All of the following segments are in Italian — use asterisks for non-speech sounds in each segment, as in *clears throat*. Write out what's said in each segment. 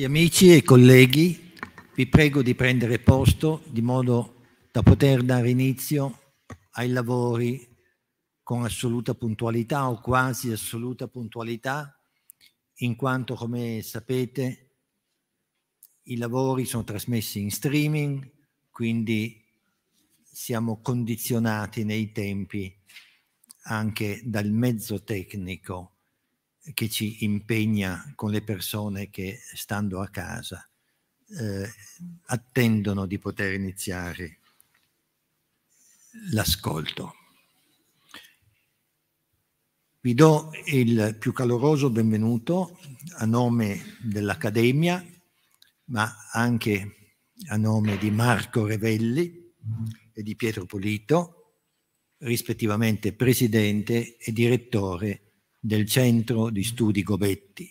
Cari amici e colleghi, vi prego di prendere posto di modo da poter dare inizio ai lavori con assoluta puntualità o quasi assoluta puntualità, in quanto, come sapete, i lavori sono trasmessi in streaming, quindi siamo condizionati nei tempi anche dal mezzo tecnico che ci impegna con le persone che, stando a casa, eh, attendono di poter iniziare l'ascolto. Vi do il più caloroso benvenuto a nome dell'Accademia, ma anche a nome di Marco Revelli e di Pietro Polito, rispettivamente presidente e direttore del Centro di Studi Gobetti.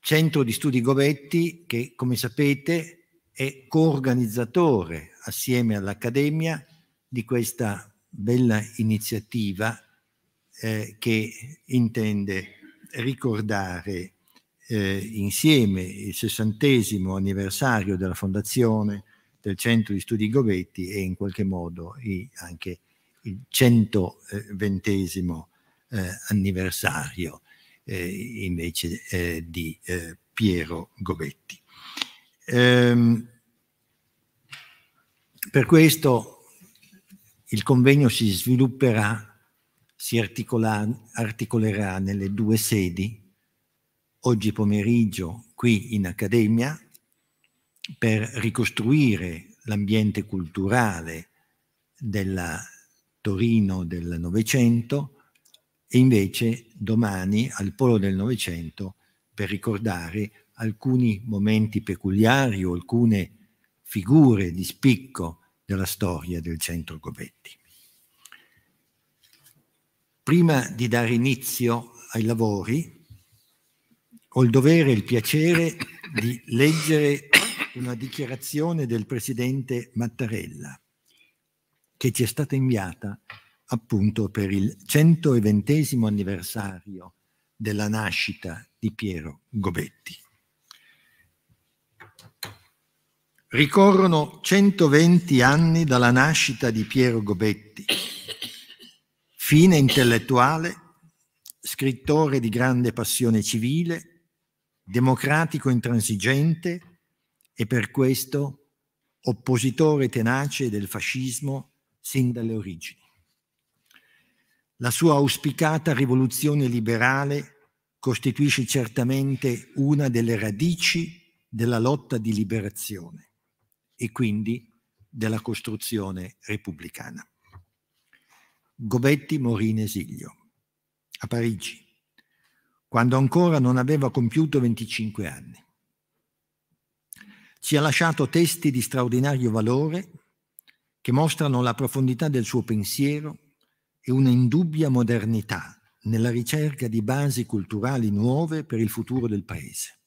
Centro di Studi Gobetti che, come sapete, è coorganizzatore assieme all'Accademia di questa bella iniziativa eh, che intende ricordare eh, insieme il sessantesimo anniversario della fondazione del Centro di Studi Gobetti e in qualche modo i, anche il centoventesimo eh, anniversario eh, invece eh, di Piero Gobetti. Ehm, per questo il convegno si svilupperà, si articolerà nelle due sedi, oggi pomeriggio qui in Accademia, per ricostruire l'ambiente culturale della Torino del Novecento e invece domani al Polo del Novecento, per ricordare alcuni momenti peculiari o alcune figure di spicco della storia del centro Gobetti. Prima di dare inizio ai lavori, ho il dovere e il piacere di leggere una dichiarazione del presidente Mattarella che ci è stata inviata appunto per il 120 anniversario della nascita di Piero Gobetti. Ricorrono 120 anni dalla nascita di Piero Gobetti, fine intellettuale, scrittore di grande passione civile, democratico intransigente e per questo oppositore tenace del fascismo sin dalle origini. La sua auspicata rivoluzione liberale costituisce certamente una delle radici della lotta di liberazione e quindi della costruzione repubblicana. Gobetti morì in esilio, a Parigi, quando ancora non aveva compiuto 25 anni. Ci ha lasciato testi di straordinario valore che mostrano la profondità del suo pensiero e una indubbia modernità nella ricerca di basi culturali nuove per il futuro del Paese.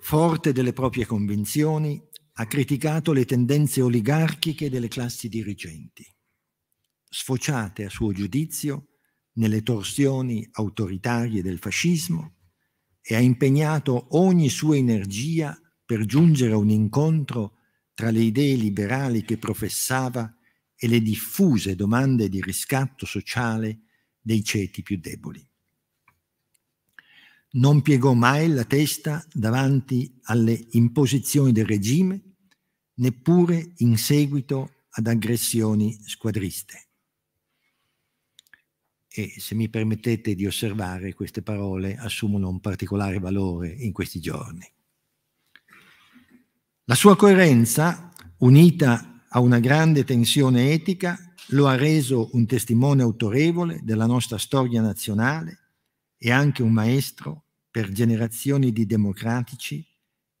Forte delle proprie convinzioni, ha criticato le tendenze oligarchiche delle classi dirigenti, sfociate a suo giudizio nelle torsioni autoritarie del fascismo e ha impegnato ogni sua energia per giungere a un incontro tra le idee liberali che professava e e le diffuse domande di riscatto sociale dei ceti più deboli. Non piegò mai la testa davanti alle imposizioni del regime, neppure in seguito ad aggressioni squadriste. E se mi permettete di osservare, queste parole assumono un particolare valore in questi giorni. La sua coerenza, unita a una grande tensione etica, lo ha reso un testimone autorevole della nostra storia nazionale e anche un maestro per generazioni di democratici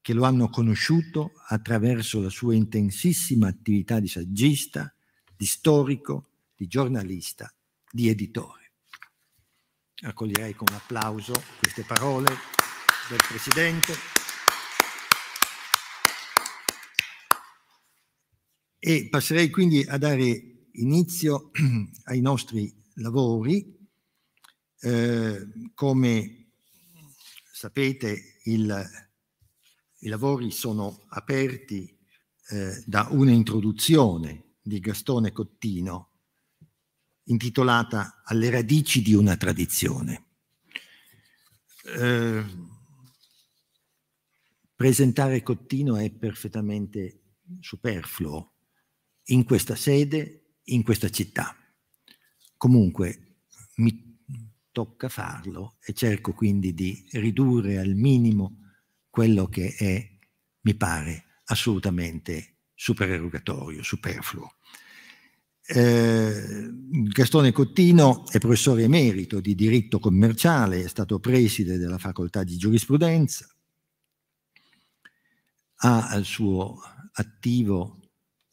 che lo hanno conosciuto attraverso la sua intensissima attività di saggista, di storico, di giornalista, di editore. Accoglierei con applauso queste parole del Presidente. E passerei quindi a dare inizio *clears throat* ai nostri lavori. Eh, come sapete, il, i lavori sono aperti eh, da un'introduzione di Gastone Cottino intitolata Alle radici di una tradizione. Eh, presentare Cottino è perfettamente superfluo in questa sede, in questa città. Comunque mi tocca farlo e cerco quindi di ridurre al minimo quello che è, mi pare, assolutamente supererogatorio, superfluo. Eh, Gastone Cottino è professore emerito di diritto commerciale, è stato preside della facoltà di giurisprudenza, ha al suo attivo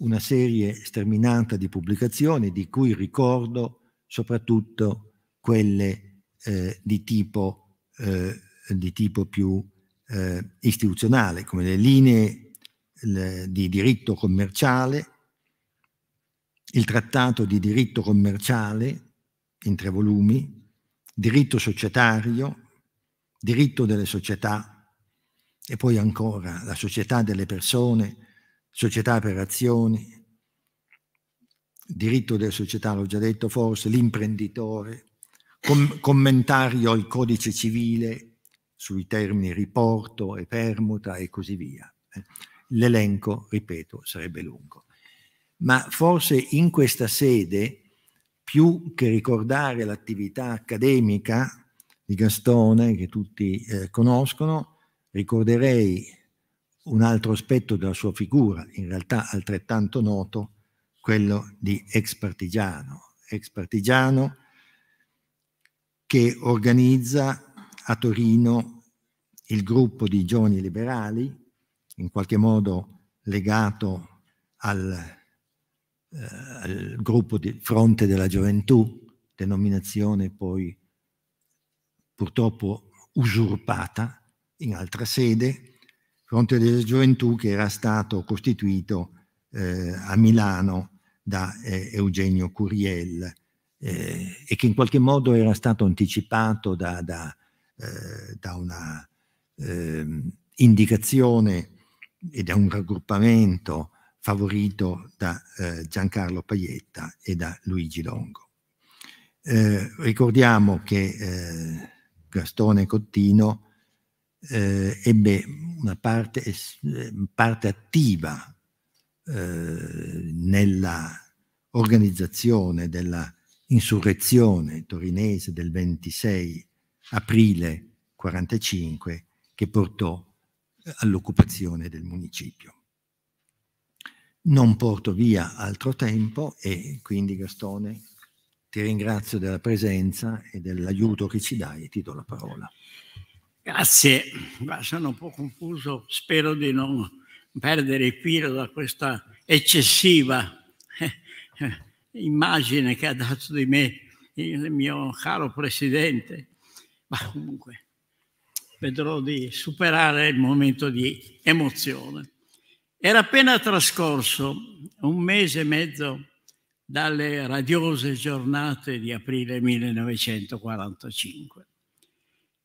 una serie sterminata di pubblicazioni di cui ricordo soprattutto quelle eh, di, tipo, eh, di, tipo, più eh, istituzionale, come le linee le, di diritto commerciale, il trattato di diritto commerciale in tre volumi, diritto societario, diritto delle società e poi ancora la società delle persone, società per azioni, diritto della società, l'ho già detto forse, l'imprenditore, com commentario al codice civile sui termini riporto e permuta e così via. Eh. L'elenco, ripeto, sarebbe lungo. Ma forse in questa sede, più che ricordare l'attività accademica di Gastone, che tutti eh, conoscono, ricorderei un altro aspetto della sua figura, in realtà altrettanto noto, quello di ex partigiano, ex partigiano che organizza a Torino il gruppo di giovani liberali, in qualche modo legato al, eh, al gruppo di fronte della gioventù, denominazione poi purtroppo usurpata in altra sede, fronte della gioventù che era stato costituito eh, a Milano da eh, Eugenio Curiel eh, e che in qualche modo era stato anticipato da, da, eh, da una ehm, indicazione e da un raggruppamento favorito da eh, Giancarlo Paietta e da Luigi Longo. Eh, ricordiamo che Gastone Cottino eh, ebbe una parte, parte attiva eh, nella organizzazione della insurrezione torinese del 26 aprile 45 che portò all'occupazione del municipio. Non porto via altro tempo e quindi Gastone ti ringrazio della presenza e dell'aiuto che ci dai e ti do la parola. Grazie, sono un po' confuso, spero di non perdere il filo da questa eccessiva eh, immagine che ha dato di me il mio caro Presidente, ma comunque vedrò di superare il momento di emozione. Era appena trascorso un mese e mezzo dalle radiose giornate di aprile 1945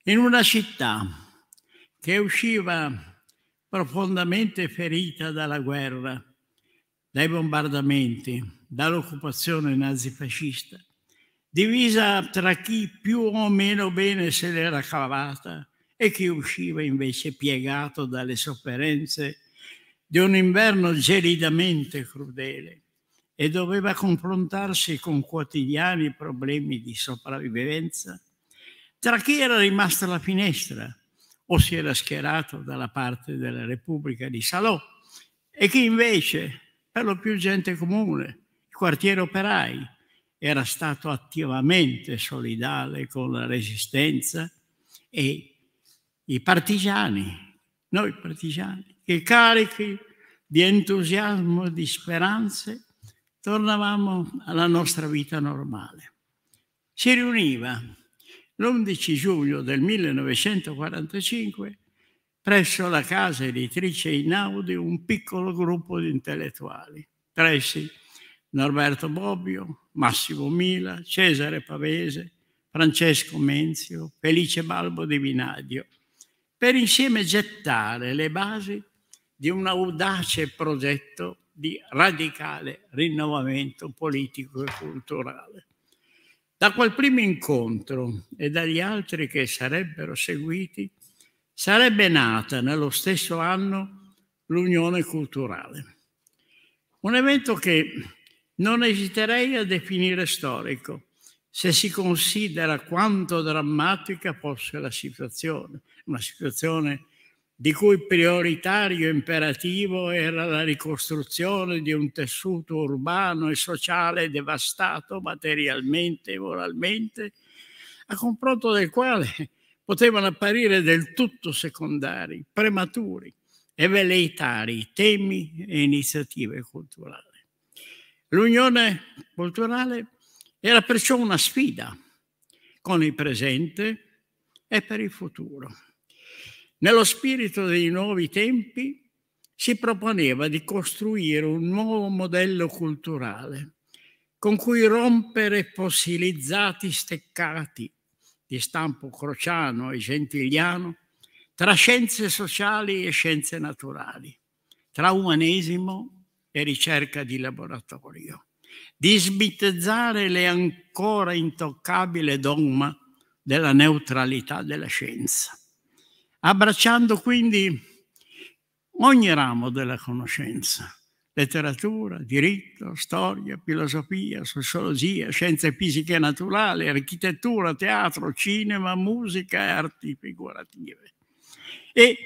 in una città che usciva profondamente ferita dalla guerra, dai bombardamenti, dall'occupazione nazifascista, divisa tra chi più o meno bene se l'era cavata e chi usciva invece piegato dalle sofferenze di un inverno gelidamente crudele e doveva confrontarsi con quotidiani problemi di sopravvivenza tra chi era rimasto alla finestra o si era schierato dalla parte della Repubblica di Salò e chi invece, per lo più gente comune, il quartiere operai, era stato attivamente solidale con la resistenza e i partigiani, noi partigiani, che carichi di entusiasmo e di speranze tornavamo alla nostra vita normale. Si riuniva l'11 giugno del 1945 presso la casa editrice Inaudi un piccolo gruppo di intellettuali, tra essi Norberto Bobbio, Massimo Mila, Cesare Pavese, Francesco Menzio, Felice Balbo di Vinadio, per insieme gettare le basi di un audace progetto di radicale rinnovamento politico e culturale. Da quel primo incontro e dagli altri che sarebbero seguiti, sarebbe nata nello stesso anno l'Unione Culturale. Un evento che non esiterei a definire storico, se si considera quanto drammatica fosse la situazione, una situazione di cui prioritario imperativo era la ricostruzione di un tessuto urbano e sociale devastato materialmente e moralmente, a confronto del quale potevano apparire del tutto secondari, prematuri e veleitari temi e iniziative culturali. L'unione culturale era perciò una sfida con il presente e per il futuro nello spirito dei nuovi tempi si proponeva di costruire un nuovo modello culturale con cui rompere fossilizzati steccati di stampo crociano e gentiliano tra scienze sociali e scienze naturali, tra umanesimo e ricerca di laboratorio, di sbitezzare le ancora intoccabile dogma della neutralità della scienza abbracciando quindi ogni ramo della conoscenza, letteratura, diritto, storia, filosofia, sociologia, scienze fisiche e naturali, architettura, teatro, cinema, musica e arti figurative. E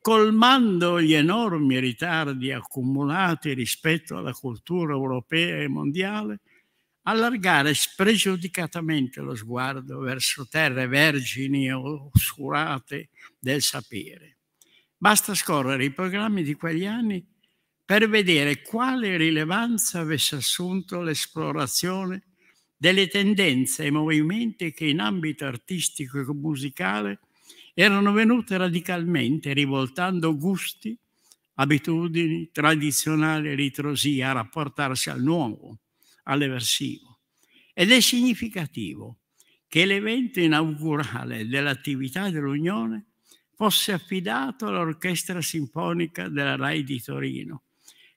colmando gli enormi ritardi accumulati rispetto alla cultura europea e mondiale, allargare spregiudicatamente lo sguardo verso terre vergini e oscurate del sapere. Basta scorrere i programmi di quegli anni per vedere quale rilevanza avesse assunto l'esplorazione delle tendenze e movimenti che in ambito artistico e musicale erano venute radicalmente rivoltando gusti, abitudini, tradizionali ritrosie a rapportarsi al nuovo, all'eversivo. Ed è significativo che l'evento inaugurale dell'attività dell'Unione fosse affidato all'Orchestra Sinfonica della RAI di Torino,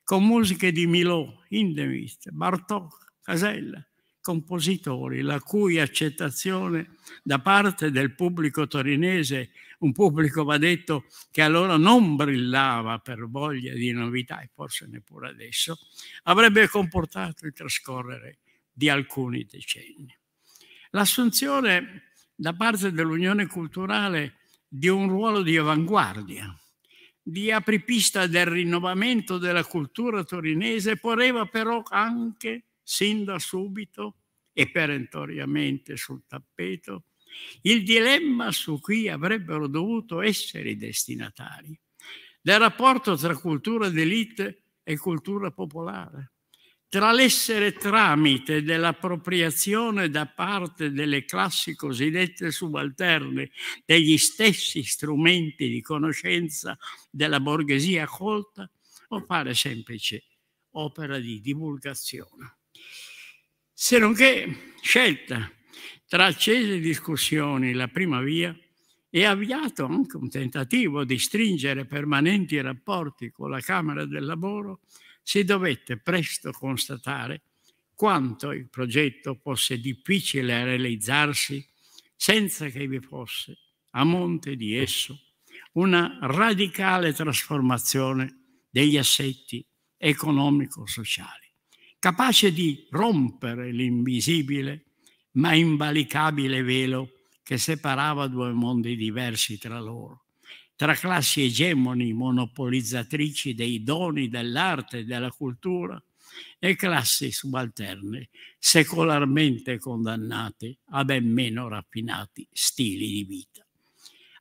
con musiche di Milò, Hindemith, Bartok, Casella, compositori la cui accettazione da parte del pubblico torinese un pubblico, va detto, che allora non brillava per voglia di novità e forse neppure adesso, avrebbe comportato il trascorrere di alcuni decenni. L'assunzione da parte dell'Unione Culturale di un ruolo di avanguardia, di apripista del rinnovamento della cultura torinese, poneva però anche sin da subito e perentoriamente sul tappeto il dilemma su cui avrebbero dovuto essere i destinatari, del rapporto tra cultura d'elite e cultura popolare, tra l'essere tramite dell'appropriazione da parte delle classi cosiddette subalterne degli stessi strumenti di conoscenza della borghesia colta o fare semplice opera di divulgazione. Se non che scelta tra accese discussioni la prima via è avviato anche un tentativo di stringere permanenti rapporti con la Camera del Lavoro, si dovette presto constatare quanto il progetto fosse difficile a realizzarsi senza che vi fosse, a monte di esso, una radicale trasformazione degli assetti economico-sociali, capace di rompere l'invisibile ma invalicabile velo che separava due mondi diversi tra loro, tra classi egemoni monopolizzatrici dei doni dell'arte e della cultura e classi subalterne, secolarmente condannate a ben meno raffinati stili di vita.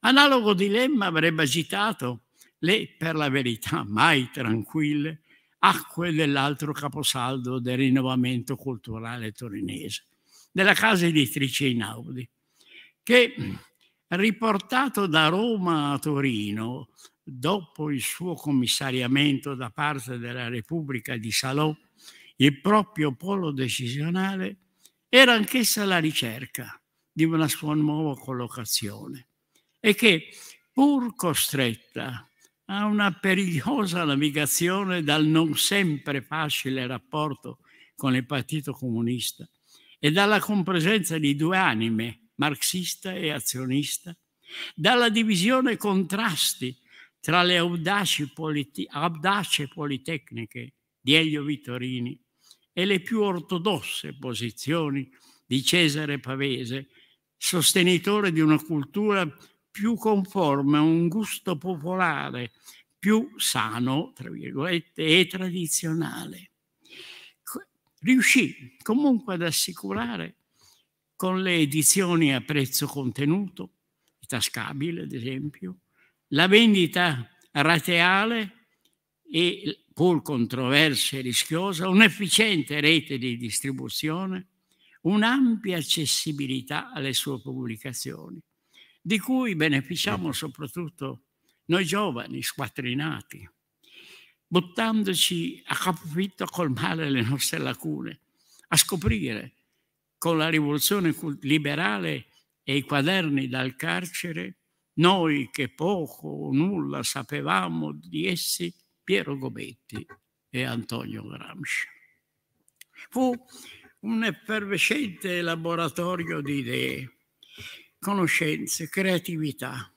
Analogo dilemma avrebbe agitato le, per la verità, mai tranquille acque dell'altro caposaldo del rinnovamento culturale torinese, della casa editrice Inaudi, che riportato da Roma a Torino, dopo il suo commissariamento da parte della Repubblica di Salò, il proprio polo decisionale era anch'essa la ricerca di una sua nuova collocazione e che, pur costretta a una perigliosa navigazione dal non sempre facile rapporto con il Partito Comunista e dalla compresenza di due anime, marxista e azionista, dalla divisione e contrasti tra le audaci politi- audace politecniche di Elio Vittorini e le più ortodosse posizioni di Cesare Pavese, sostenitore di una cultura più conforme a un gusto popolare, più sano, tra virgolette, e tradizionale riuscì comunque ad assicurare con le edizioni a prezzo contenuto, tascabile ad esempio, la vendita rateale e pur controversa e rischiosa, un'efficiente rete di distribuzione, un'ampia accessibilità alle sue pubblicazioni, di cui beneficiamo certo. soprattutto noi giovani squattrinati buttandoci a capofitto a colmare le nostre lacune, a scoprire con la rivoluzione liberale e i quaderni dal carcere, noi che poco o nulla sapevamo di essi, Piero Gobetti e Antonio Gramsci. Fu un effervescente laboratorio di idee, conoscenze, creatività,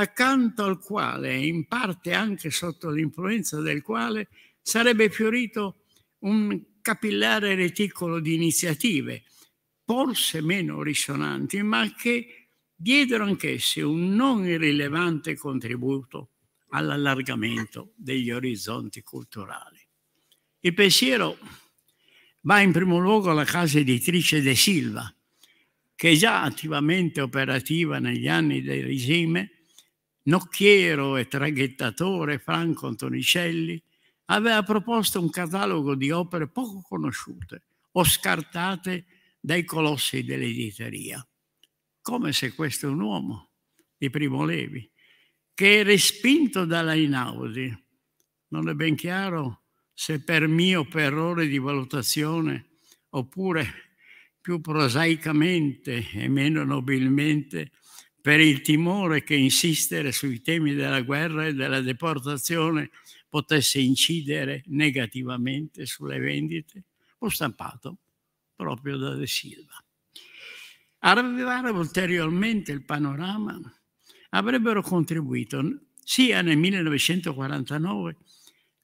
accanto al quale, in parte anche sotto l'influenza del quale, sarebbe fiorito un capillare reticolo di iniziative, forse meno risonanti, ma che diedero anch'esse un non irrilevante contributo all'allargamento degli orizzonti culturali. Il pensiero va in primo luogo alla casa editrice De Silva, che già attivamente operativa negli anni del regime, nocchiero e traghettatore Franco Antonicelli, aveva proposto un catalogo di opere poco conosciute o scartate dai colossi dell'editoria, come se questo è un uomo di Primo Levi, che è respinto dalla Inaudi. Non è ben chiaro se per mio errore di valutazione oppure più prosaicamente e meno nobilmente per il timore che insistere sui temi della guerra e della deportazione potesse incidere negativamente sulle vendite, fu stampato proprio da De Silva. A ravvivare ulteriormente il panorama avrebbero contribuito sia nel 1949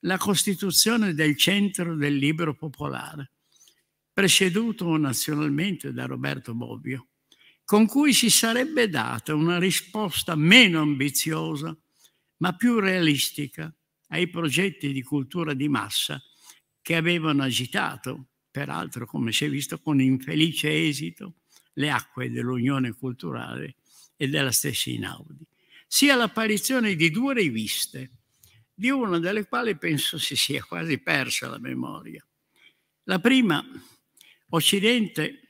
la costituzione del Centro del Libro Popolare, presieduto nazionalmente da Roberto Bobbio, con cui si sarebbe data una risposta meno ambiziosa, ma più realistica ai progetti di cultura di massa che avevano agitato, peraltro come si è visto con infelice esito, le acque dell'Unione Culturale e della stessa Inaudi, sia l'apparizione di due riviste, di una delle quali penso si sia quasi persa la memoria. La prima, Occidente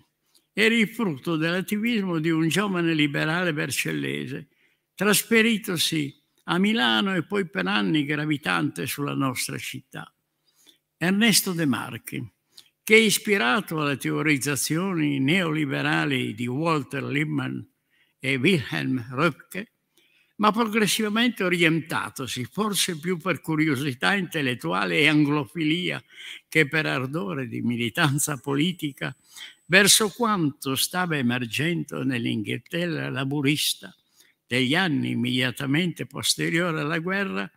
era il frutto dell'attivismo di un giovane liberale vercellese, trasferitosi a Milano e poi per anni gravitante sulla nostra città. Ernesto De Marchi, che ispirato alle teorizzazioni neoliberali di Walter Lippmann e Wilhelm Röpke, ma progressivamente orientatosi, forse più per curiosità intellettuale e anglofilia che per ardore di militanza politica, verso quanto stava emergendo nell'Inghilterra laburista degli anni immediatamente posteriori alla guerra,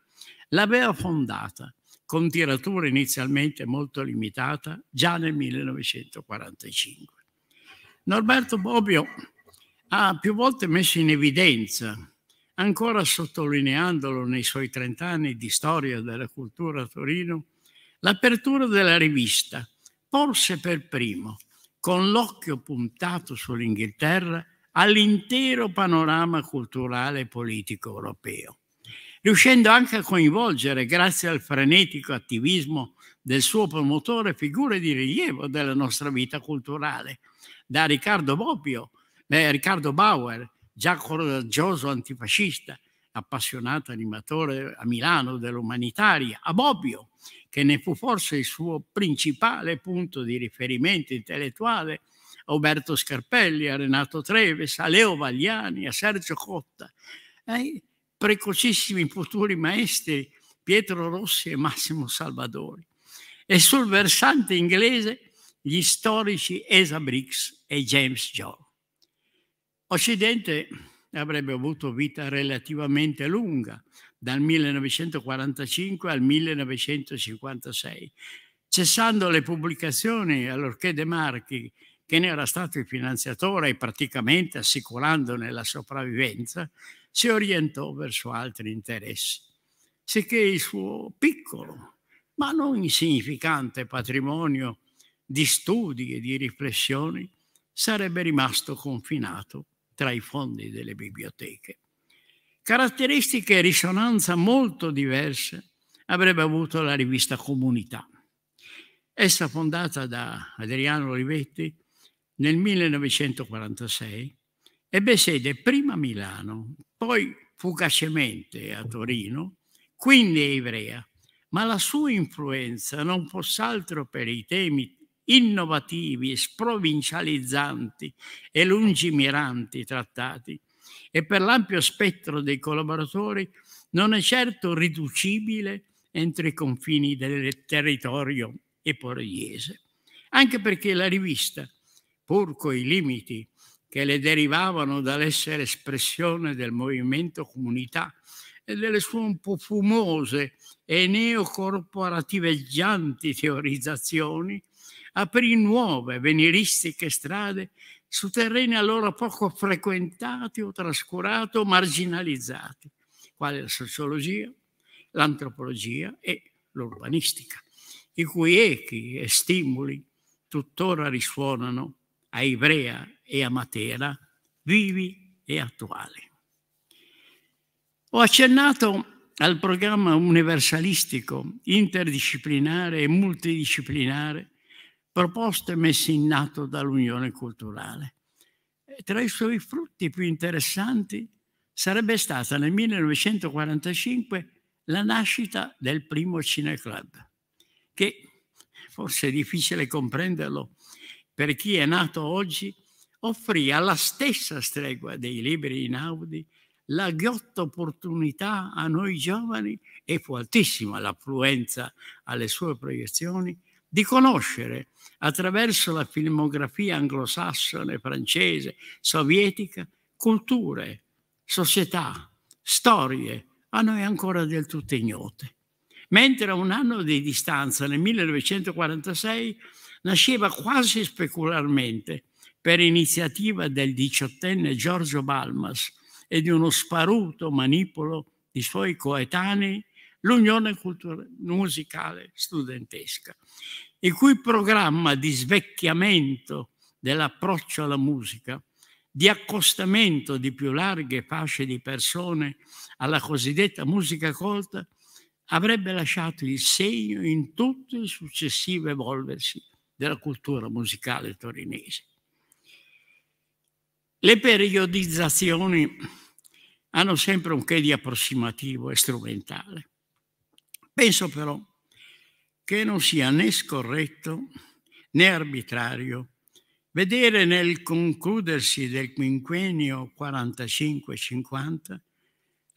l'aveva fondata con tiratura inizialmente molto limitata già nel 1945. Norberto Bobbio ha più volte messo in evidenza, ancora sottolineandolo nei suoi trent'anni di storia della cultura a Torino, l'apertura della rivista, forse per primo, con l'occhio puntato sull'Inghilterra all'intero panorama culturale e politico europeo, riuscendo anche a coinvolgere, grazie al frenetico attivismo del suo promotore, figure di rilievo della nostra vita culturale, da Riccardo, Bobbio, eh, Riccardo Bauer, già coraggioso antifascista, appassionato animatore a Milano dell'umanitaria, a Bobbio, che ne fu forse il suo principale punto di riferimento intellettuale, a Roberto Scarpelli, a Renato Treves, a Leo Vagliani, a Sergio Cotta, ai precocissimi futuri maestri Pietro Rossi e Massimo Salvadori. E sul versante inglese gli storici Esa Briggs e James Joe. Occidente avrebbe avuto vita relativamente lunga, dal 1945 al 1956, cessando le pubblicazioni allorché De Marchi, che ne era stato il finanziatore e praticamente assicurandone la sopravvivenza, si orientò verso altri interessi, sicché il suo piccolo ma non insignificante patrimonio di studi e di riflessioni sarebbe rimasto confinato tra i fondi delle biblioteche. Caratteristiche e risonanza molto diverse avrebbe avuto la rivista Comunità. Essa fondata da Adriano Olivetti nel 1946 ebbe sede prima a Milano, poi fugacemente a Torino, quindi a Ivrea, ma la sua influenza non fosse altro per i temi innovativi, sprovincializzanti e lungimiranti trattati e per l'ampio spettro dei collaboratori non è certo riducibile entro i confini del territorio eporiese, anche perché la rivista, pur coi limiti che le derivavano dall'essere espressione del movimento comunità e delle sue un po' fumose e neocorporativeggianti teorizzazioni, aprì nuove veniristiche strade su terreni allora poco frequentati o trascurati o marginalizzati, quali la sociologia, l'antropologia e l'urbanistica, i cui echi e stimoli tuttora risuonano a Ivrea e a Matera, vivi e attuali. Ho accennato al programma universalistico, interdisciplinare e multidisciplinare proposte messe in atto dall'Unione Culturale. E tra i suoi frutti più interessanti sarebbe stata nel 1945 la nascita del primo Cineclub, che forse è difficile comprenderlo per chi è nato oggi, offrì alla stessa stregua dei libri in Audi la ghiotta opportunità a noi giovani e fu altissima l'affluenza alle sue proiezioni di conoscere attraverso la filmografia anglosassone, francese, sovietica, culture, società, storie a noi ancora del tutto ignote. Mentre a un anno di distanza, nel 1946, nasceva quasi specularmente, per iniziativa del diciottenne Giorgio Balmas e di uno sparuto manipolo di suoi coetanei, l'Unione Culturale Musicale Studentesca, il cui programma di svecchiamento dell'approccio alla musica, di accostamento di più larghe fasce di persone alla cosiddetta musica colta, avrebbe lasciato il segno in tutto il successivo evolversi della cultura musicale torinese. Le periodizzazioni hanno sempre un che di approssimativo e strumentale. Penso però che non sia né scorretto né arbitrario vedere nel concludersi del quinquennio 45-50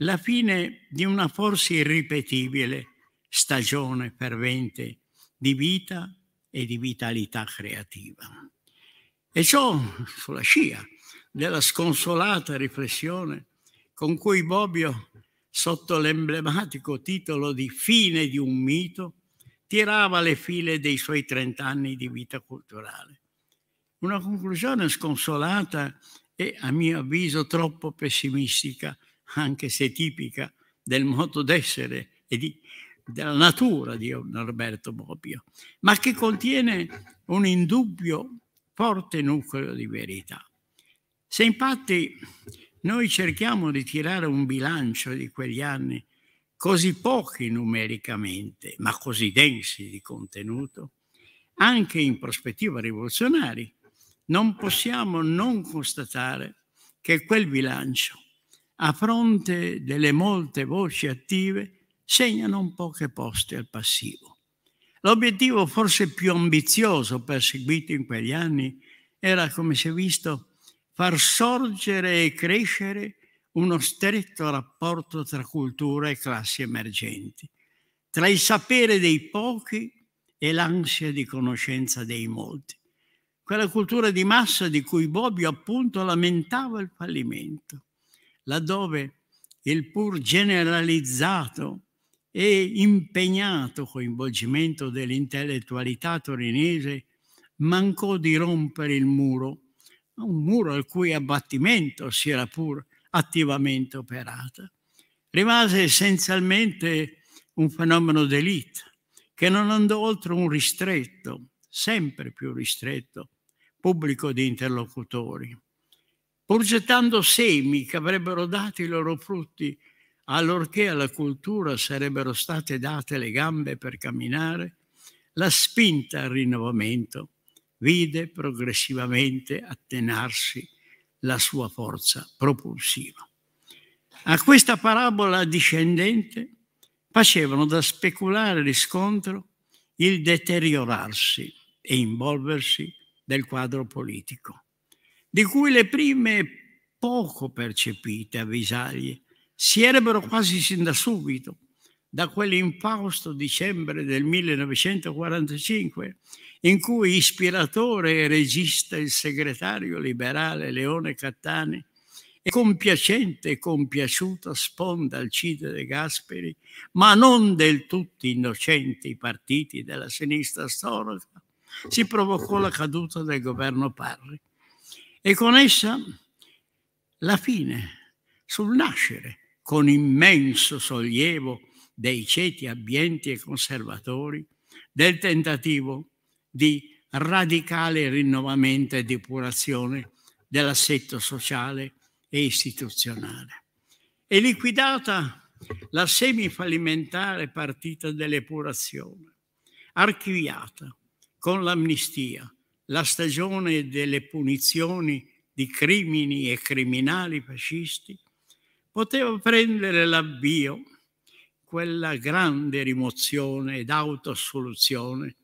la fine di una forse irripetibile stagione fervente di vita e di vitalità creativa. E ciò sulla scia della sconsolata riflessione con cui Bobbio sotto l'emblematico titolo di Fine di un mito, tirava le file dei suoi trent'anni di vita culturale. Una conclusione sconsolata e, a mio avviso, troppo pessimistica, anche se tipica del modo d'essere e di, della natura di Norberto Bobbio, ma che contiene un indubbio forte nucleo di verità. Se infatti noi cerchiamo di tirare un bilancio di quegli anni così pochi numericamente, ma così densi di contenuto, anche in prospettiva rivoluzionari, non possiamo non constatare che quel bilancio, a fronte delle molte voci attive, segna non poche poste al passivo. L'obiettivo forse più ambizioso perseguito in quegli anni era, come si è visto, far sorgere e crescere uno stretto rapporto tra cultura e classi emergenti, tra il sapere dei pochi e l'ansia di conoscenza dei molti. Quella cultura di massa di cui Bobbio appunto lamentava il fallimento, laddove il pur generalizzato e impegnato coinvolgimento dell'intellettualità torinese mancò di rompere il muro un muro il cui abbattimento si era pur attivamente operato, Rimase essenzialmente un fenomeno d'elite che non andò oltre un ristretto, sempre più ristretto, pubblico di interlocutori, pur gettando semi che avrebbero dato i loro frutti allorché alla cultura sarebbero state date le gambe per camminare, la spinta al rinnovamento vide progressivamente attenarsi la sua forza propulsiva. A questa parabola discendente facevano da speculare riscontro il deteriorarsi e involversi del quadro politico, di cui le prime poco percepite avvisaglie si ebbero quasi sin da subito da quell'impausto dicembre del 1945 in cui ispiratore e regista il segretario liberale Leone Cattani e compiacente e compiaciuta sponda Alcide De Gasperi, ma non del tutto innocenti i partiti della sinistra storica, si provocò la caduta del governo Parri e con essa la fine sul nascere con immenso sollievo dei ceti abbienti e conservatori del tentativo di radicale rinnovamento e depurazione dell'assetto sociale e istituzionale. E liquidata la semifallimentare partita dell'epurazione, archiviata con l'amnistia, la stagione delle punizioni di crimini e criminali fascisti, poteva prendere l'avvio quella grande rimozione ed autosoluzione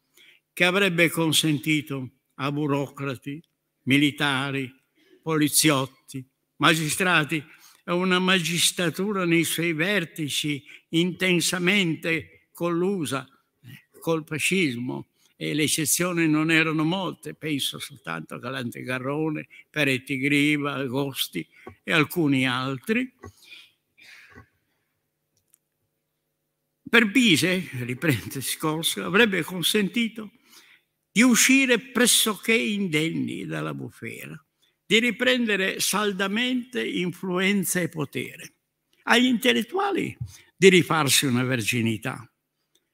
che avrebbe consentito a burocrati, militari, poliziotti, magistrati e una magistratura nei suoi vertici intensamente collusa eh, col fascismo e le eccezioni non erano molte, penso soltanto a Galante Garrone, Peretti Griva, Agosti e alcuni altri. Per Bise, riprende il discorso, avrebbe consentito di uscire pressoché indenni dalla bufera, di riprendere saldamente influenza e potere, agli intellettuali di rifarsi una verginità,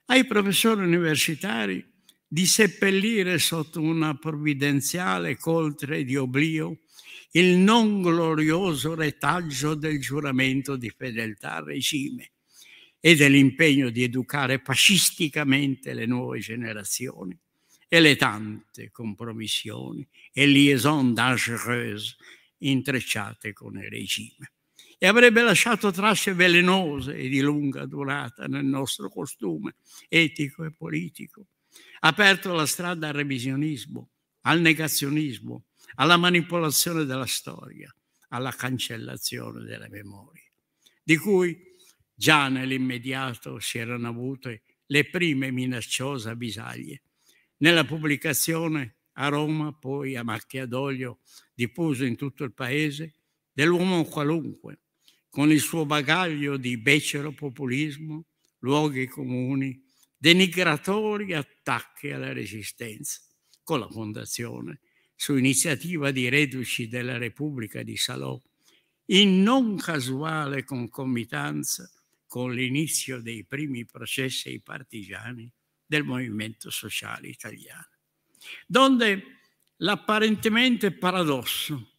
ai professori universitari di seppellire sotto una provvidenziale coltre di oblio il non glorioso retaggio del giuramento di fedeltà al regime e dell'impegno di educare fascisticamente le nuove generazioni e le tante compromissioni e liaison dangereuse intrecciate con il regime e avrebbe lasciato tracce velenose e di lunga durata nel nostro costume etico e politico, aperto la strada al revisionismo, al negazionismo, alla manipolazione della storia, alla cancellazione della memoria, di cui già nell'immediato si erano avute le prime minacciose avvisaglie nella pubblicazione a Roma, poi a macchia Macchiadoglio, diffuso in tutto il paese, dell'uomo qualunque, con il suo bagaglio di becero populismo, luoghi comuni, denigratori attacchi alla resistenza, con la fondazione, su iniziativa di reduci della Repubblica di Salò, in non casuale concomitanza con l'inizio dei primi processi ai partigiani del movimento sociale italiano, Donde l'apparentemente paradosso,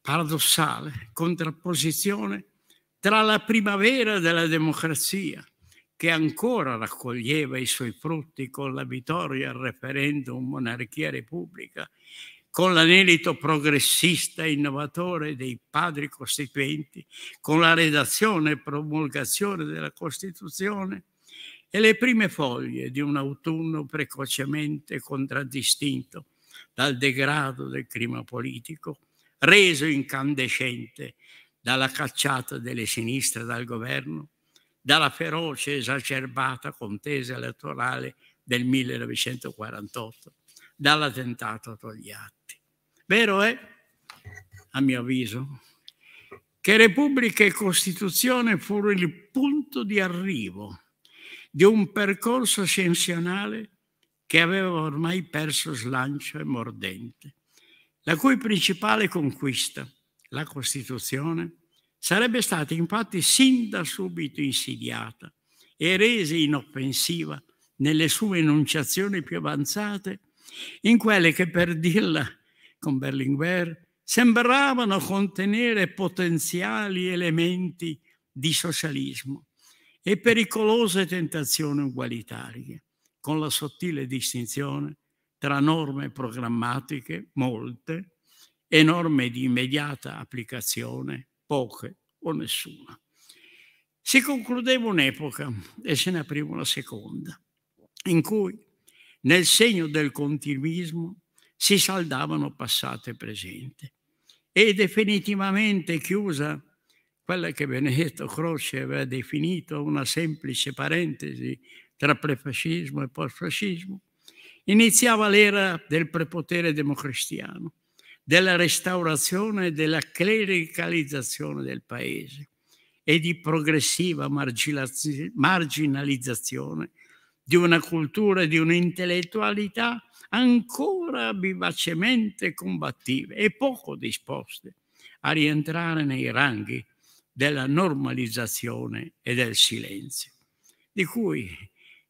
paradossale contrapposizione tra la primavera della democrazia, che ancora raccoglieva i suoi frutti con la vittoria al referendum monarchia-repubblica, con l'anelito progressista e innovatore dei padri costituenti, con la redazione e promulgazione della Costituzione, e le prime foglie di un autunno precocemente contraddistinto dal degrado del clima politico, reso incandescente dalla cacciata delle sinistre dal governo, dalla feroce e esacerbata contesa elettorale del 1948, dall'attentato a atti. Vero è, a mio avviso, che Repubblica e Costituzione furono il punto di arrivo di un percorso ascensionale che aveva ormai perso slancio e mordente, la cui principale conquista, la Costituzione, sarebbe stata infatti sin da subito insidiata e resa inoffensiva nelle sue enunciazioni più avanzate, in quelle che per dirla con Berlinguer sembravano contenere potenziali elementi di socialismo, e pericolose tentazioni ugualitarie, con la sottile distinzione tra norme programmatiche, molte, e norme di immediata applicazione, poche o nessuna. Si concludeva un'epoca e se ne apriva una seconda, in cui nel segno del continuismo si saldavano passato e presente e definitivamente chiusa quella che Benedetto Croce aveva definito una semplice parentesi tra prefascismo e postfascismo, iniziava l'era del prepotere democristiano, della restaurazione e della clericalizzazione del paese e di progressiva marginalizzazione di una cultura e di un'intellettualità ancora vivacemente combattive e poco disposte a rientrare nei ranghi della normalizzazione e del silenzio, di cui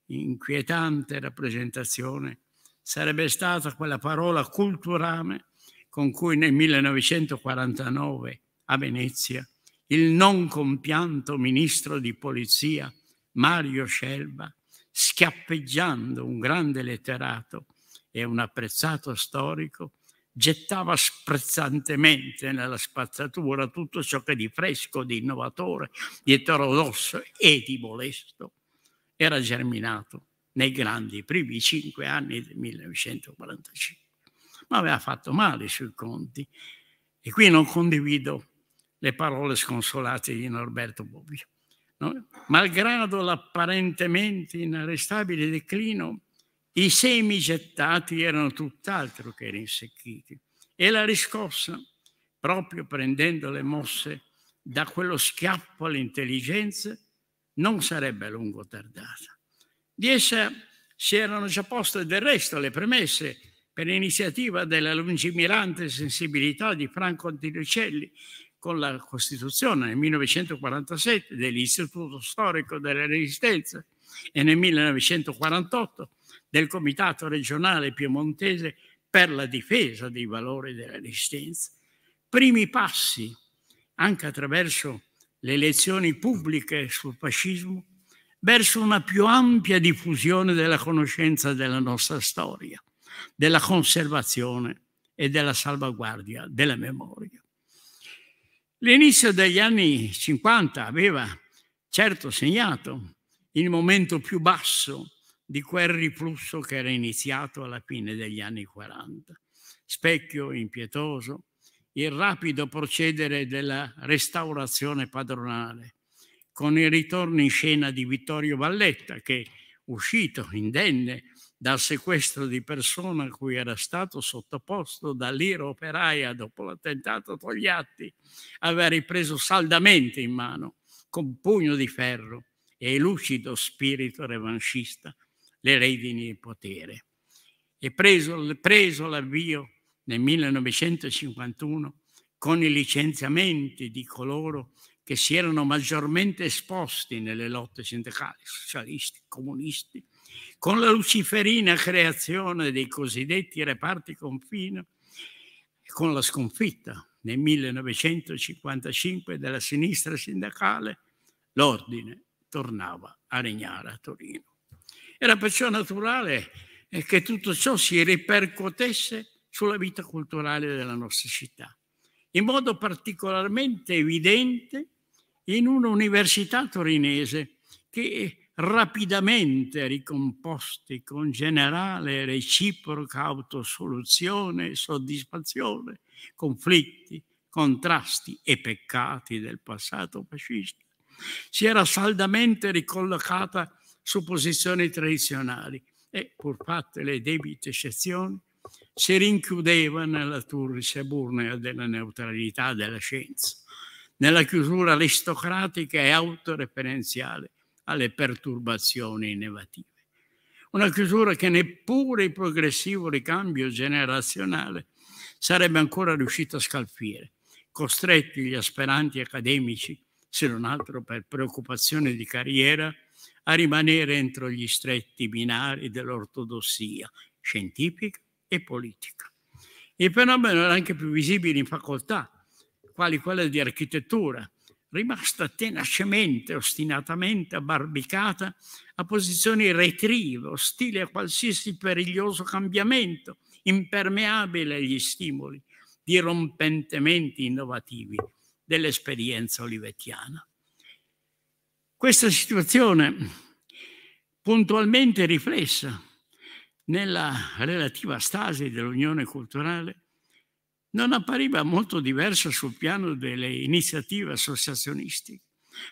inquietante rappresentazione sarebbe stata quella parola culturale con cui nel 1949 a Venezia il non compianto ministro di polizia Mario Scelba, schiappeggiando un grande letterato e un apprezzato storico, gettava sprezzantemente nella spazzatura tutto ciò che di fresco, di innovatore, di eterodosso e di molesto era germinato nei grandi primi cinque anni del 1945. Ma aveva fatto male sui conti. E qui non condivido le parole sconsolate di Norberto Bobbio. No? Malgrado l'apparentemente inarrestabile declino i semi gettati erano tutt'altro che rinsecchiti e la riscossa, proprio prendendo le mosse da quello schiaffo all'intelligenza, non sarebbe a lungo tardata. Di essa si erano già poste del resto le premesse per iniziativa della lungimirante sensibilità di Franco Antonicelli con la Costituzione nel 1947 dell'Istituto Storico della Resistenza e nel 1948 del Comitato regionale piemontese per la difesa dei valori della resistenza, primi passi anche attraverso le lezioni pubbliche sul fascismo verso una più ampia diffusione della conoscenza della nostra storia, della conservazione e della salvaguardia della memoria. L'inizio degli anni 50 aveva certo segnato il momento più basso di quel riflusso che era iniziato alla fine degli anni 40. Specchio impietoso, il rapido procedere della restaurazione padronale, con il ritorno in scena di Vittorio Valletta, che, uscito indenne dal sequestro di persona a cui era stato sottoposto dall'ira operaia dopo l'attentato Togliatti, aveva ripreso saldamente in mano, con pugno di ferro e lucido spirito revanchista, le redini di potere. E preso, preso l'avvio nel 1951 con i licenziamenti di coloro che si erano maggiormente esposti nelle lotte sindacali, socialisti, comunisti, con la luciferina creazione dei cosiddetti reparti confino, con la sconfitta nel 1955 della sinistra sindacale, l'ordine tornava a regnare a Torino. Era perciò naturale eh, che tutto ciò si ripercuotesse sulla vita culturale della nostra città, in modo particolarmente evidente in un'università torinese che eh, rapidamente ricomposti con generale reciproca autosoluzione, e soddisfazione, conflitti, contrasti e peccati del passato fascista, si era saldamente ricollocata su posizioni tradizionali e, pur fatte le debite eccezioni, si rinchiudeva nella turris eburnea della neutralità della scienza, nella chiusura aristocratica e autoreferenziale alle perturbazioni innovative. Una chiusura che neppure il progressivo ricambio generazionale sarebbe ancora riuscito a scalfire, costretti gli aspiranti accademici, se non altro per preoccupazione di carriera, a rimanere entro gli stretti binari dell'ortodossia scientifica e politica. Il fenomeno era anche più visibile in facoltà, quali quella di architettura, rimasta tenacemente, ostinatamente abbarbicata a posizioni retrive, ostile a qualsiasi periglioso cambiamento, impermeabile agli stimoli dirompentemente innovativi dell'esperienza olivettiana. Questa situazione puntualmente riflessa nella relativa stasi dell'Unione Culturale non appariva molto diversa sul piano delle iniziative associazionistiche.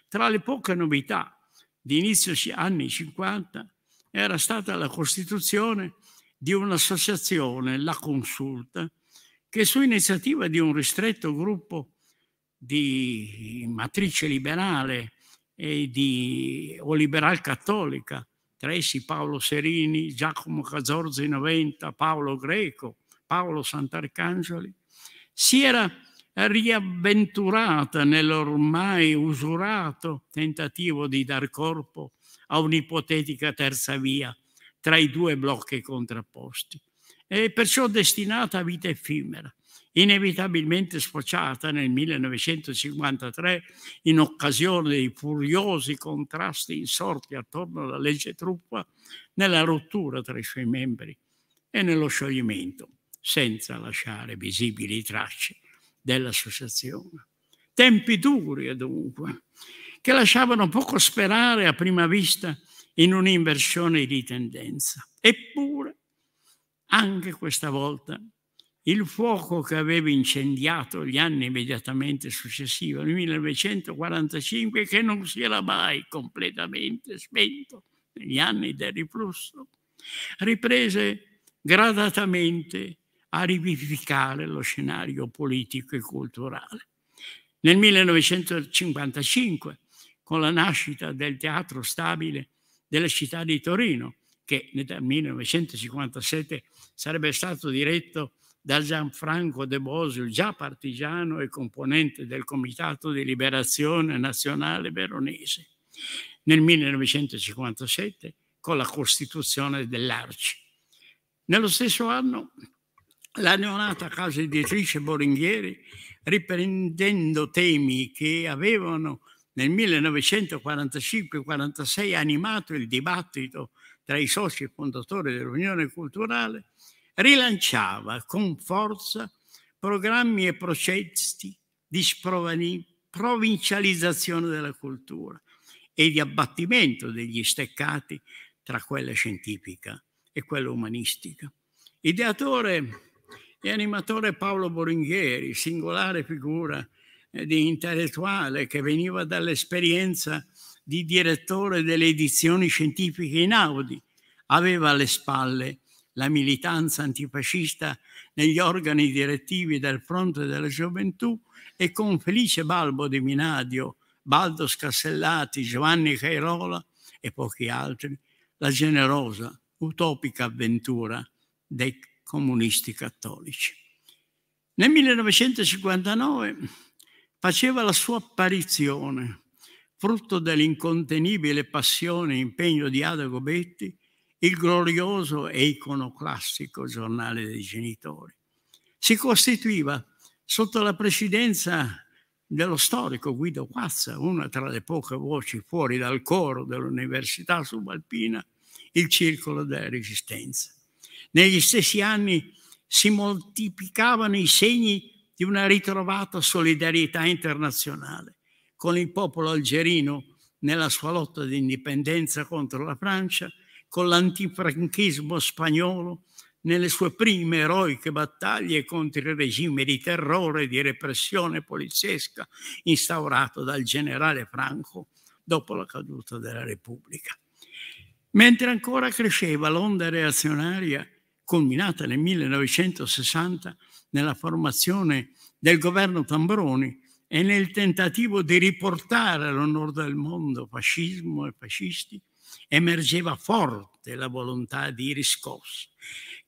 Tra le poche novità di inizio anni 50 era stata la costituzione di un'associazione, la Consulta, che su iniziativa di un ristretto gruppo di matrice liberale di, o liberal cattolica, Tressi, Paolo Serini, Giacomo Cazorzi Noventa, Paolo Greco, Paolo Sant'Arcangeli, si era riavventurata nell'ormai usurato tentativo di dar corpo a un'ipotetica terza via tra i due blocchi contrapposti e perciò destinata a vita effimera inevitabilmente sfociata nel 1953 in occasione dei furiosi contrasti insorti attorno alla legge truppa nella rottura tra i suoi membri e nello scioglimento, senza lasciare visibili tracce dell'associazione. Tempi duri, dunque, che lasciavano poco sperare a prima vista in un'inversione di tendenza. Eppure, anche questa volta il fuoco che aveva incendiato gli anni immediatamente successivi, nel 1945, che non si era mai completamente spento negli anni del riflusso, riprese gradatamente a rivivificare lo scenario politico e culturale. Nel 1955, con la nascita del Teatro Stabile della città di Torino, che nel 1957 sarebbe stato diretto da Gianfranco De Bosio, già partigiano e componente del Comitato di Liberazione Nazionale Veronese, nel 1957 con la costituzione dell'Arci. Nello stesso anno la neonata casa editrice Boringhieri, riprendendo temi che avevano nel 1945-46 animato il dibattito tra i soci fondatori dell'Unione Culturale, rilanciava con forza programmi e processi di provincializzazione della cultura e di abbattimento degli steccati tra quella scientifica e quella umanistica. Ideatore e animatore Paolo Boringhieri, singolare figura eh, di intellettuale che veniva dall'esperienza di direttore delle edizioni scientifiche in Audi, aveva alle spalle la militanza antifascista negli organi direttivi del fronte della gioventù e con Felice Balbo di Minadio, Baldo Scassellati, Giovanni Cairola e pochi altri, la generosa, utopica avventura dei comunisti cattolici. Nel 1959 faceva la sua apparizione, frutto dell'incontenibile passione e impegno di Ada Gobetti, il glorioso e iconoclastico giornale dei genitori. Si costituiva sotto la presidenza dello storico Guido Quazza, una tra le poche voci fuori dal coro dell'Università Subalpina, il circolo della resistenza. Negli stessi anni si moltiplicavano i segni di una ritrovata solidarietà internazionale con il popolo algerino nella sua lotta di indipendenza contro la Francia con l'antifranchismo spagnolo nelle sue prime eroiche battaglie contro il regime di terrore e di repressione poliziesca instaurato dal generale Franco dopo la caduta della Repubblica. Mentre ancora cresceva l'onda reazionaria culminata nel 1960 nella formazione del governo Tambroni e nel tentativo di riportare all'onore del mondo fascismo e fascisti emergeva forte la volontà di riscosso,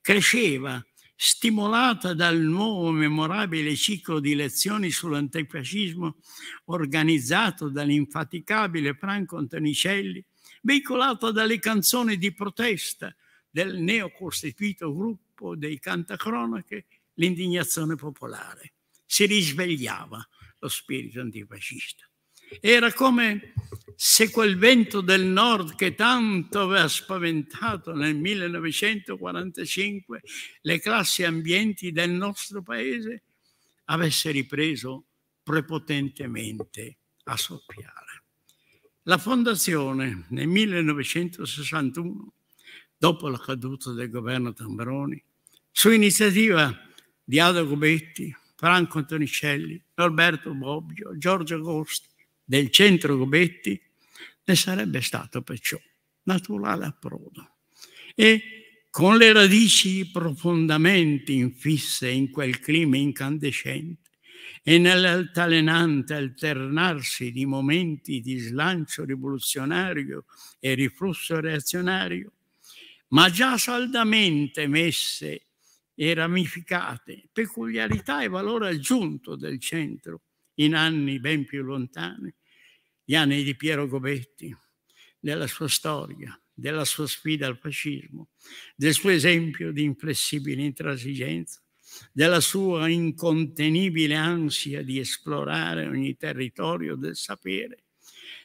cresceva stimolata dal nuovo memorabile ciclo di lezioni sull'antifascismo organizzato dall'infaticabile Franco Antonicelli, veicolato dalle canzoni di protesta del neocostituito gruppo dei Cantacronache, l'indignazione popolare. Si risvegliava lo spirito antifascista. Era come se quel vento del nord che tanto aveva spaventato nel 1945 le classi ambienti del nostro paese avesse ripreso prepotentemente a soffiare. La fondazione nel 1961, dopo la caduta del governo Tambroni, su iniziativa di Ada Gobetti, Franco Antonicelli, Norberto Bobbio, Giorgio Agosti, del centro Gobetti, ne sarebbe stato perciò naturale approdo. E con le radici profondamente infisse in quel clima incandescente e nell'altalenante alternarsi di momenti di slancio rivoluzionario e riflusso reazionario, ma già saldamente messe e ramificate peculiarità e valore aggiunto del centro in anni ben più lontani, gli anni di Piero Gobetti, della sua storia, della sua sfida al fascismo, del suo esempio di inflessibile intransigenza, della sua incontenibile ansia di esplorare ogni territorio del sapere,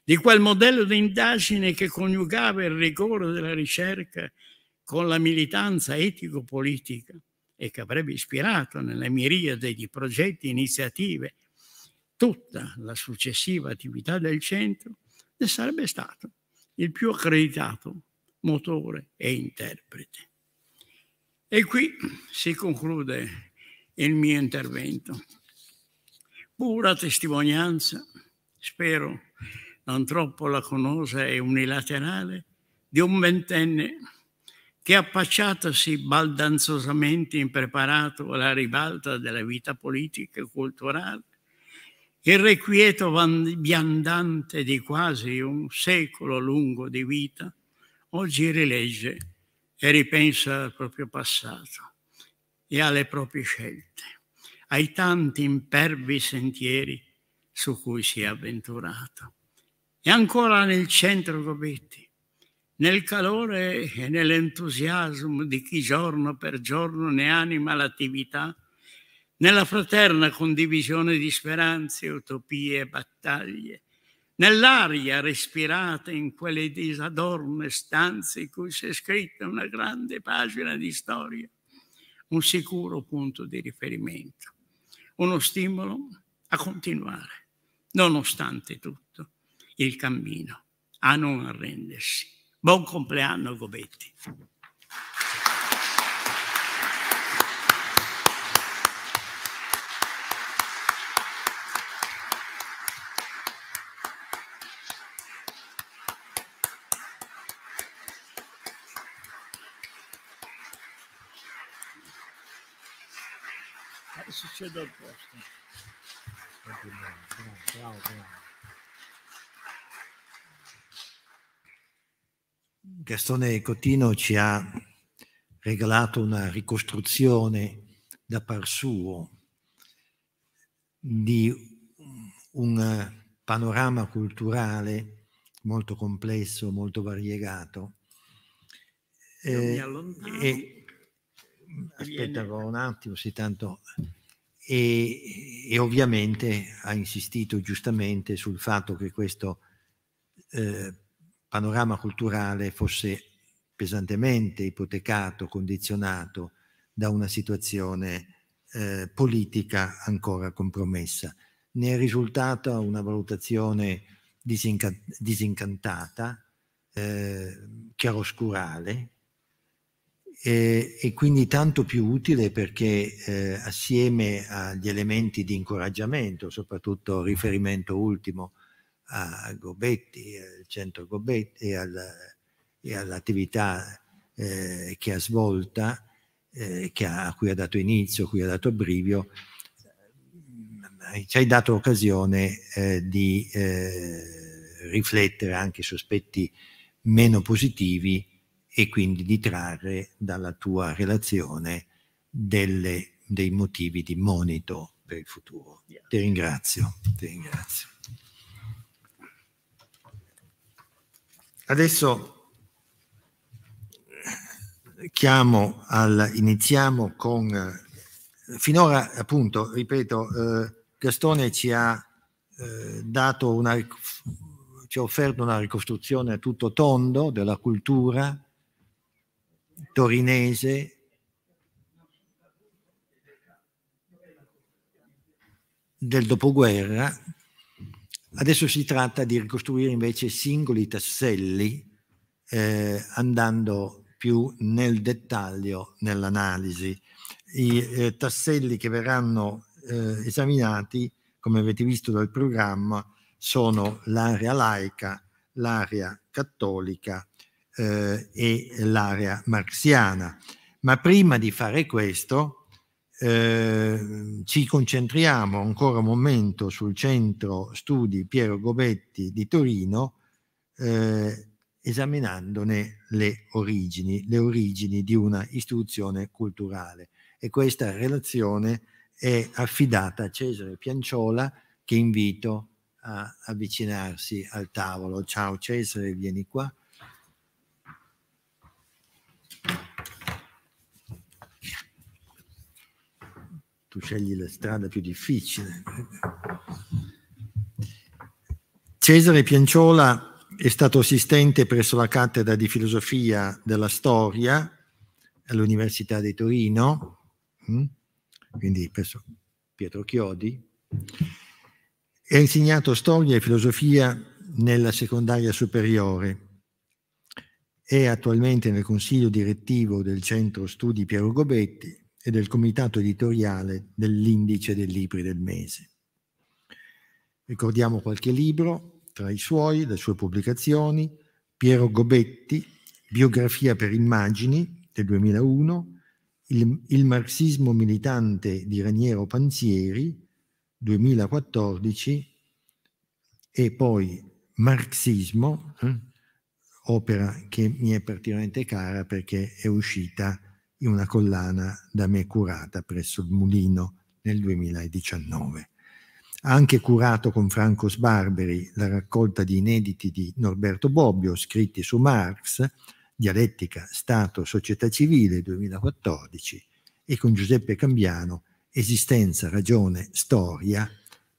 di quel modello di indagine che coniugava il rigore della ricerca con la militanza etico-politica e che avrebbe ispirato nelle miriade di progetti e iniziative tutta la successiva attività del centro, ne sarebbe stato il più accreditato motore e interprete. E qui si conclude il mio intervento. Pura testimonianza, spero non troppo laconosa e unilaterale, di un ventenne che appacciatosi baldanzosamente impreparato alla ribalta della vita politica e culturale, il requieto viandante di quasi un secolo lungo di vita oggi rilegge e ripensa al proprio passato e alle proprie scelte, ai tanti impervi sentieri su cui si è avventurato. E ancora nel centro Gobetti, nel calore e nell'entusiasmo di chi giorno per giorno ne anima l'attività, nella fraterna condivisione di speranze, utopie e battaglie, nell'aria respirata in quelle disadorne stanze in cui si è scritta una grande pagina di storia, un sicuro punto di riferimento, uno stimolo a continuare, nonostante tutto, il cammino, a non arrendersi. Buon compleanno, Gobetti. scedo al posto. Bravo, bravo, bravo. Gastone Cotino ci ha regalato una ricostruzione da par suo di un panorama culturale molto complesso, molto variegato. Eh, e, aspetta un attimo, sì, tanto e, e, ovviamente ha insistito giustamente sul fatto che questo eh, panorama culturale fosse pesantemente ipotecato, condizionato da una situazione eh, politica ancora compromessa. Ne è risultata una valutazione disinca disincantata, eh, chiaroscurale, e, e quindi tanto più utile perché eh, assieme agli elementi di incoraggiamento, soprattutto riferimento ultimo a Gobetti, al centro Gobetti e, al, e all'attività eh, che ha svolta, eh, ha, a cui ha dato inizio, a cui ha dato brivio, eh, ci hai dato occasione eh, di eh, riflettere anche sospetti meno positivi e quindi di trarre dalla tua relazione delle, dei motivi di monito per il futuro. Yeah. Ti ringrazio, ti ringrazio. Adesso al, iniziamo con, finora appunto, ripeto, eh, Gastone ci ha eh, dato una, ci ha offerto una ricostruzione a tutto tondo della cultura, torinese del dopoguerra. Adesso si tratta di ricostruire invece singoli tasselli eh, andando più nel dettaglio nell'analisi. I eh, tasselli che verranno eh, esaminati, come avete visto dal programma, sono l'area laica, l'area cattolica eh, e l'area marxiana. Ma prima di fare questo eh, ci concentriamo ancora un momento sul centro studi Piero Gobetti di Torino eh, esaminandone le origini, le origini di una istituzione culturale. E questa relazione è affidata a Cesare Pianciola che invito a avvicinarsi al tavolo. Ciao Cesare, vieni qua. tu scegli la strada più difficile. Cesare Pianciola è stato assistente presso la cattedra di filosofia della storia all'Università di Torino, mm? quindi presso Pietro Chiodi, e ha insegnato storia e filosofia nella secondaria superiore. È attualmente nel consiglio direttivo del Centro Studi Piero Gobetti e del comitato editoriale dell'Indice dei Libri del Mese. Ricordiamo qualche libro tra i suoi, le sue pubblicazioni, Piero Gobetti, Biografia per immagini del 2001, Il, il marxismo militante di Raniero Panzieri 2014 e poi Marxismo, eh, opera che mi è particolarmente cara perché è uscita in una collana da me curata presso il Mulino nel 2019. Ha anche curato con Franco Sbarberi la raccolta di inediti di Norberto Bobbio scritti su Marx, Dialettica, Stato, Società Civile 2014 e con Giuseppe Cambiano Esistenza, Ragione, Storia,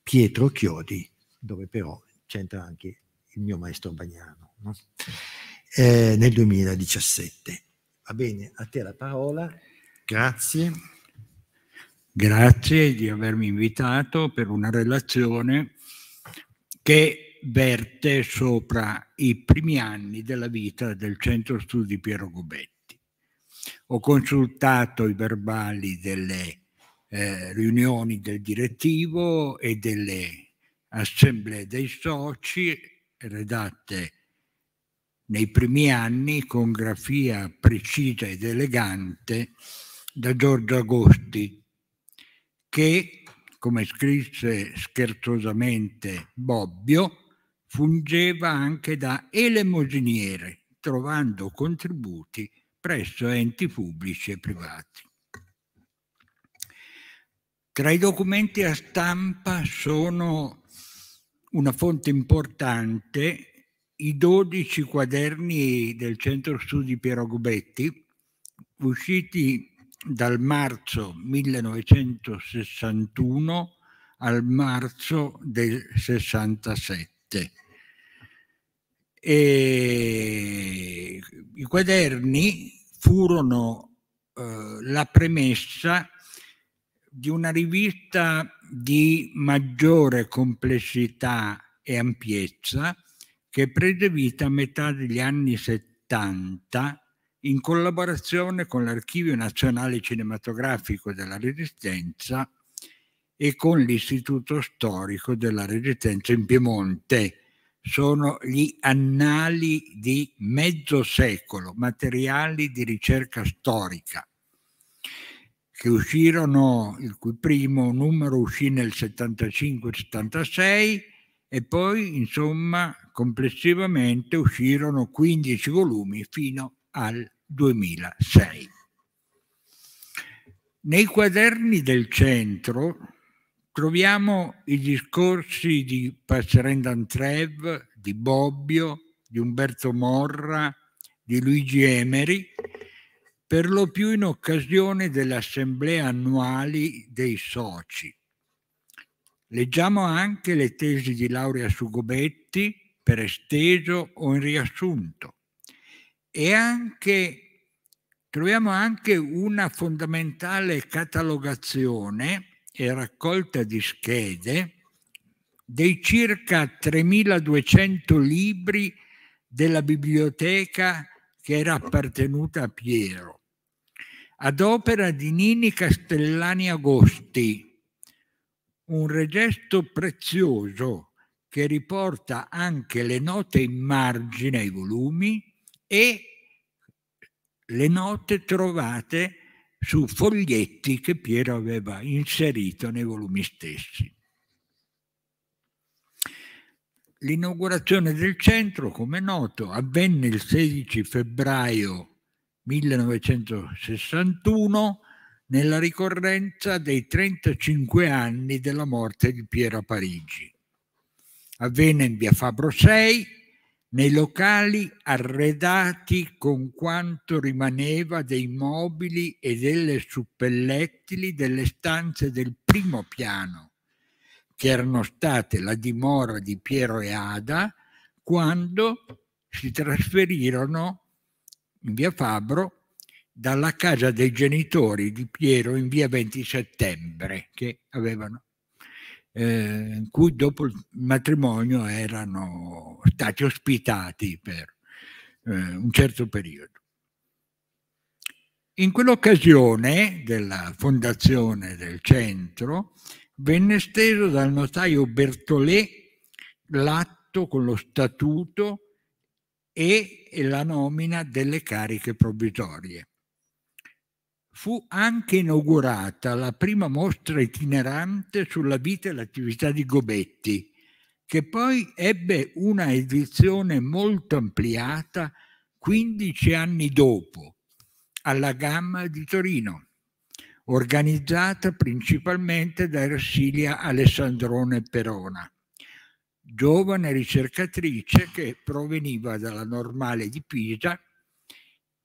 Pietro Chiodi, dove però c'entra anche il mio maestro Bagnano, no? eh, nel 2017. Va bene, a te la parola. Grazie. Grazie di avermi invitato per una relazione che verte sopra i primi anni della vita del Centro Studi Piero Gobetti. Ho consultato i verbali delle eh, riunioni del direttivo e delle assemblee dei soci redatte nei primi anni con grafia precisa ed elegante da Giorgio Agosti, che, come scrisse scherzosamente Bobbio, fungeva anche da elemosiniere, trovando contributi presso enti pubblici e privati. Tra i documenti a stampa sono una fonte importante i 12 quaderni del Centro Studi Piero Gubetti, usciti dal marzo 1961 al marzo del 67. E I quaderni furono eh, la premessa di una rivista di maggiore complessità e ampiezza, che prende vita a metà degli anni 70 in collaborazione con l'Archivio Nazionale Cinematografico della Resistenza e con l'Istituto Storico della Resistenza in Piemonte. Sono gli annali di mezzo secolo, materiali di ricerca storica, che uscirono, il cui primo numero uscì nel 75-76 e poi insomma complessivamente uscirono 15 volumi fino al 2006. Nei quaderni del centro troviamo i discorsi di Passerend D'Antrev, di Bobbio, di Umberto Morra, di Luigi Emeri, per lo più in occasione delle assemblee annuali dei soci. Leggiamo anche le tesi di laurea su Gobetti per esteso o in riassunto e anche, troviamo anche una fondamentale catalogazione e raccolta di schede dei circa 3.200 libri della biblioteca che era appartenuta a Piero, ad opera di Nini Castellani Agosti, un regesto prezioso che riporta anche le note in margine ai volumi e le note trovate su foglietti che Piero aveva inserito nei volumi stessi. L'inaugurazione del centro, come noto, avvenne il 16 febbraio 1961 nella ricorrenza dei 35 anni della morte di Piero Parigi. Avvenne in via Fabro 6, nei locali arredati con quanto rimaneva dei mobili e delle suppellettili delle stanze del primo piano, che erano state la dimora di Piero e Ada quando si trasferirono in via Fabro dalla casa dei genitori di Piero in via 20 settembre, che avevano, eh, in cui dopo il matrimonio erano stati ospitati per eh, un certo periodo. In quell'occasione della fondazione del centro venne steso dal notaio Bertolè l'atto con lo statuto e la nomina delle cariche provvisorie fu anche inaugurata la prima mostra itinerante sulla vita e l'attività di Gobetti, che poi ebbe una edizione molto ampliata 15 anni dopo alla Gamma di Torino, organizzata principalmente da Ersilia Alessandrone Perona, giovane ricercatrice che proveniva dalla Normale di Pisa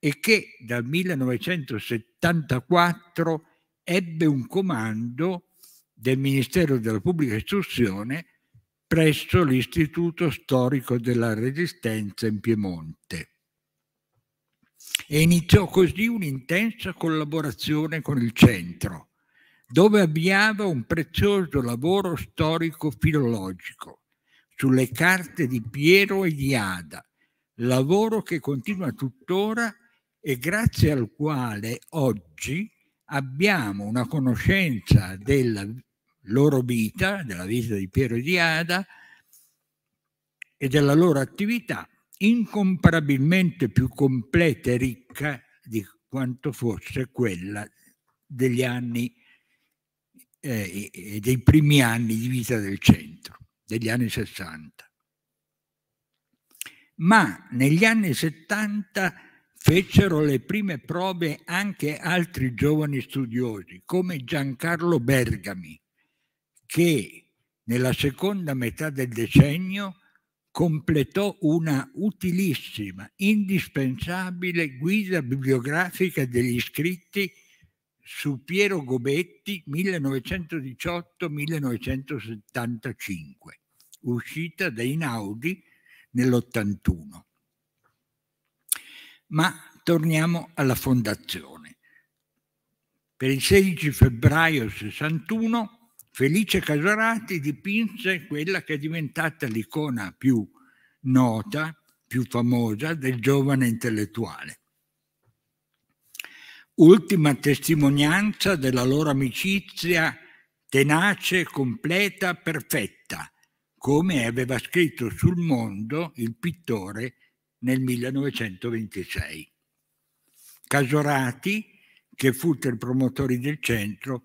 e che dal 1974 ebbe un comando del Ministero della Pubblica Istruzione presso l'Istituto Storico della Resistenza in Piemonte. E iniziò così un'intensa collaborazione con il centro, dove avviava un prezioso lavoro storico-filologico sulle carte di Piero e di Ada, lavoro che continua tuttora e grazie al quale oggi abbiamo una conoscenza della loro vita, della vita di Piero e di Ada e della loro attività incomparabilmente più completa e ricca di quanto fosse quella degli anni eh, dei primi anni di vita del centro, degli anni 60. Ma negli anni 70 fecero le prime prove anche altri giovani studiosi, come Giancarlo Bergami, che nella seconda metà del decennio completò una utilissima, indispensabile guida bibliografica degli scritti su Piero Gobetti 1918-1975, uscita da Inaudi nell'81. Ma torniamo alla fondazione. Per il 16 febbraio 61 Felice Casorati dipinse quella che è diventata l'icona più nota, più famosa del giovane intellettuale. Ultima testimonianza della loro amicizia tenace, completa, perfetta, come aveva scritto sul mondo il pittore nel 1926. Casorati, che fu tra i promotori del centro,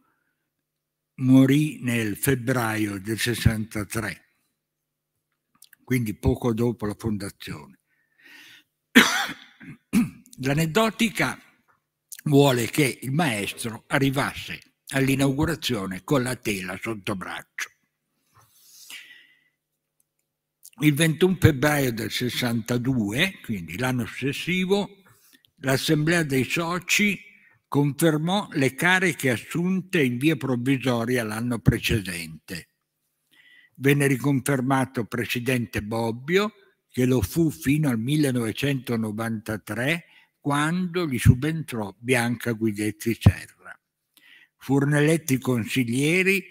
morì nel febbraio del 63, quindi poco dopo la fondazione. *coughs* L'aneddotica vuole che il maestro arrivasse all'inaugurazione con la tela sotto braccio. Il 21 febbraio del 62, quindi l'anno successivo, l'Assemblea dei Soci confermò le cariche assunte in via provvisoria l'anno precedente. Venne riconfermato presidente Bobbio, che lo fu fino al 1993, quando gli subentrò Bianca Guidetti Serra. Furono eletti consiglieri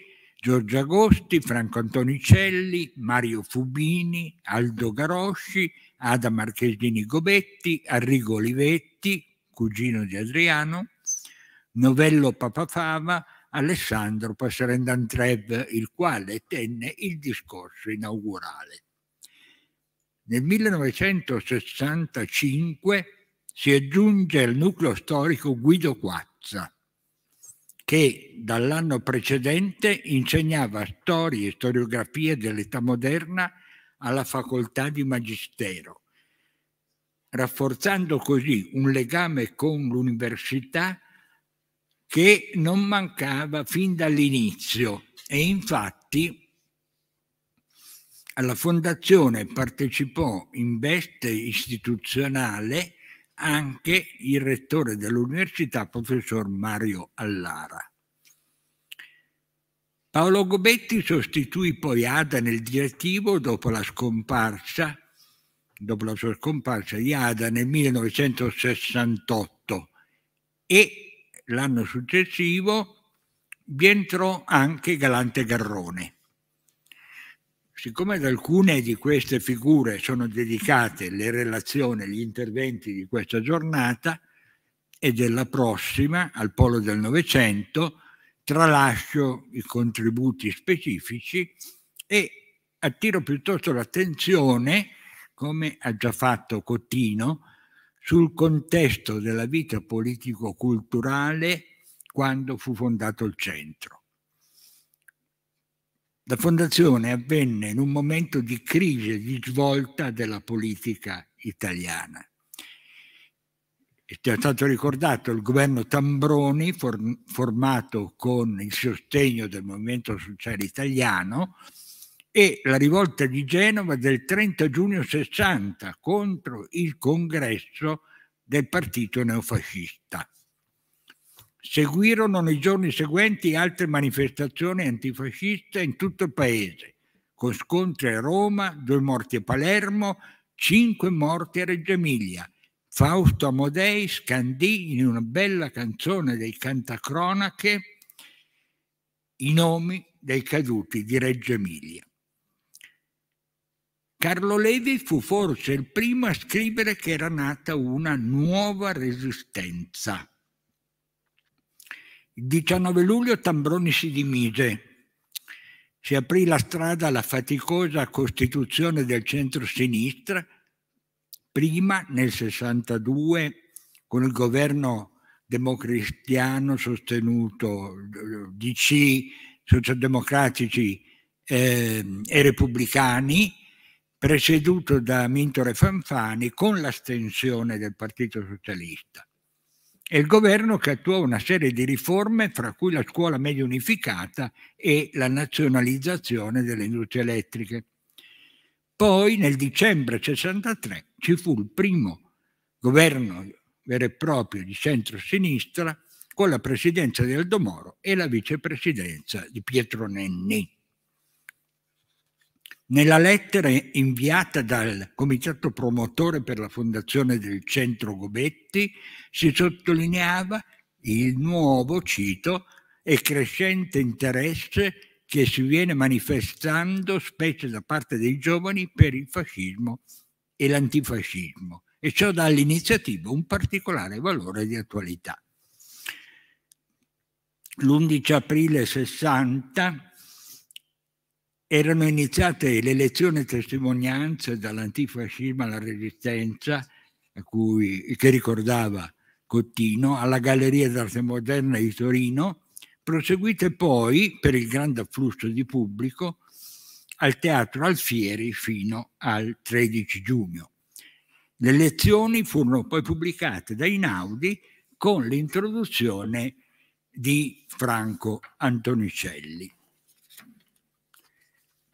Giorgio Agosti, Franco Antonicelli, Mario Fubini, Aldo Garosci, Ada Marchesini Gobetti, Arrigo Olivetti, cugino di Adriano, Novello Papafava, Alessandro Passerendantrev, il quale tenne il discorso inaugurale. Nel 1965 si aggiunge al nucleo storico Guido Quazza, che dall'anno precedente insegnava storia e storiografia dell'età moderna alla facoltà di magistero, rafforzando così un legame con l'università che non mancava fin dall'inizio e infatti alla fondazione partecipò in veste istituzionale anche il rettore dell'università, professor Mario Allara. Paolo Gobetti sostituì poi Ada nel direttivo dopo la scomparsa, dopo la sua scomparsa di Ada nel 1968 e l'anno successivo vi entrò anche Galante Garrone siccome ad alcune di queste figure sono dedicate le relazioni, gli interventi di questa giornata e della prossima al Polo del Novecento, tralascio i contributi specifici e attiro piuttosto l'attenzione, come ha già fatto Cottino, sul contesto della vita politico-culturale quando fu fondato il centro la fondazione avvenne in un momento di crisi, e di svolta della politica italiana. È stato ricordato il governo Tambroni, form formato con il sostegno del Movimento Sociale Italiano, e la rivolta di Genova del 30 giugno 60 contro il congresso del partito neofascista. Seguirono nei giorni seguenti altre manifestazioni antifasciste in tutto il paese, con scontri a Roma, due morti a Palermo, cinque morti a Reggio Emilia. Fausto Amodei scandì in una bella canzone dei Cantacronache i nomi dei caduti di Reggio Emilia. Carlo Levi fu forse il primo a scrivere che era nata una nuova resistenza il 19 luglio Tambroni si dimise. Si aprì la strada alla faticosa costituzione del centro-sinistra, prima nel 62 con il governo democristiano sostenuto eh, di C, socialdemocratici eh, e repubblicani, presieduto da Mintore Fanfani con l'astensione del Partito Socialista e il governo che attuò una serie di riforme, fra cui la scuola media unificata e la nazionalizzazione delle industrie elettriche. Poi nel dicembre 63 ci fu il primo governo vero e proprio di centro-sinistra con la presidenza di Aldo Moro e la vicepresidenza di Pietro Nenni. Nella lettera inviata dal comitato promotore per la fondazione del centro Gobetti si sottolineava il nuovo, cito, e crescente interesse che si viene manifestando, specie da parte dei giovani, per il fascismo e l'antifascismo, e ciò dà all'iniziativa un particolare valore di attualità. L'11 aprile 60 erano iniziate le lezioni e testimonianze dall'antifascismo alla resistenza, cui, che ricordava Cottino, alla Galleria d'Arte Moderna di Torino, proseguite poi, per il grande afflusso di pubblico, al Teatro Alfieri fino al 13 giugno. Le lezioni furono poi pubblicate da Inaudi con l'introduzione di Franco Antonicelli.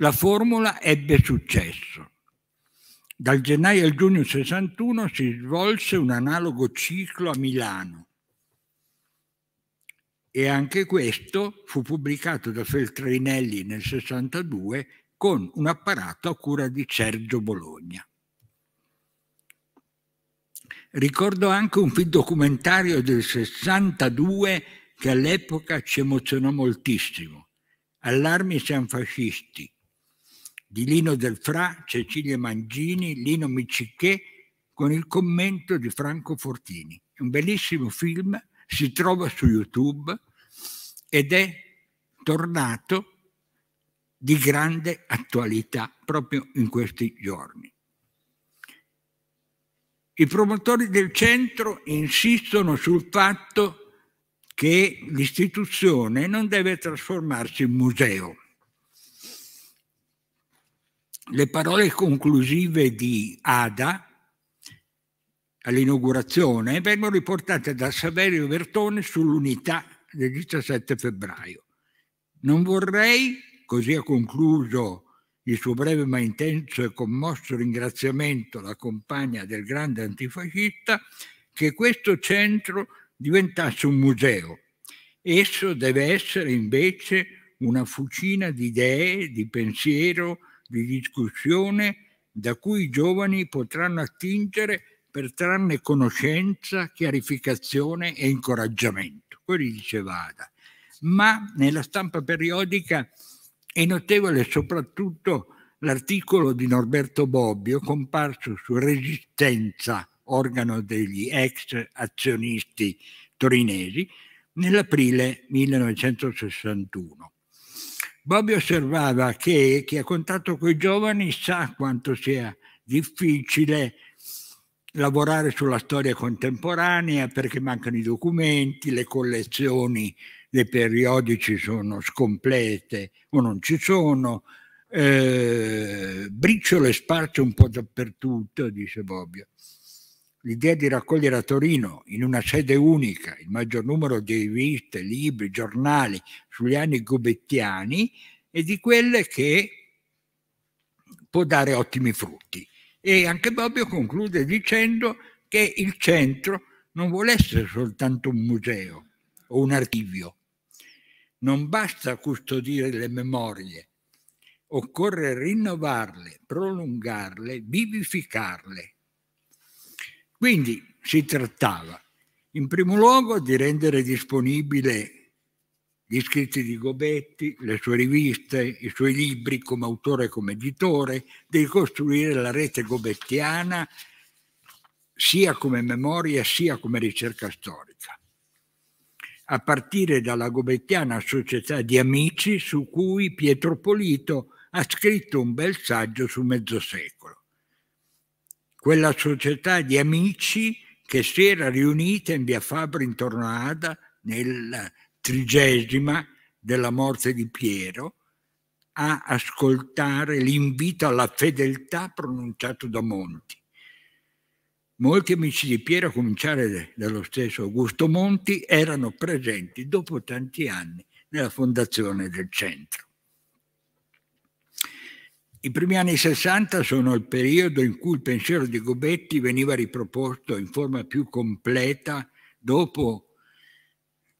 La formula ebbe successo. Dal gennaio al giugno 61 si svolse un analogo ciclo a Milano e anche questo fu pubblicato da Feltrinelli nel 62 con un apparato a cura di Sergio Bologna. Ricordo anche un film documentario del 62 che all'epoca ci emozionò moltissimo, Allarmi siamo fascisti, di Lino Del Fra, Cecilia Mangini, Lino Micicchè, con il commento di Franco Fortini. Un bellissimo film, si trova su YouTube ed è tornato di grande attualità proprio in questi giorni. I promotori del centro insistono sul fatto che l'istituzione non deve trasformarsi in museo le parole conclusive di Ada all'inaugurazione vengono riportate da Saverio Bertone sull'unità del 17 febbraio. Non vorrei, così ha concluso il suo breve ma intenso e commosso ringraziamento alla compagna del grande antifascista, che questo centro diventasse un museo. Esso deve essere invece una fucina di idee, di pensiero, di discussione da cui i giovani potranno attingere per trarne conoscenza, chiarificazione e incoraggiamento. Quelli dice Vada. Ma nella stampa periodica è notevole soprattutto l'articolo di Norberto Bobbio comparso su Resistenza, organo degli ex azionisti torinesi, nell'aprile 1961. Bobby osservava che chi ha contatto con i giovani sa quanto sia difficile lavorare sulla storia contemporanea perché mancano i documenti, le collezioni dei periodici sono scomplete o non ci sono, eh, briciole sparse un po' dappertutto, dice Bobbio l'idea di raccogliere a Torino, in una sede unica, il maggior numero di riviste, libri, giornali sugli anni gubettiani è di quelle che può dare ottimi frutti. E anche Bobbio conclude dicendo che il centro non vuole essere soltanto un museo o un archivio. Non basta custodire le memorie, occorre rinnovarle, prolungarle, vivificarle, quindi si trattava in primo luogo di rendere disponibile gli scritti di Gobetti, le sue riviste, i suoi libri come autore e come editore, di costruire la rete gobettiana sia come memoria sia come ricerca storica a partire dalla Gobettiana Società di Amici su cui Pietro Polito ha scritto un bel saggio su mezzo secolo quella società di amici che si era riunita in via Fabri intorno a Ada nella trigesima della morte di Piero a ascoltare l'invito alla fedeltà pronunciato da Monti. Molti amici di Piero, a cominciare dallo stesso Augusto Monti, erano presenti dopo tanti anni nella fondazione del centro. I primi anni 60 sono il periodo in cui il pensiero di Gobetti veniva riproposto in forma più completa dopo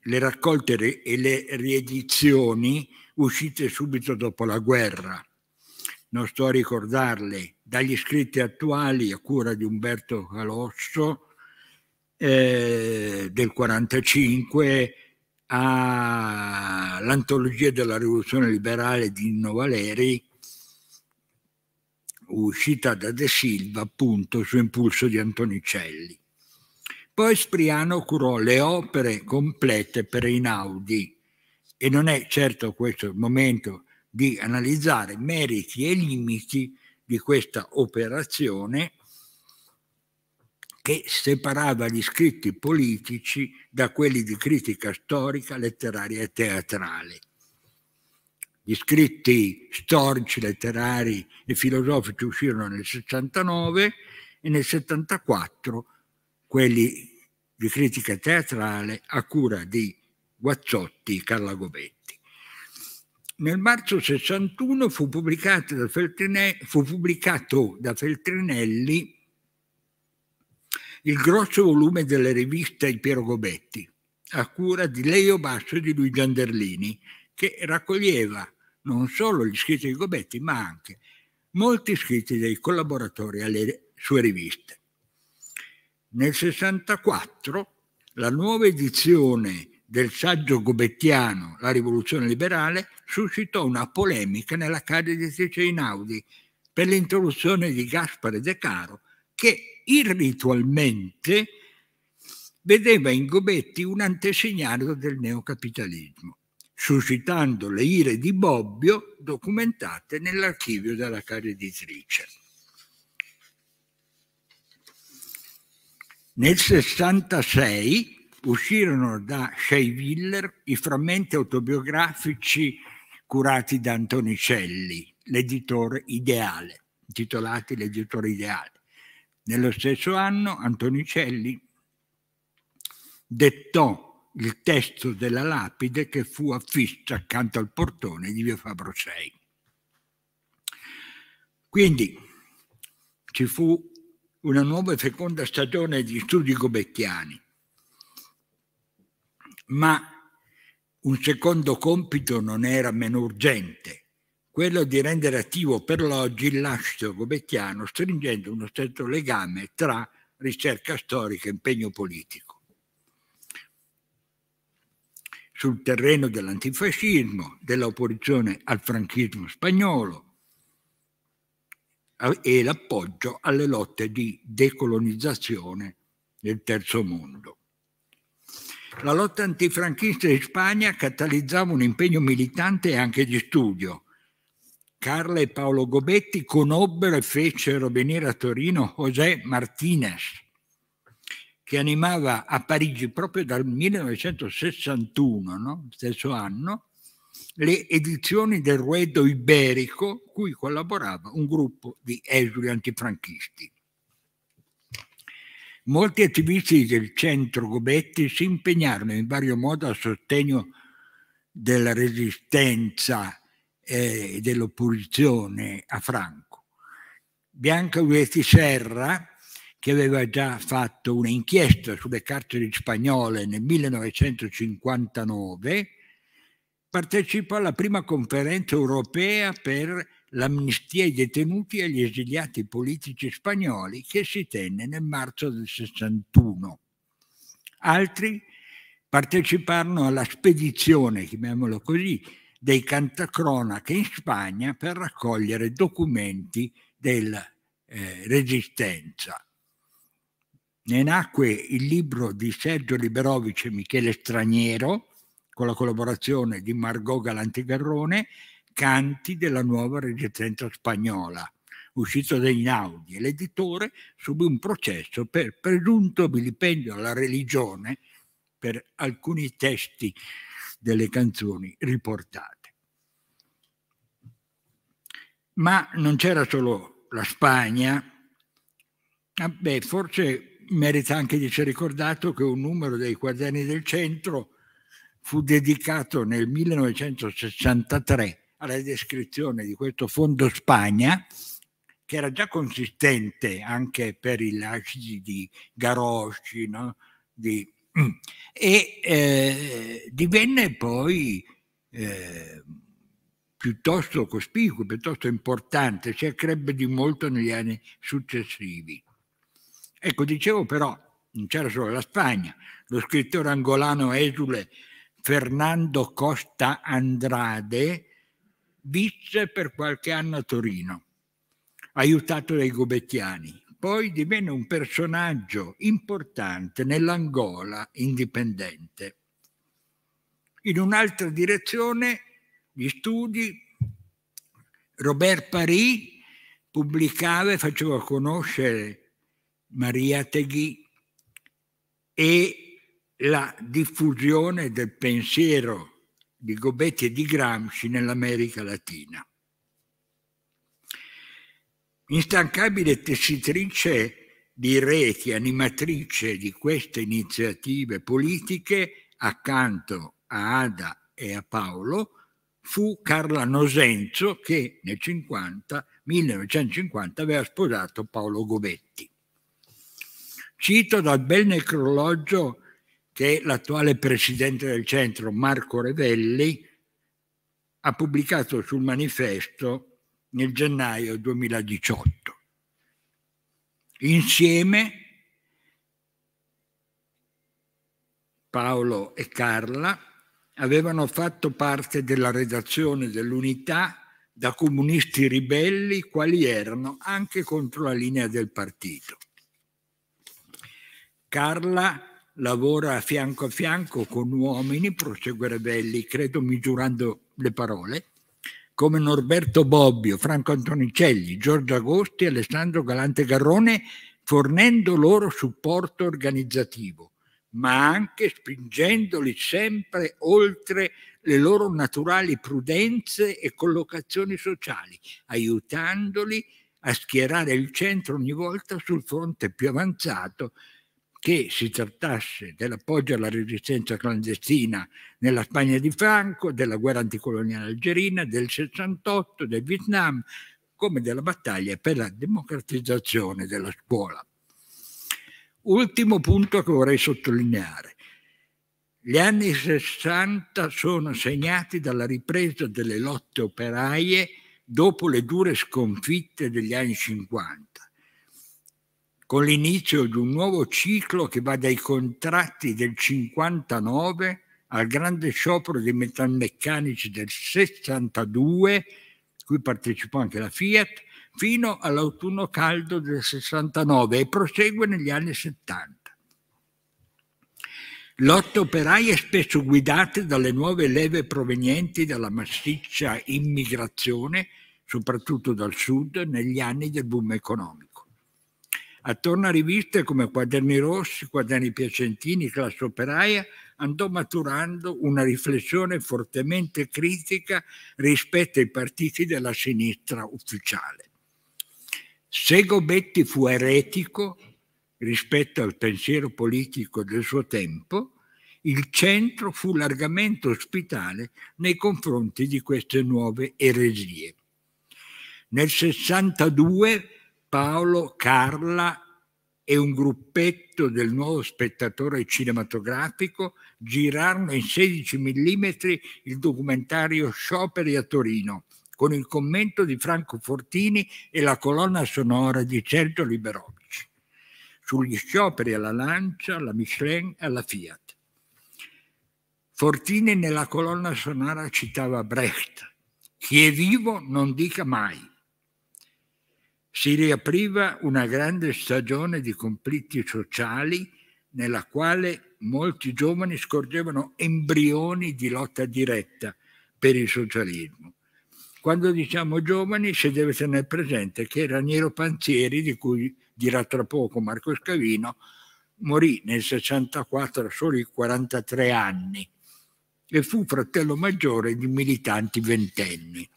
le raccolte e le riedizioni uscite subito dopo la guerra. Non sto a ricordarle, dagli scritti attuali a cura di Umberto Calosso eh, del 45 all'antologia della rivoluzione liberale di Inno Valeri uscita da De Silva appunto su impulso di Antonicelli. Poi Spriano curò le opere complete per Einaudi e non è certo questo il momento di analizzare meriti e limiti di questa operazione che separava gli scritti politici da quelli di critica storica, letteraria e teatrale. Gli scritti storici, letterari e filosofici uscirono nel 69 e nel 74 quelli di critica teatrale a cura di Guazzotti e Carla Gobetti. Nel marzo 61 fu pubblicato da, Feltrinelli, pubblicato da Feltrinelli il grosso volume della rivista di Piero Gobetti, a cura di Leo Basso e di Luigi Anderlini, che raccoglieva non solo gli scritti di Gobetti, ma anche molti scritti dei collaboratori alle sue riviste. Nel 64 la nuova edizione del saggio gobettiano La rivoluzione liberale suscitò una polemica nella casa editrice Inaudi per l'introduzione di Gaspare De Caro che irritualmente vedeva in Gobetti un antesignano del neocapitalismo suscitando le ire di Bobbio documentate nell'archivio della casa editrice. Nel 66 uscirono da Scheiviller i frammenti autobiografici curati da Antonicelli, l'editore ideale, intitolati L'editore ideale. Nello stesso anno Antonicelli dettò il testo della lapide che fu affissa accanto al portone di via Fabro 6. Quindi ci fu una nuova e feconda stagione di studi gobecchiani, ma un secondo compito non era meno urgente, quello di rendere attivo per l'oggi il lascito gobecchiano stringendo uno stretto legame tra ricerca storica e impegno politico. sul terreno dell'antifascismo, dell'opposizione al franchismo spagnolo e l'appoggio alle lotte di decolonizzazione del terzo mondo. La lotta antifranchista in Spagna catalizzava un impegno militante e anche di studio. Carla e Paolo Gobetti conobbero e fecero venire a Torino José Martínez, che animava a Parigi proprio dal 1961, no? stesso anno, le edizioni del Ruedo Iberico, cui collaborava un gruppo di esuli antifranchisti. Molti attivisti del centro Gobetti si impegnarono in vario modo a sostegno della resistenza eh, e eh, dell'opposizione a Franco. Bianca Uetti Serra, che aveva già fatto un'inchiesta sulle carceri spagnole nel 1959, partecipò alla prima conferenza europea per l'amnistia ai detenuti e agli esiliati politici spagnoli che si tenne nel marzo del 61. Altri parteciparono alla spedizione, chiamiamolo così, dei cantacronache in Spagna per raccogliere documenti della eh, resistenza. Ne nacque il libro di Sergio Liberovici e Michele Straniero, con la collaborazione di Margot Galantigarrone, Canti della nuova resistenza spagnola, uscito da Naudi, e l'editore subì un processo per presunto vilipendio alla religione per alcuni testi delle canzoni riportate. Ma non c'era solo la Spagna, ah, Beh, forse merita anche di essere ricordato che un numero dei quaderni del centro fu dedicato nel 1963 alla descrizione di questo fondo Spagna, che era già consistente anche per i lasci di Garosci, no? di, *clears throat* e eh, divenne poi eh, piuttosto cospicuo, piuttosto importante, si accrebbe di molto negli anni successivi. Ecco, dicevo però, non c'era solo la Spagna, lo scrittore angolano esule Fernando Costa Andrade visse per qualche anno a Torino, aiutato dai Gobettiani. Poi divenne un personaggio importante nell'Angola indipendente. In un'altra direzione gli studi, Robert Parì pubblicava e faceva conoscere Maria Mariateghi e la diffusione del pensiero di Gobetti e di Gramsci nell'America Latina. Instancabile tessitrice di reti, animatrice di queste iniziative politiche, accanto a Ada e a Paolo, fu Carla Nosenzo che nel 50, 1950 aveva sposato Paolo Gobetti. Cito dal bel necrologio che l'attuale presidente del centro, Marco Revelli, ha pubblicato sul manifesto nel gennaio 2018. Insieme Paolo e Carla avevano fatto parte della redazione dell'unità da comunisti ribelli quali erano anche contro la linea del partito. Carla lavora fianco a fianco con uomini, prosegue Revelli, credo misurando le parole, come Norberto Bobbio, Franco Antonicelli, Giorgio Agosti, Alessandro Galante Garrone, fornendo loro supporto organizzativo, ma anche spingendoli sempre oltre le loro naturali prudenze e collocazioni sociali, aiutandoli a schierare il centro ogni volta sul fronte più avanzato che si trattasse dell'appoggio alla resistenza clandestina nella Spagna di Franco, della guerra anticoloniale algerina, del 68, del Vietnam, come della battaglia per la democratizzazione della scuola. Ultimo punto che vorrei sottolineare. Gli anni 60 sono segnati dalla ripresa delle lotte operaie dopo le dure sconfitte degli anni 50 con l'inizio di un nuovo ciclo che va dai contratti del 59 al grande sciopero dei metalmeccanici del 62, cui partecipò anche la Fiat, fino all'autunno caldo del 69 e prosegue negli anni 70. Lotte operaie spesso guidate dalle nuove leve provenienti dalla massiccia immigrazione, soprattutto dal sud, negli anni del boom economico. Attorno a riviste come Quaderni Rossi, Quaderni Piacentini, Classe Operaia, andò maturando una riflessione fortemente critica rispetto ai partiti della sinistra ufficiale. Se Gobetti fu eretico rispetto al pensiero politico del suo tempo, il centro fu largamente ospitale nei confronti di queste nuove eresie. Nel 62 Paolo, Carla e un gruppetto del nuovo spettatore cinematografico girarono in 16 mm il documentario Scioperi a Torino, con il commento di Franco Fortini e la colonna sonora di Sergio Liberovici, sugli scioperi alla Lancia, alla Michelin e alla Fiat. Fortini nella colonna sonora citava Brecht, chi è vivo non dica mai, si riapriva una grande stagione di conflitti sociali nella quale molti giovani scorgevano embrioni di lotta diretta per il socialismo. Quando diciamo giovani si deve tenere presente che Raniero Panzieri, di cui dirà tra poco Marco Scavino, morì nel 64 a soli 43 anni e fu fratello maggiore di militanti ventenni.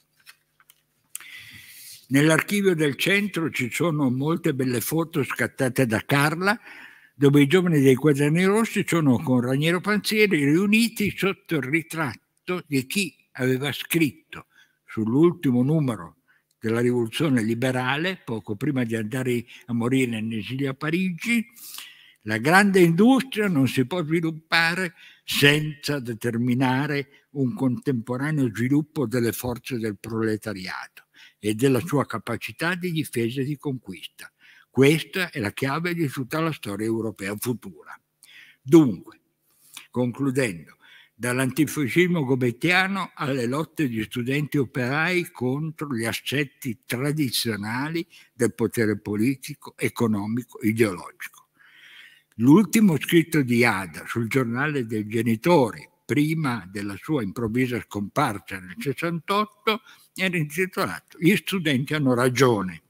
Nell'archivio del centro ci sono molte belle foto scattate da Carla, dove i giovani dei quaderni rossi sono con Raniero Panzieri riuniti sotto il ritratto di chi aveva scritto sull'ultimo numero della rivoluzione liberale, poco prima di andare a morire in esilio a Parigi, la grande industria non si può sviluppare senza determinare un contemporaneo sviluppo delle forze del proletariato e della sua capacità di difesa e di conquista. Questa è la chiave di tutta la storia europea futura. Dunque, concludendo, dall'antifascismo gobetthiano alle lotte di studenti operai contro gli assetti tradizionali del potere politico, economico, ideologico. L'ultimo scritto di Ada sul giornale dei genitori, prima della sua improvvisa scomparsa nel 68, era intitolato Gli studenti hanno ragione.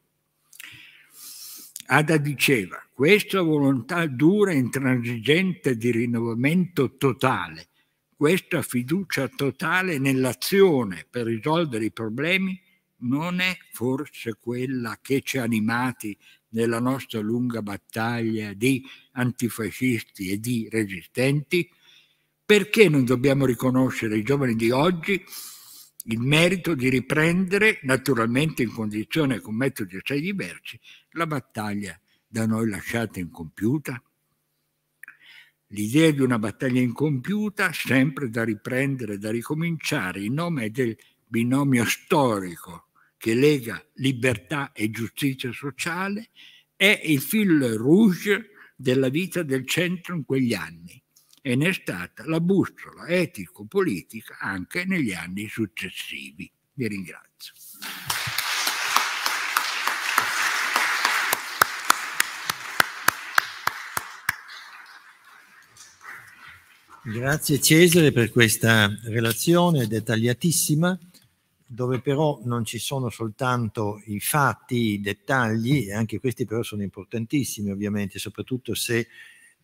Ada diceva, questa volontà dura e intransigente di rinnovamento totale, questa fiducia totale nell'azione per risolvere i problemi, non è forse quella che ci ha animati nella nostra lunga battaglia di antifascisti e di resistenti? Perché non dobbiamo riconoscere i giovani di oggi il merito di riprendere, naturalmente in condizione con metodi assai diversi, la battaglia da noi lasciata incompiuta? L'idea di una battaglia incompiuta, sempre da riprendere, da ricominciare, in nome del binomio storico che lega libertà e giustizia sociale, è il fil rouge della vita del centro in quegli anni e ne è stata la bussola etico-politica anche negli anni successivi. Vi ringrazio. Grazie Cesare per questa relazione dettagliatissima, dove però non ci sono soltanto i fatti, i dettagli, e anche questi però sono importantissimi ovviamente, soprattutto se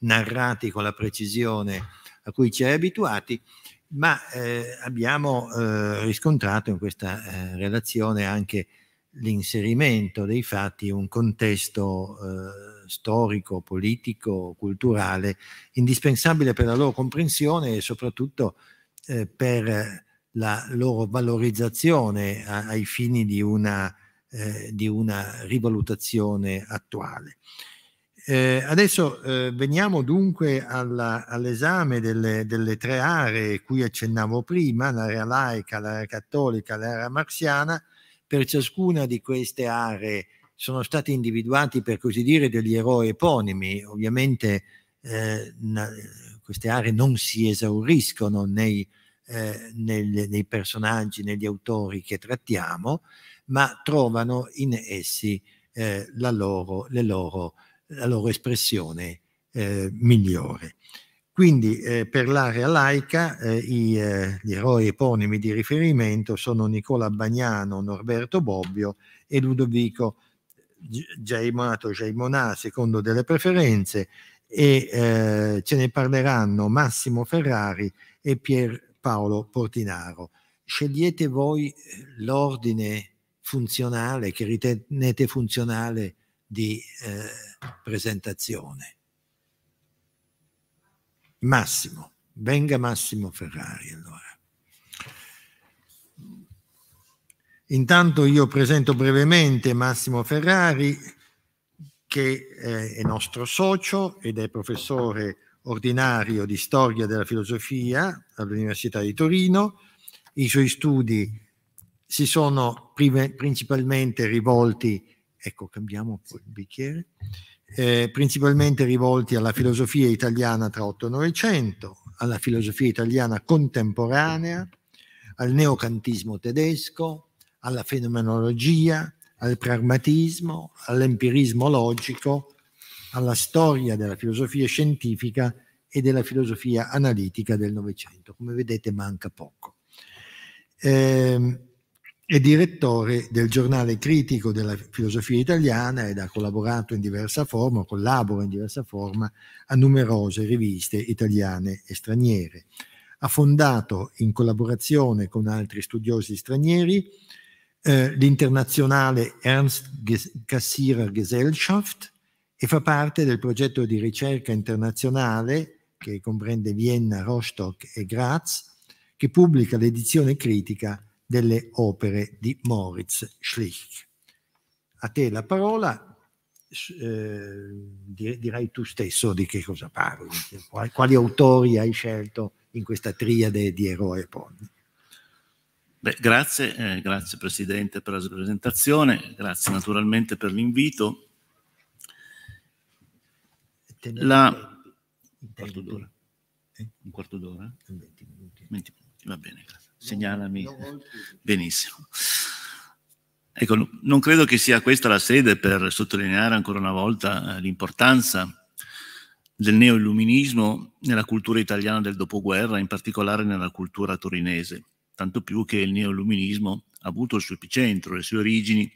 narrati con la precisione a cui ci è abituati, ma eh, abbiamo eh, riscontrato in questa eh, relazione anche l'inserimento dei fatti in un contesto eh, storico, politico, culturale, indispensabile per la loro comprensione e soprattutto eh, per la loro valorizzazione a, ai fini di una, eh, di una rivalutazione attuale. Eh, adesso eh, veniamo dunque alla, all'esame delle, delle, tre aree cui accennavo prima, l'area laica, l'area cattolica, l'area marziana. Per ciascuna di queste aree sono stati individuati, per così dire, degli eroi eponimi. Ovviamente eh, na, queste aree non si esauriscono nei, eh, nel, nei personaggi, negli autori che trattiamo, ma trovano in essi eh, loro, le loro la loro espressione eh, migliore. Quindi eh, per l'area laica eh, i, eh, gli eroi eponimi di riferimento sono Nicola Bagnano, Norberto Bobbio e Ludovico Giaimonato Giaimonà, secondo delle preferenze, e eh, ce ne parleranno Massimo Ferrari e Pier Paolo Portinaro. Scegliete voi eh, l'ordine funzionale che ritenete funzionale di presentazione. Massimo, venga Massimo Ferrari allora. Intanto io presento brevemente Massimo Ferrari che è nostro socio ed è professore ordinario di storia della filosofia all'Università di Torino. I suoi studi si sono principalmente rivolti ecco cambiamo poi il bicchiere, eh, principalmente rivolti alla filosofia italiana tra 8 e 900, alla filosofia italiana contemporanea, al neocantismo tedesco, alla fenomenologia, al pragmatismo, all'empirismo logico, alla storia della filosofia scientifica e della filosofia analitica del Novecento. Come vedete manca poco. Eh, è direttore del giornale critico della filosofia italiana ed ha collaborato in diversa forma, collabora in diversa forma a numerose riviste italiane e straniere. Ha fondato in collaborazione con altri studiosi stranieri eh, l'internazionale Ernst Cassirer Gesellschaft e fa parte del progetto di ricerca internazionale che comprende Vienna, Rostock e Graz, che pubblica l'edizione critica delle opere di Moritz Schlich. A te la parola, eh, dirai tu stesso di che cosa parli, quali autori hai scelto in questa triade di eroi e ponni. Beh, grazie, eh, grazie Presidente per la presentazione, grazie naturalmente per l'invito. La... Un quarto d'ora? Eh? Un quarto d'ora? 20 minuti. 20 minuti, va bene. grazie segnalami. Benissimo. Ecco, non credo che sia questa la sede per sottolineare ancora una volta eh, l'importanza del neoilluminismo nella cultura italiana del dopoguerra, in particolare nella cultura torinese, tanto più che il neoilluminismo ha avuto il suo epicentro, le sue origini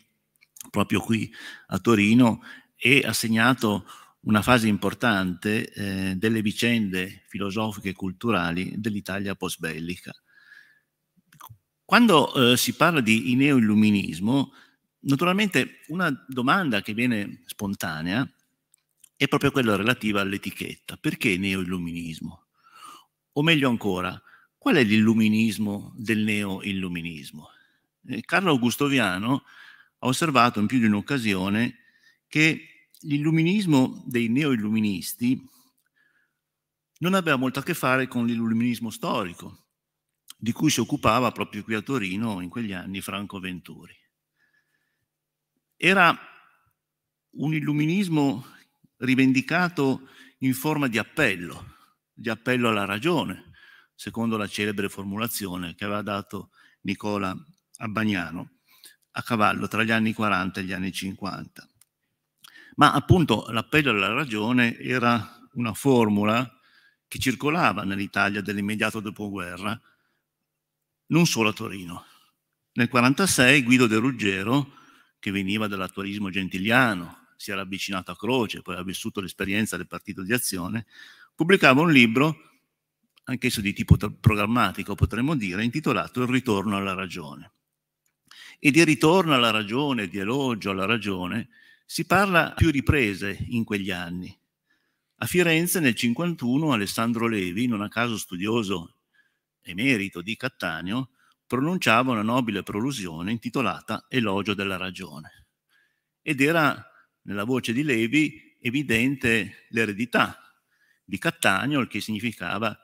proprio qui a Torino e ha segnato una fase importante eh, delle vicende filosofiche e culturali dell'Italia post-bellica. Quando eh, si parla di neoilluminismo, naturalmente una domanda che viene spontanea è proprio quella relativa all'etichetta. Perché neoilluminismo? O meglio ancora, qual è l'illuminismo del neoilluminismo? Eh, Carlo Augustoviano ha osservato in più di un'occasione che l'illuminismo dei neoilluministi non aveva molto a che fare con l'illuminismo storico, di cui si occupava proprio qui a Torino in quegli anni Franco Venturi. Era un illuminismo rivendicato in forma di appello, di appello alla ragione, secondo la celebre formulazione che aveva dato Nicola Abbagnano a cavallo tra gli anni 40 e gli anni 50. Ma appunto l'appello alla ragione era una formula che circolava nell'Italia dell'immediato dopoguerra, non solo a Torino. Nel 1946 Guido De Ruggero, che veniva dall'attualismo gentiliano, si era avvicinato a Croce, poi ha vissuto l'esperienza del partito di azione, pubblicava un libro, anch'esso di tipo programmatico potremmo dire, intitolato Il ritorno alla ragione. E di ritorno alla ragione, di elogio alla ragione, si parla a più riprese in quegli anni. A Firenze nel 1951 Alessandro Levi, non a caso studioso emerito di Cattaneo, pronunciava una nobile prolusione intitolata Elogio della ragione. Ed era, nella voce di Levi, evidente l'eredità di Cattaneo, il che significava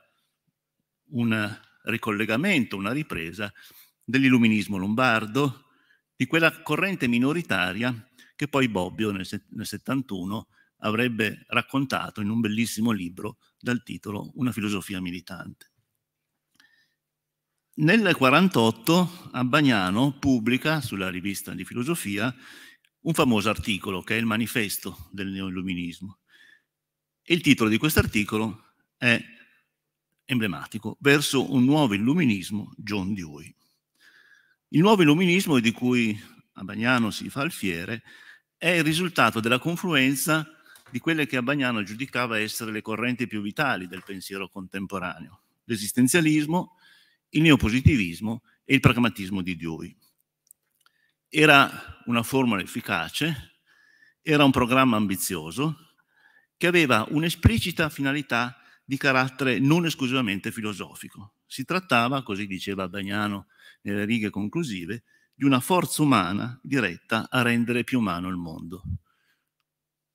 un ricollegamento, una ripresa dell'illuminismo lombardo, di quella corrente minoritaria che poi Bobbio nel, nel 71 avrebbe raccontato in un bellissimo libro dal titolo Una filosofia militante. Nel 1948 Abbagnano pubblica sulla rivista di filosofia un famoso articolo che è il manifesto del neoilluminismo. Il titolo di questo articolo è emblematico, Verso un nuovo illuminismo, John Dewey. Il nuovo illuminismo di cui a Bagnano si fa il fiere è il risultato della confluenza di quelle che a Bagnano giudicava essere le correnti più vitali del pensiero contemporaneo, l'esistenzialismo, il neopositivismo e il pragmatismo di Dewey. Era una formula efficace, era un programma ambizioso che aveva un'esplicita finalità di carattere non esclusivamente filosofico. Si trattava, così diceva Bagnano nelle righe conclusive, di una forza umana diretta a rendere più umano il mondo.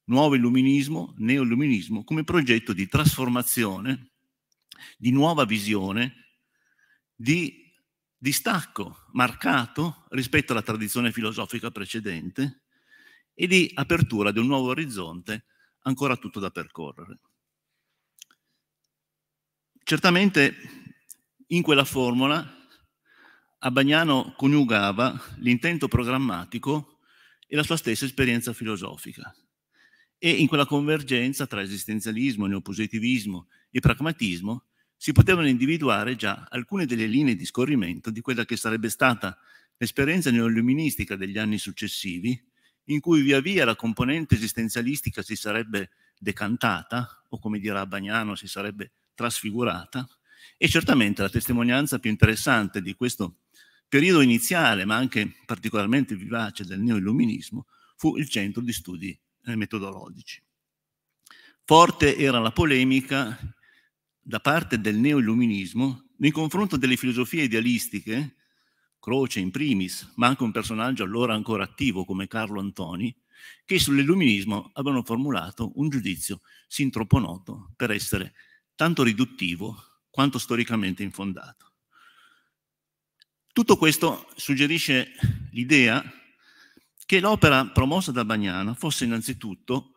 Nuovo illuminismo, neoilluminismo, come progetto di trasformazione, di nuova visione di distacco marcato rispetto alla tradizione filosofica precedente e di apertura di un nuovo orizzonte ancora tutto da percorrere. Certamente in quella formula Abbagnano coniugava l'intento programmatico e la sua stessa esperienza filosofica. E in quella convergenza tra esistenzialismo, neopositivismo e pragmatismo si potevano individuare già alcune delle linee di scorrimento di quella che sarebbe stata l'esperienza neoluministica degli anni successivi, in cui via via la componente esistenzialistica si sarebbe decantata, o come dirà Bagnano, si sarebbe trasfigurata, e certamente la testimonianza più interessante di questo periodo iniziale, ma anche particolarmente vivace del neoilluminismo, fu il centro di studi eh, metodologici. Forte era la polemica da parte del neoilluminismo nei confronti delle filosofie idealistiche, Croce in primis, ma anche un personaggio allora ancora attivo come Carlo Antoni, che sull'illuminismo avevano formulato un giudizio sin troppo noto per essere tanto riduttivo quanto storicamente infondato. Tutto questo suggerisce l'idea che l'opera promossa da Bagnana fosse innanzitutto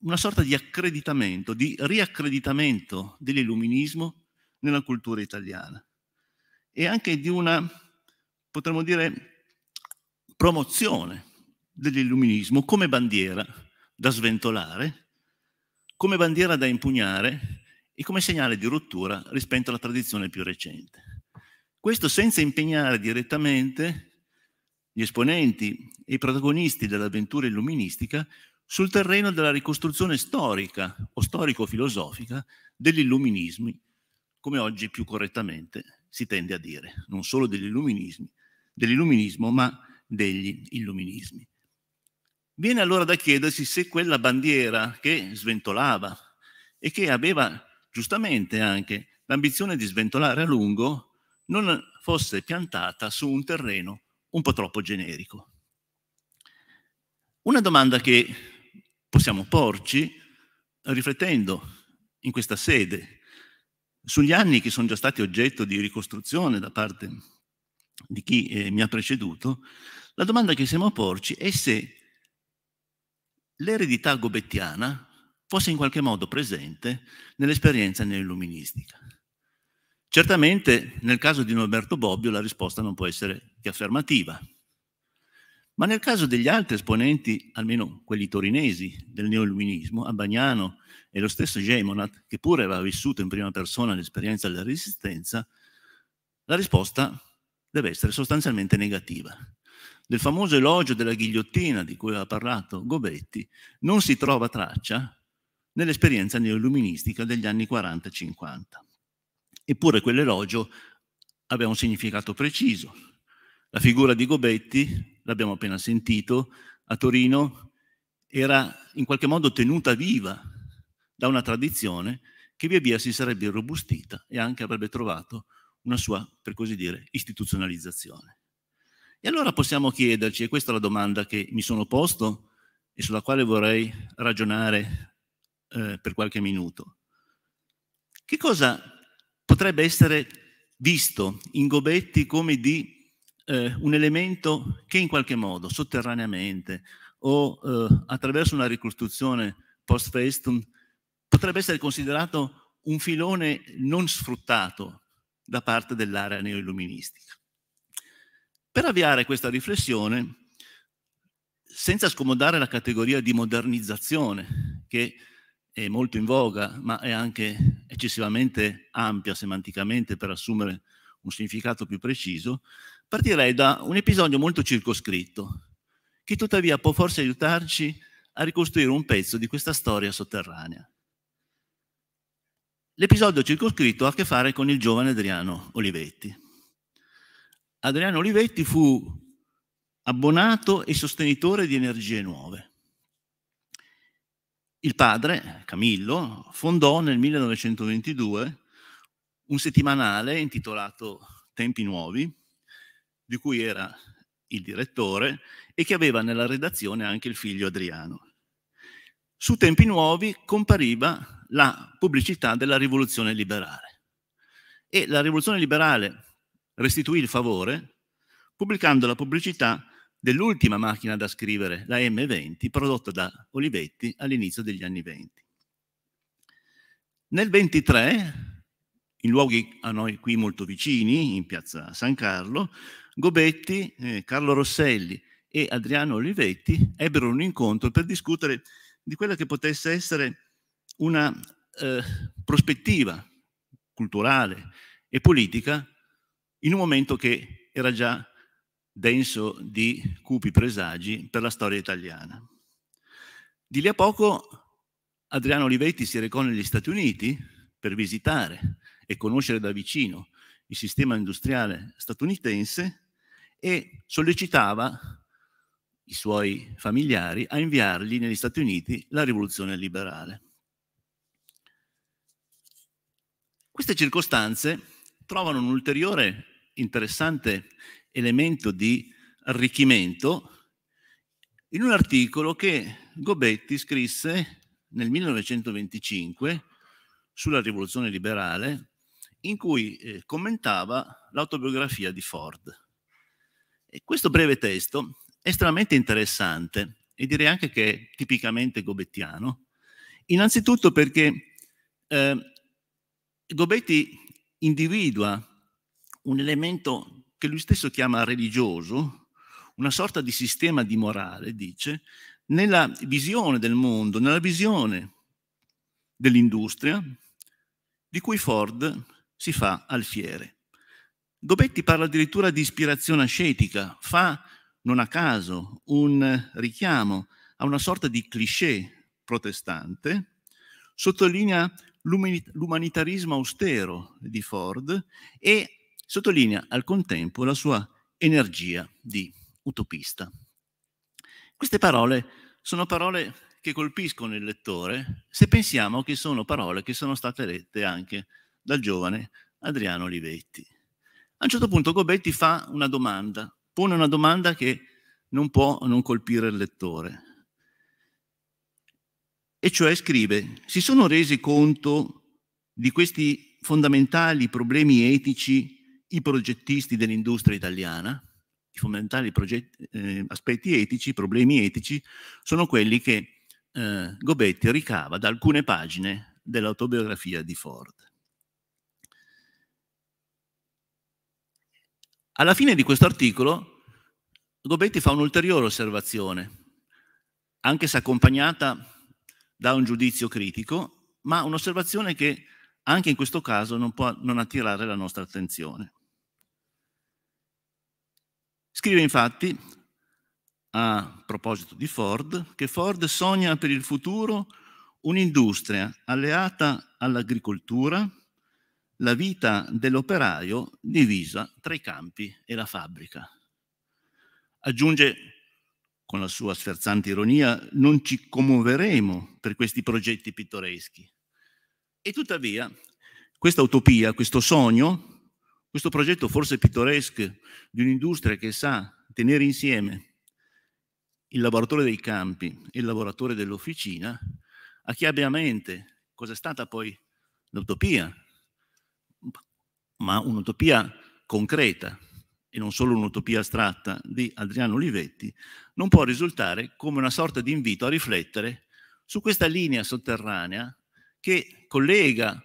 una sorta di accreditamento, di riaccreditamento dell'illuminismo nella cultura italiana e anche di una, potremmo dire, promozione dell'illuminismo come bandiera da sventolare, come bandiera da impugnare e come segnale di rottura rispetto alla tradizione più recente. Questo senza impegnare direttamente gli esponenti e i protagonisti dell'avventura illuministica sul terreno della ricostruzione storica o storico-filosofica degli illuminismi, come oggi più correttamente si tende a dire, non solo degli dell'illuminismo, ma degli illuminismi. Viene allora da chiedersi se quella bandiera che sventolava e che aveva giustamente anche l'ambizione di sventolare a lungo non fosse piantata su un terreno un po' troppo generico. Una domanda che possiamo porci riflettendo in questa sede sugli anni che sono già stati oggetto di ricostruzione da parte di chi eh, mi ha preceduto, la domanda che possiamo porci è se l'eredità gobettiana fosse in qualche modo presente nell'esperienza nell'illuministica. Certamente nel caso di Norberto Bobbio la risposta non può essere che affermativa. Ma nel caso degli altri esponenti, almeno quelli torinesi del neoluminismo, Bagnano e lo stesso Gemonat, che pure aveva vissuto in prima persona l'esperienza della resistenza, la risposta deve essere sostanzialmente negativa. Del famoso elogio della ghigliottina di cui aveva parlato Gobetti non si trova traccia nell'esperienza neoluministica degli anni 40 e 50. Eppure quell'elogio aveva un significato preciso. La figura di Gobetti l'abbiamo appena sentito, a Torino era in qualche modo tenuta viva da una tradizione che via via si sarebbe irrobustita e anche avrebbe trovato una sua, per così dire, istituzionalizzazione. E allora possiamo chiederci, e questa è la domanda che mi sono posto e sulla quale vorrei ragionare eh, per qualche minuto, che cosa potrebbe essere visto in Gobetti come di eh, un elemento che in qualche modo, sotterraneamente o eh, attraverso una ricostruzione post festum, potrebbe essere considerato un filone non sfruttato da parte dell'area neoilluministica. Per avviare questa riflessione, senza scomodare la categoria di modernizzazione, che è molto in voga, ma è anche eccessivamente ampia semanticamente per assumere un significato più preciso, Partirei da un episodio molto circoscritto, che tuttavia può forse aiutarci a ricostruire un pezzo di questa storia sotterranea. L'episodio circoscritto ha a che fare con il giovane Adriano Olivetti. Adriano Olivetti fu abbonato e sostenitore di energie nuove. Il padre, Camillo, fondò nel 1922 un settimanale intitolato Tempi Nuovi, di cui era il direttore e che aveva nella redazione anche il figlio Adriano. Su Tempi Nuovi compariva la pubblicità della rivoluzione liberale e la rivoluzione liberale restituì il favore pubblicando la pubblicità dell'ultima macchina da scrivere, la M20, prodotta da Olivetti all'inizio degli anni 20. Nel 23, in luoghi a noi qui molto vicini, in piazza San Carlo, Gobetti, eh, Carlo Rosselli e Adriano Olivetti ebbero un incontro per discutere di quella che potesse essere una eh, prospettiva culturale e politica in un momento che era già denso di cupi presagi per la storia italiana. Di lì a poco Adriano Olivetti si recò negli Stati Uniti per visitare e conoscere da vicino il sistema industriale statunitense e sollecitava i suoi familiari a inviargli negli Stati Uniti la rivoluzione liberale. Queste circostanze trovano un ulteriore interessante elemento di arricchimento in un articolo che Gobetti scrisse nel 1925 sulla rivoluzione liberale in cui eh, commentava l'autobiografia di Ford. E questo breve testo è estremamente interessante e direi anche che è tipicamente gobettiano, innanzitutto perché eh, Gobetti individua un elemento che lui stesso chiama religioso, una sorta di sistema di morale, dice, nella visione del mondo, nella visione dell'industria di cui Ford si fa alfiere. Gobetti parla addirittura di ispirazione ascetica, fa, non a caso, un richiamo a una sorta di cliché protestante, sottolinea l'umanitarismo austero di Ford e sottolinea al contempo la sua energia di utopista. Queste parole sono parole che colpiscono il lettore se pensiamo che sono parole che sono state lette anche dal giovane Adriano Olivetti. A un certo punto Gobetti fa una domanda, pone una domanda che non può non colpire il lettore. E cioè scrive, si sono resi conto di questi fondamentali problemi etici i progettisti dell'industria italiana? I fondamentali eh, aspetti etici, problemi etici, sono quelli che eh, Gobetti ricava da alcune pagine dell'autobiografia di Ford. Alla fine di questo articolo Gobetti fa un'ulteriore osservazione, anche se accompagnata da un giudizio critico, ma un'osservazione che anche in questo caso non può non attirare la nostra attenzione. Scrive infatti, a proposito di Ford, che Ford sogna per il futuro un'industria alleata all'agricoltura, la vita dell'operaio divisa tra i campi e la fabbrica. Aggiunge con la sua sferzante ironia, non ci commuoveremo per questi progetti pittoreschi. E tuttavia, questa utopia, questo sogno, questo progetto forse pittoresco di un'industria che sa tenere insieme il lavoratore dei campi e il lavoratore dell'officina, a chi abbia a mente cosa è stata poi l'utopia ma un'utopia concreta e non solo un'utopia astratta di Adriano Olivetti, non può risultare come una sorta di invito a riflettere su questa linea sotterranea che collega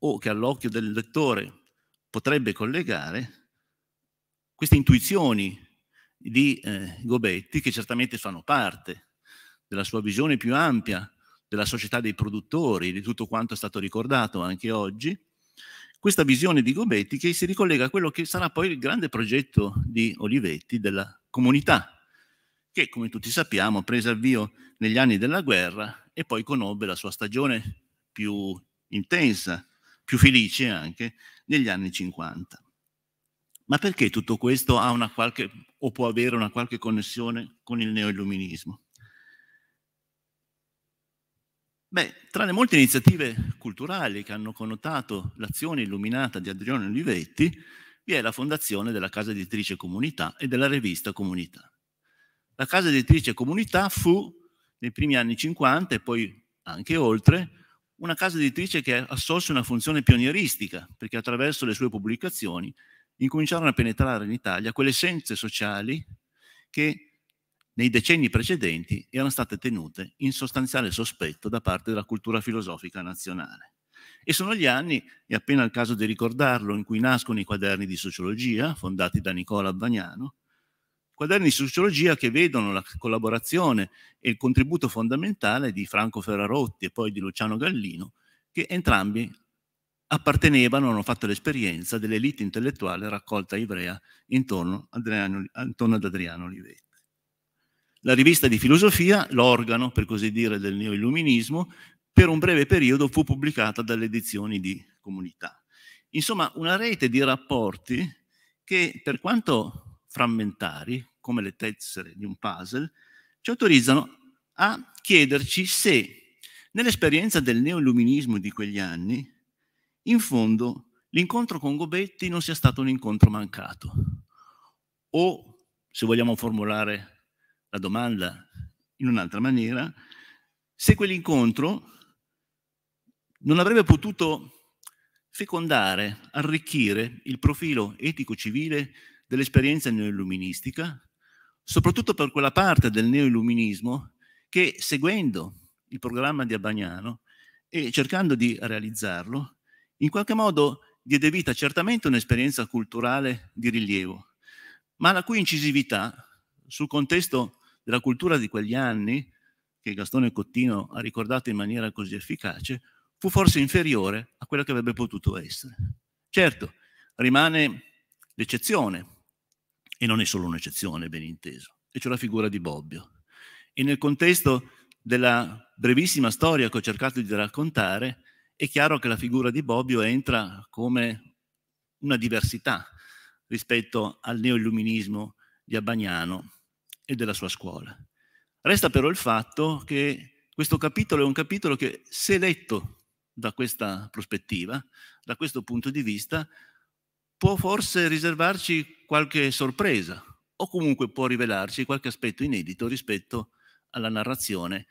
o che all'occhio del lettore potrebbe collegare queste intuizioni di eh, Gobetti, che certamente fanno parte della sua visione più ampia della società dei produttori, di tutto quanto è stato ricordato anche oggi, questa visione di Gobetti che si ricollega a quello che sarà poi il grande progetto di Olivetti della comunità, che come tutti sappiamo prese avvio negli anni della guerra e poi conobbe la sua stagione più intensa, più felice anche, negli anni 50. Ma perché tutto questo ha una qualche, o può avere una qualche connessione con il neoilluminismo? Beh, tra le molte iniziative culturali che hanno connotato l'azione illuminata di Adriano Olivetti, vi è la fondazione della casa editrice Comunità e della rivista Comunità. La casa editrice Comunità fu, nei primi anni 50 e poi anche oltre, una casa editrice che assolse una funzione pionieristica, perché attraverso le sue pubblicazioni incominciarono a penetrare in Italia quelle scienze sociali che nei decenni precedenti erano state tenute in sostanziale sospetto da parte della cultura filosofica nazionale. E sono gli anni, è appena il caso di ricordarlo, in cui nascono i quaderni di sociologia fondati da Nicola Bagnano, quaderni di sociologia che vedono la collaborazione e il contributo fondamentale di Franco Ferrarotti e poi di Luciano Gallino, che entrambi appartenevano, hanno fatto l'esperienza dell'elite intellettuale raccolta ebrea intorno ad Adriano, intorno ad Adriano Olivetti la rivista di filosofia, l'organo, per così dire, del neoilluminismo, per un breve periodo fu pubblicata dalle edizioni di comunità. Insomma, una rete di rapporti che, per quanto frammentari, come le tessere di un puzzle, ci autorizzano a chiederci se, nell'esperienza del neoilluminismo di quegli anni, in fondo l'incontro con Gobetti non sia stato un incontro mancato, o, se vogliamo formulare la domanda in un'altra maniera, se quell'incontro non avrebbe potuto fecondare, arricchire il profilo etico-civile dell'esperienza neoilluministica, soprattutto per quella parte del neoilluminismo che, seguendo il programma di Abagnano e cercando di realizzarlo, in qualche modo diede vita certamente un'esperienza culturale di rilievo, ma la cui incisività sul contesto della cultura di quegli anni, che Gastone Cottino ha ricordato in maniera così efficace, fu forse inferiore a quella che avrebbe potuto essere. Certo, rimane l'eccezione, e non è solo un'eccezione, ben inteso, e c'è cioè la figura di Bobbio. E nel contesto della brevissima storia che ho cercato di raccontare, è chiaro che la figura di Bobbio entra come una diversità rispetto al neoilluminismo di Abbagnano e della sua scuola. Resta però il fatto che questo capitolo è un capitolo che, se letto da questa prospettiva, da questo punto di vista, può forse riservarci qualche sorpresa o comunque può rivelarci qualche aspetto inedito rispetto alla narrazione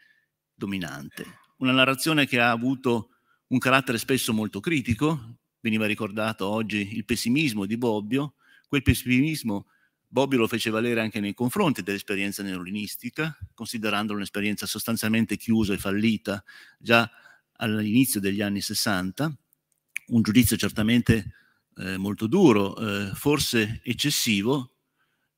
dominante. Una narrazione che ha avuto un carattere spesso molto critico, veniva ricordato oggi il pessimismo di Bobbio, quel pessimismo Bobby lo fece valere anche nei confronti dell'esperienza neolinistica, considerandola un'esperienza sostanzialmente chiusa e fallita già all'inizio degli anni 60, un giudizio certamente eh, molto duro, eh, forse eccessivo.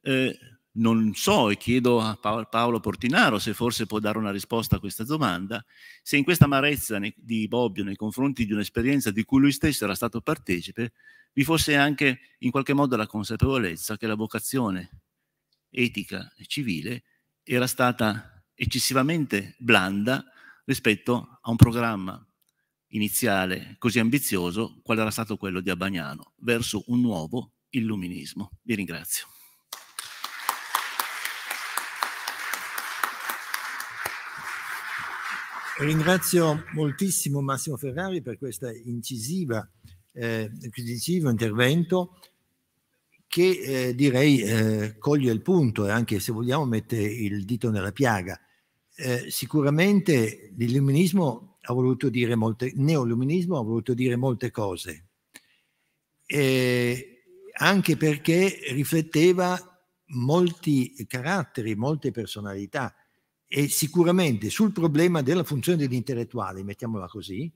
Eh, non so e chiedo a Paolo Portinaro se forse può dare una risposta a questa domanda, se in questa amarezza di Bobbio nei confronti di un'esperienza di cui lui stesso era stato partecipe vi fosse anche in qualche modo la consapevolezza che la vocazione etica e civile era stata eccessivamente blanda rispetto a un programma iniziale così ambizioso qual era stato quello di Abagnano verso un nuovo illuminismo. Vi ringrazio. Ringrazio moltissimo Massimo Ferrari per questa incisiva eh, intervento che eh, direi eh, coglie il punto e anche se vogliamo mette il dito nella piaga. Eh, sicuramente l'illuminismo ha voluto dire molte, neoluminismo ha voluto dire molte cose, eh, anche perché rifletteva molti caratteri, molte personalità e sicuramente sul problema della funzione dell'intellettuale, mettiamola così,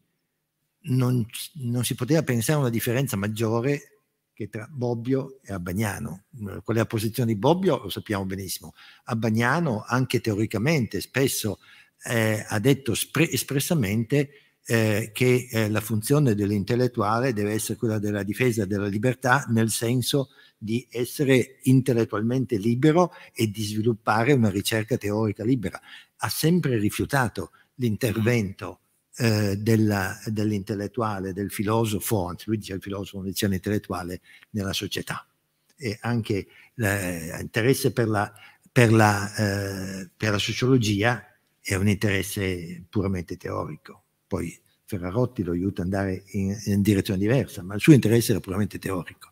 non, non, si poteva pensare a una differenza maggiore che tra Bobbio e Abbagnano. Qual è la posizione di Bobbio? Lo sappiamo benissimo. Abbagnano, anche teoricamente, spesso eh, ha detto spre- espressamente eh, che eh, la funzione dell'intellettuale deve essere quella della difesa della libertà, nel senso di essere intellettualmente libero e di sviluppare una ricerca teorica libera. Ha sempre rifiutato l'intervento eh, dell'intellettuale, del filosofo, anzi lui dice il filosofo, un'edizione intellettuale nella società. E anche l'interesse eh, per, per, eh, per la sociologia è un interesse puramente teorico. Poi Ferrarotti lo aiuta ad andare in, in, direzione diversa, ma il suo interesse era puramente teorico.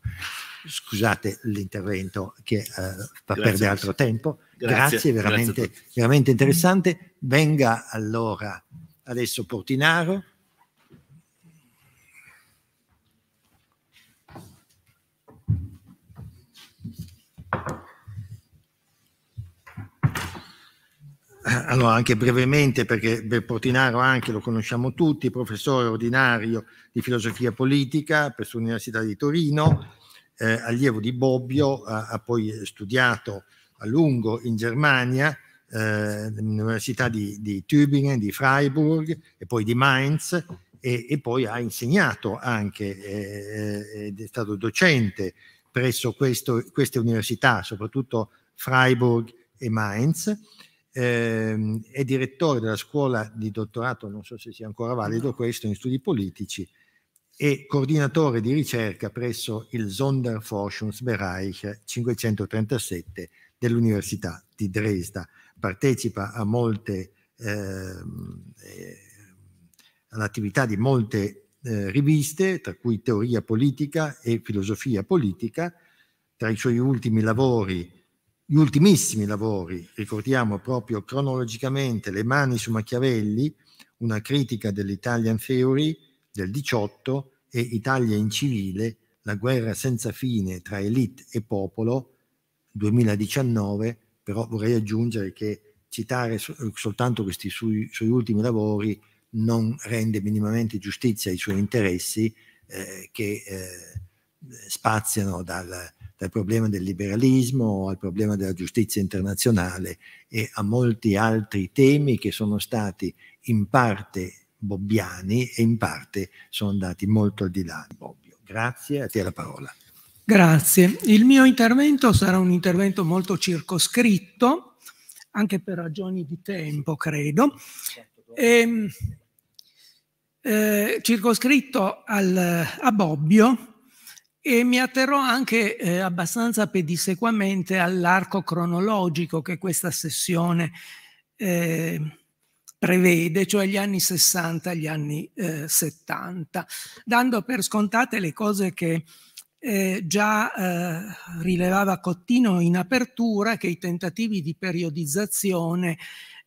Scusate l'intervento che eh, fa perdere altro tempo. Grazie, grazie veramente, grazie veramente interessante. Venga allora adesso Portinaro. Allora, anche brevemente, perché Portinaro anche lo conosciamo tutti, professore ordinario di filosofia politica presso l'Università di Torino, eh, allievo di Bobbio, ha, ha poi studiato a lungo in Germania, eh, nell'Università di, di, Tübingen, di Freiburg e poi di Mainz e, e poi ha insegnato anche eh, ed è stato docente presso questo, queste università, soprattutto Freiburg e Mainz. Eh, è direttore della scuola di dottorato, non so se sia ancora valido questo, in studi politici e coordinatore di ricerca presso il Sonderforschungsbereich 537 dell'Università di Dresda partecipa a molte, ehm, eh, all'attività di molte eh, riviste, tra cui Teoria politica e Filosofia politica. Tra i suoi ultimi lavori, gli ultimissimi lavori, ricordiamo proprio cronologicamente Le mani su Machiavelli, una critica dell'Italian Theory del 18 e Italia in civile, la guerra senza fine tra elite e popolo 2019 però vorrei aggiungere che citare eh, soltanto questi sui, suoi ultimi lavori non rende minimamente giustizia ai suoi interessi eh, che eh, spaziano dal, dal, problema del liberalismo al problema della giustizia internazionale e a molti altri temi che sono stati in parte bobbiani e in parte sono andati molto al di là di Bobbio. Grazie, a te la parola. Grazie. Il mio intervento sarà un intervento molto circoscritto, anche per ragioni di tempo, credo. E, ehm, eh, circoscritto al, a Bobbio e mi atterrò anche eh, abbastanza pedissequamente all'arco cronologico che questa sessione eh, prevede, cioè gli anni 60 e gli anni 70, eh, dando per scontate le cose che eh, già eh, rilevava Cottino in apertura che i tentativi di periodizzazione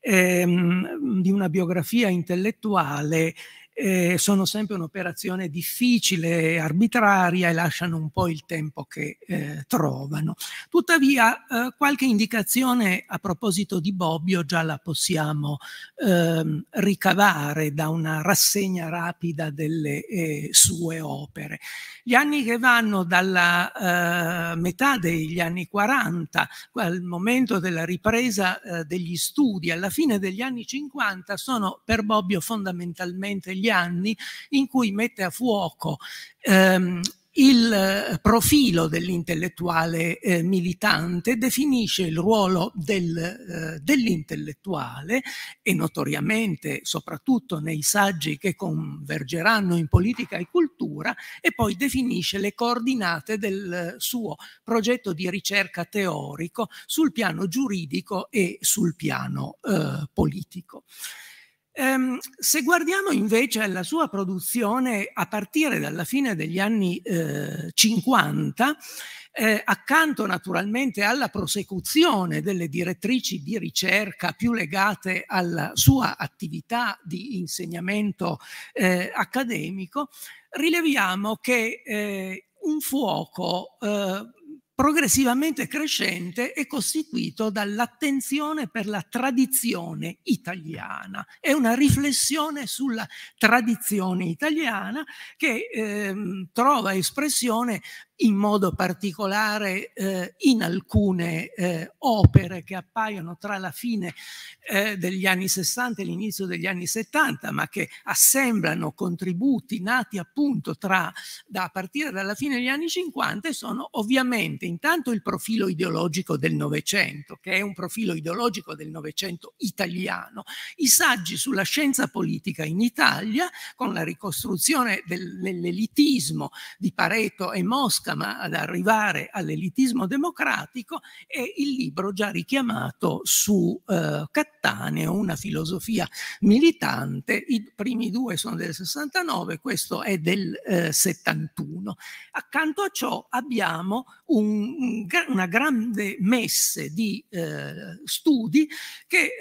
ehm, di una biografia intellettuale eh, sono sempre un'operazione difficile, arbitraria e lasciano un po' il tempo che eh, trovano. Tuttavia eh, qualche indicazione a proposito di Bobbio già la possiamo ehm, ricavare da una rassegna rapida delle eh, sue opere. Gli anni che vanno dalla eh, metà degli anni 40 al momento della ripresa eh, degli studi alla fine degli anni 50 sono per Bobbio fondamentalmente gli degli anni in cui mette a fuoco ehm, il eh, profilo dell'intellettuale eh, militante definisce il ruolo del, eh, dell'intellettuale e notoriamente soprattutto nei saggi che convergeranno in politica e cultura e poi definisce le coordinate del eh, suo progetto di ricerca teorico sul piano giuridico e sul piano eh, politico. Ehm, se guardiamo invece alla sua produzione a partire dalla fine degli anni eh, 50, eh, accanto naturalmente alla prosecuzione delle direttrici di ricerca più legate alla sua attività di insegnamento eh, accademico, rileviamo che eh, un fuoco eh, progressivamente crescente è costituito dall'attenzione per la tradizione italiana. È una riflessione sulla tradizione italiana che ehm, trova espressione in modo particolare eh, in alcune eh, opere che appaiono tra la fine eh, degli anni 60 e l'inizio degli anni 70, ma che assemblano contributi nati appunto tra, da, a partire dalla fine degli anni 50 e sono ovviamente intanto il profilo ideologico del Novecento, che è un profilo ideologico del Novecento italiano, i saggi sulla scienza politica in Italia con la ricostruzione del, dell'elitismo di Pareto e Mosca, forza, ma ad arrivare all'elitismo democratico, è il libro già richiamato su eh, Cattaneo, una filosofia militante. I primi due sono del 69, questo è del eh, 71. Accanto a ciò abbiamo un, una grande messe di eh, studi che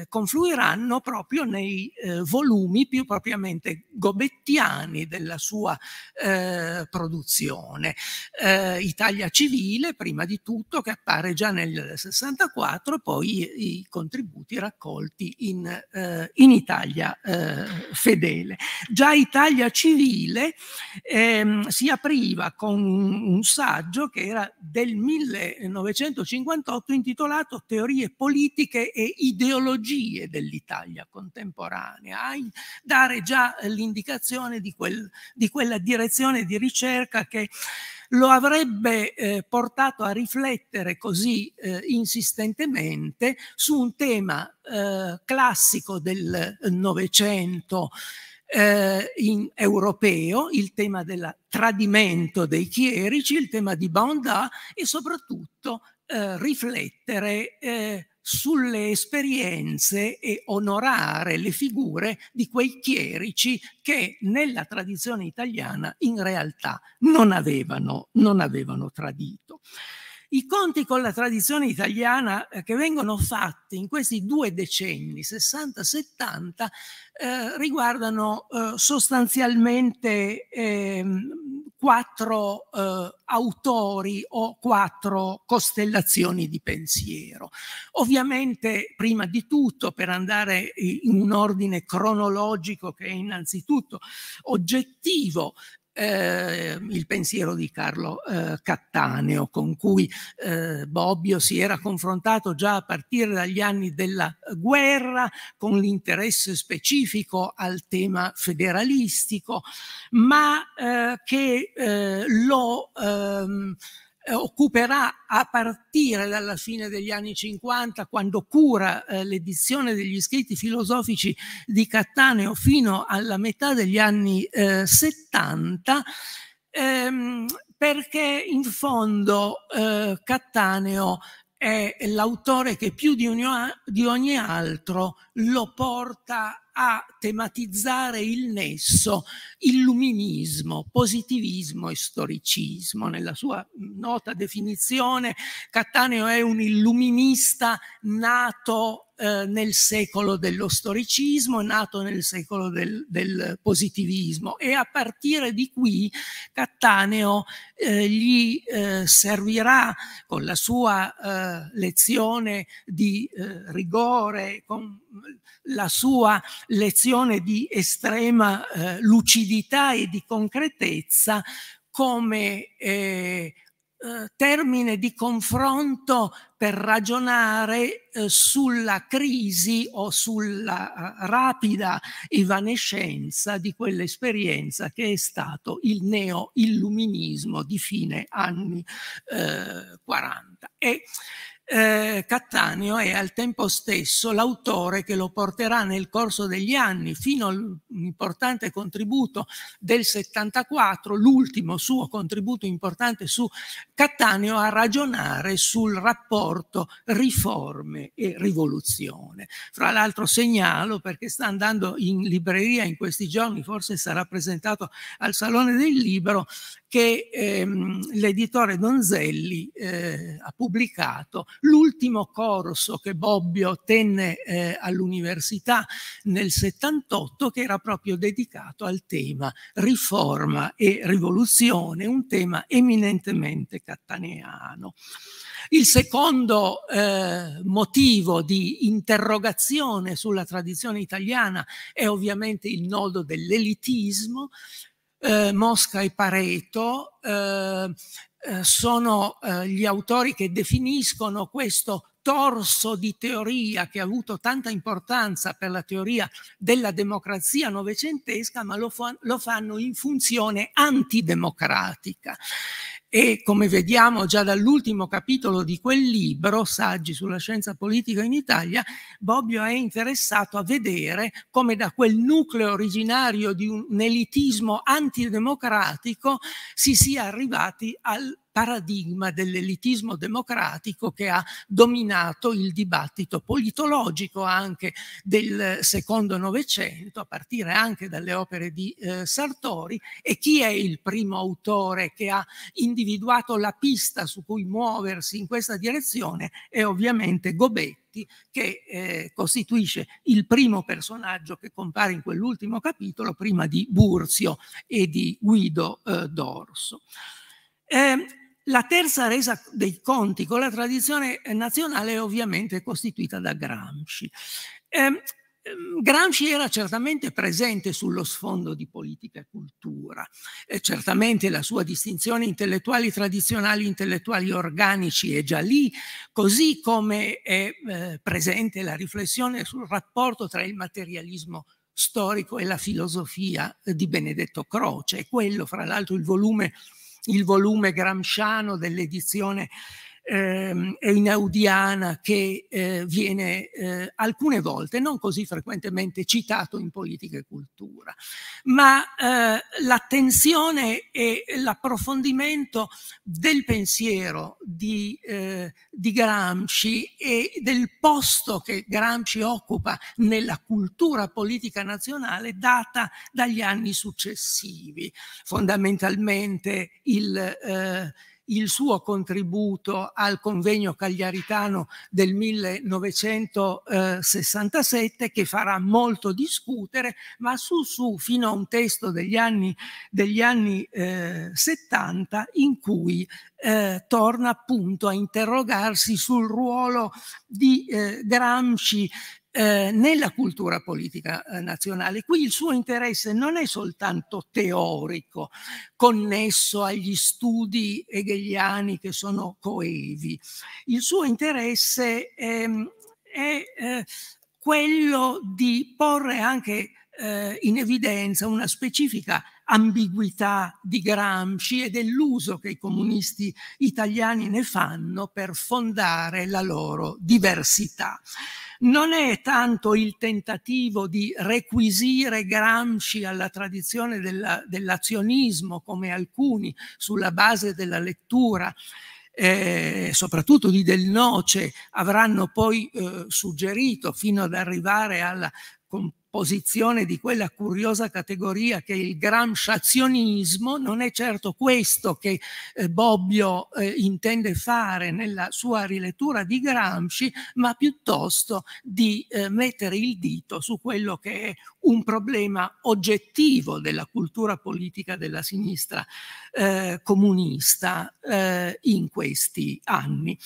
eh, confluiranno proprio nei eh, volumi più propriamente gobettiani della sua eh, produzione Napoleone, eh, Italia civile prima di tutto che appare già nel 64 poi i, contributi raccolti in, eh, in Italia eh, fedele. Già Italia civile ehm, si apriva con un, un saggio che era del 1958 intitolato Teorie politiche e ideologie dell'Italia contemporanea, a dare già l'indicazione di, quel, di quella direzione di ricerca che lo avrebbe eh, portato a riflettere così eh, insistentemente su un tema eh, classico del Novecento eh, in europeo, il tema del tradimento dei chierici, il tema di bondà e soprattutto eh, riflettere eh, sulle esperienze e onorare le figure di quei chierici che nella tradizione italiana in realtà non avevano, non avevano tradito. I conti con la tradizione italiana eh, che vengono fatti in questi due decenni, 60-70, eh, riguardano eh, sostanzialmente eh, quattro eh, autori o quattro costellazioni di pensiero. Ovviamente, prima di tutto, per andare in un ordine cronologico che è innanzitutto oggettivo, eh, il pensiero di Carlo eh, Cattaneo, con cui eh, Bobbio si era confrontato già a partire dagli anni della guerra, con l'interesse specifico al tema federalistico, ma ehm, che ehm, lo ehm, eh, occuperà a partire dalla fine degli anni 50, quando cura eh, l'edizione degli scritti filosofici di Cattaneo fino alla metà degli anni eh, 70, ehm, perché in fondo eh, Cattaneo è l'autore che più di ogni, di ogni altro lo porta a tematizzare il nesso illuminismo, positivismo e storicismo. Nella sua nota definizione Cattaneo è un illuminista nato eh, nel secolo dello storicismo, è nato nel secolo del, del positivismo e a partire di qui Cattaneo eh, gli eh, servirà con la sua eh, lezione di eh, rigore, con la sua lezione di estrema lucidità e di concretezza come eh, eh, termine di confronto per ragionare eh, sulla crisi o sulla eh, rapida evanescenza di quell'esperienza che è stato il neo-illuminismo di fine anni 40. E eh, Cattaneo è al tempo stesso l'autore che lo porterà nel corso degli anni fino all'importante contributo del 74, l'ultimo suo contributo importante su Cattaneo a ragionare sul rapporto riforme e rivoluzione. Fra l'altro segnalo perché sta andando in libreria in questi giorni, forse sarà presentato al Salone del Libro, che ehm, l'editore Donzelli eh, ha pubblicato, l'ultimo corso che Bobbio tenne eh, all'università nel 78 che era proprio dedicato al tema riforma e rivoluzione, un tema eminentemente cattaneano. Il secondo eh, motivo di interrogazione sulla tradizione italiana è ovviamente il nodo dell'elitismo, eh, Mosca e Pareto eh, eh sono eh, gli autori che definiscono questo torso di teoria che ha avuto tanta importanza per la teoria della democrazia novecentesca, ma lo, fa, lo fanno in funzione antidemocratica e come vediamo già dall'ultimo capitolo di quel libro, Saggi sulla scienza politica in Italia, Bobbio è interessato a vedere come da quel nucleo originario di un elitismo antidemocratico si sia arrivati al paradigma dell'elitismo democratico che ha dominato il dibattito politologico anche del secondo Novecento, a partire anche dalle opere di eh, Sartori, e chi è il primo autore che ha individuato la pista su cui muoversi in questa direzione è ovviamente Gobetti che eh, costituisce il primo personaggio che compare in quell'ultimo capitolo prima di Burzio e di Guido eh, Dorso. Eh, la terza resa dei conti con la tradizione nazionale è ovviamente costituita da Gramsci. Eh, Gramsci era certamente presente sullo sfondo di politica e cultura, eh, certamente la sua distinzione intellettuali tradizionali, intellettuali organici è già lì, così come è eh, presente la riflessione sul rapporto tra il materialismo storico e la filosofia di Benedetto Croce, è quello fra l'altro il volume il volume gramsciano dell'edizione ehm, einaudiana che eh, viene eh, alcune volte, non così frequentemente, citato in politica e cultura. Ma eh, l'attenzione e l'approfondimento del pensiero di, eh, di Gramsci e del posto che Gramsci occupa nella cultura politica nazionale data dagli anni successivi, fondamentalmente il eh, il suo contributo al convegno cagliaritano del 1967 che farà molto discutere, ma su su fino a un testo degli anni, degli anni eh, 70 in cui eh, torna appunto a interrogarsi sul ruolo di eh, Gramsci eh, nella cultura politica eh, nazionale. Qui il suo interesse non è soltanto teorico, connesso agli studi hegeliani che sono coevi. Il suo interesse ehm, è eh, quello di porre anche in evidenza una specifica ambiguità di Gramsci e dell'uso che i comunisti italiani ne fanno per fondare la loro diversità non è tanto il tentativo di requisire Gramsci alla tradizione della, dell'azionismo, come alcuni, sulla base della lettura, eh, soprattutto di Del Noce, avranno poi eh, suggerito fino ad arrivare alla comp- posizione di quella curiosa categoria che è il gramsciazionismo, non è certo questo che eh, Bobbio eh, intende fare nella sua rilettura di Gramsci, ma piuttosto di eh, mettere il dito su quello che è un problema oggettivo della cultura politica della sinistra eh, comunista eh, in questi anni.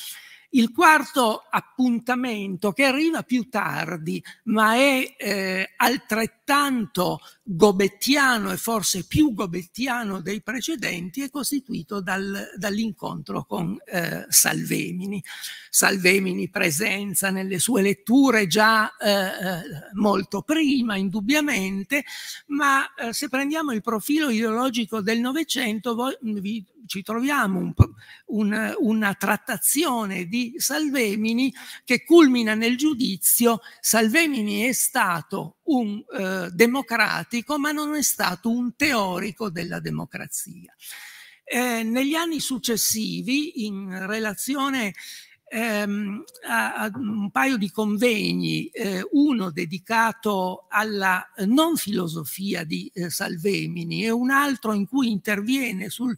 Il quarto appuntamento, che arriva più tardi, ma è eh, altrettanto gobettiano e forse più gobettiano dei precedenti, è costituito dal, dall'incontro con eh, Salvemini. Salvemini presenza nelle sue letture già eh, eh molto prima, indubbiamente, ma eh, se prendiamo il profilo ideologico del Novecento, ci troviamo un, un, una trattazione di di Salvemini che culmina nel giudizio Salvemini è stato un eh, democratico ma non è stato un teorico della democrazia. Eh, negli anni successivi, in relazione ehm, a, a, un paio di convegni, eh, uno dedicato alla non filosofia di eh, Salvemini e un altro in cui interviene sul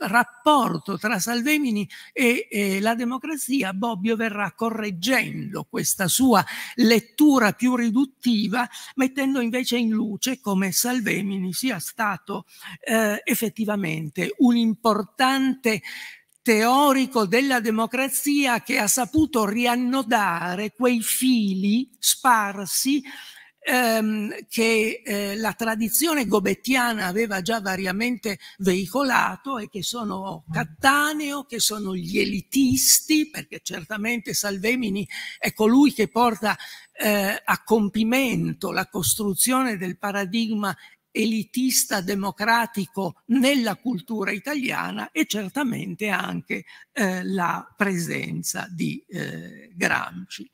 rapporto tra Salvemini e, e la democrazia, Bobbio verrà correggendo questa sua lettura più riduttiva, mettendo invece in luce come Salvemini sia stato eh, effettivamente un importante teorico della democrazia che ha saputo riannodare quei fili sparsi ehm, che eh, la tradizione gobettiana aveva già variamente veicolato e che sono Cattaneo, che sono gli elitisti, perché certamente Salvemini è colui che porta eh, a compimento la costruzione del paradigma elitista democratico nella cultura italiana e certamente anche eh, la presenza di eh, Gramsci.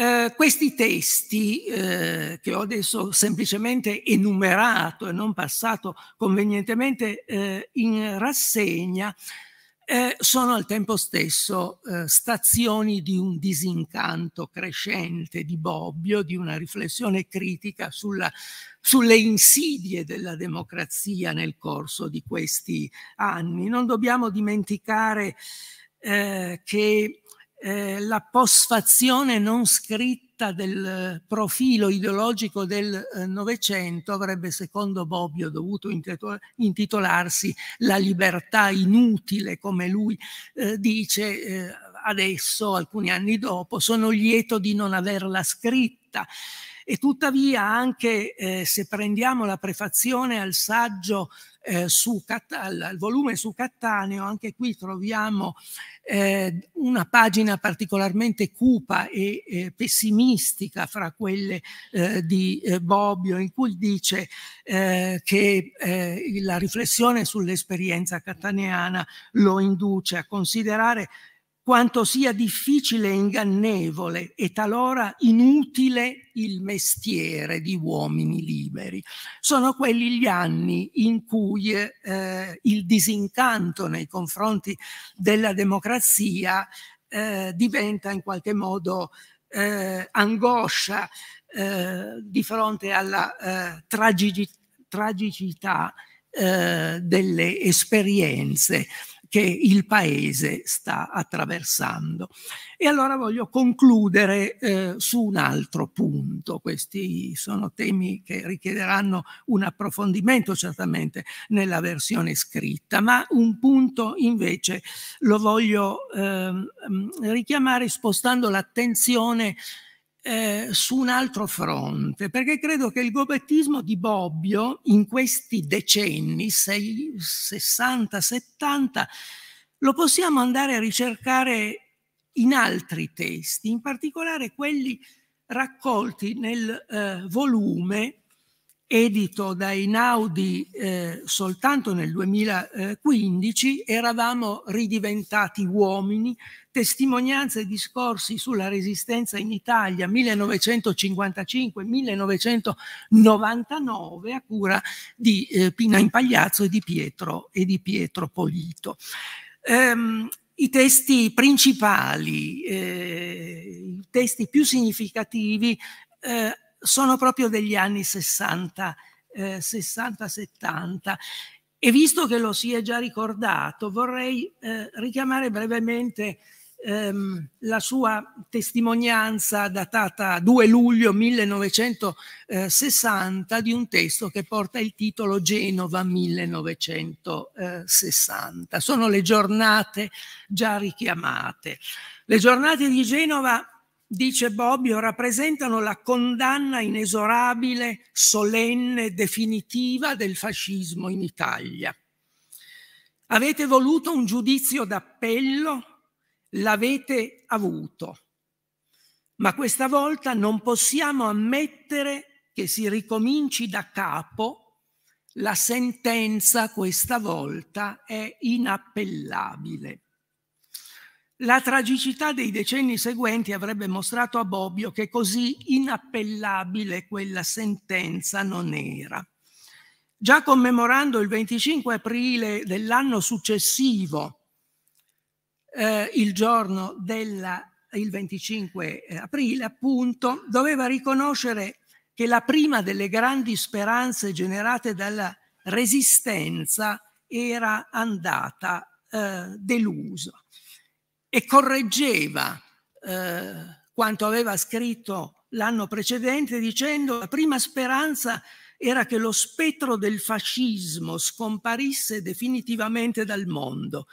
Eh, questi testi eh, che ho adesso semplicemente enumerato e non passato convenientemente eh, in rassegna eh, sono al tempo stesso eh, stazioni di un disincanto crescente di Bobbio, di una riflessione critica sulla, sulle insidie della democrazia nel corso di questi anni. Non dobbiamo dimenticare che eh, la posfazione non scritta del profilo ideologico del eh, Novecento eh, avrebbe, secondo Bobbio, dovuto intitolarsi La libertà inutile, come lui eh, dice eh, adesso, alcuni anni dopo. Sono lieto di non averla scritta. E tuttavia anche eh, se prendiamo la prefazione al saggio eh, su Cattaneo, al volume su Cattaneo, anche qui troviamo eh, una pagina particolarmente cupa e eh, pessimistica fra quelle eh, di eh, Bobbio, in cui dice eh, che la riflessione sull'esperienza cattaneana lo induce a considerare quanto sia difficile e ingannevole e talora inutile il mestiere di uomini liberi. Sono quelli gli anni in cui eh, il disincanto nei confronti della democrazia eh, diventa in qualche modo eh, angoscia eh, di fronte alla eh, tragic tragicità eh, delle esperienze che il paese sta attraversando. E allora voglio concludere eh, su un altro punto. Questi sono temi che richiederanno un approfondimento certamente nella versione scritta, ma un punto invece lo voglio eh, richiamare spostando l'attenzione eh, su un altro fronte, perché credo che il gobettismo di Bobbio in questi decenni, 60-70, lo possiamo andare a ricercare in altri testi, in particolare quelli raccolti nel eh, volume edito da Inaudi eh, soltanto nel 2015, eravamo ridiventati uomini, testimonianze e discorsi sulla resistenza in Italia 1955-1999 a cura di eh, Pina Impagliazzo e di Pietro, e di Pietro Polito. Ehm, i testi principali, eh, i testi più significativi eh, sono proprio degli anni 60, eh, 60-70 e visto che lo si è già ricordato vorrei eh, richiamare brevemente ehm, la sua testimonianza datata 2 luglio 1960 di un testo che porta il titolo Genova 1960. Sono le giornate già richiamate. Le giornate di Genova dice Bobbio, rappresentano la condanna inesorabile, solenne, definitiva del fascismo in Italia. Avete voluto un giudizio d'appello, l'avete avuto, ma questa volta non possiamo ammettere che si ricominci da capo. La sentenza questa volta è inappellabile. La tragicità dei decenni seguenti avrebbe mostrato a Bobbio che così inappellabile quella sentenza non era. Già commemorando il 25 aprile dell'anno successivo, eh, il giorno del 25 eh, aprile, appunto, doveva riconoscere che la prima delle grandi speranze generate dalla resistenza era andata eh, delusa e correggeva eh, quanto aveva scritto l'anno precedente dicendo la prima speranza era che lo spettro del fascismo scomparisse definitivamente dal mondo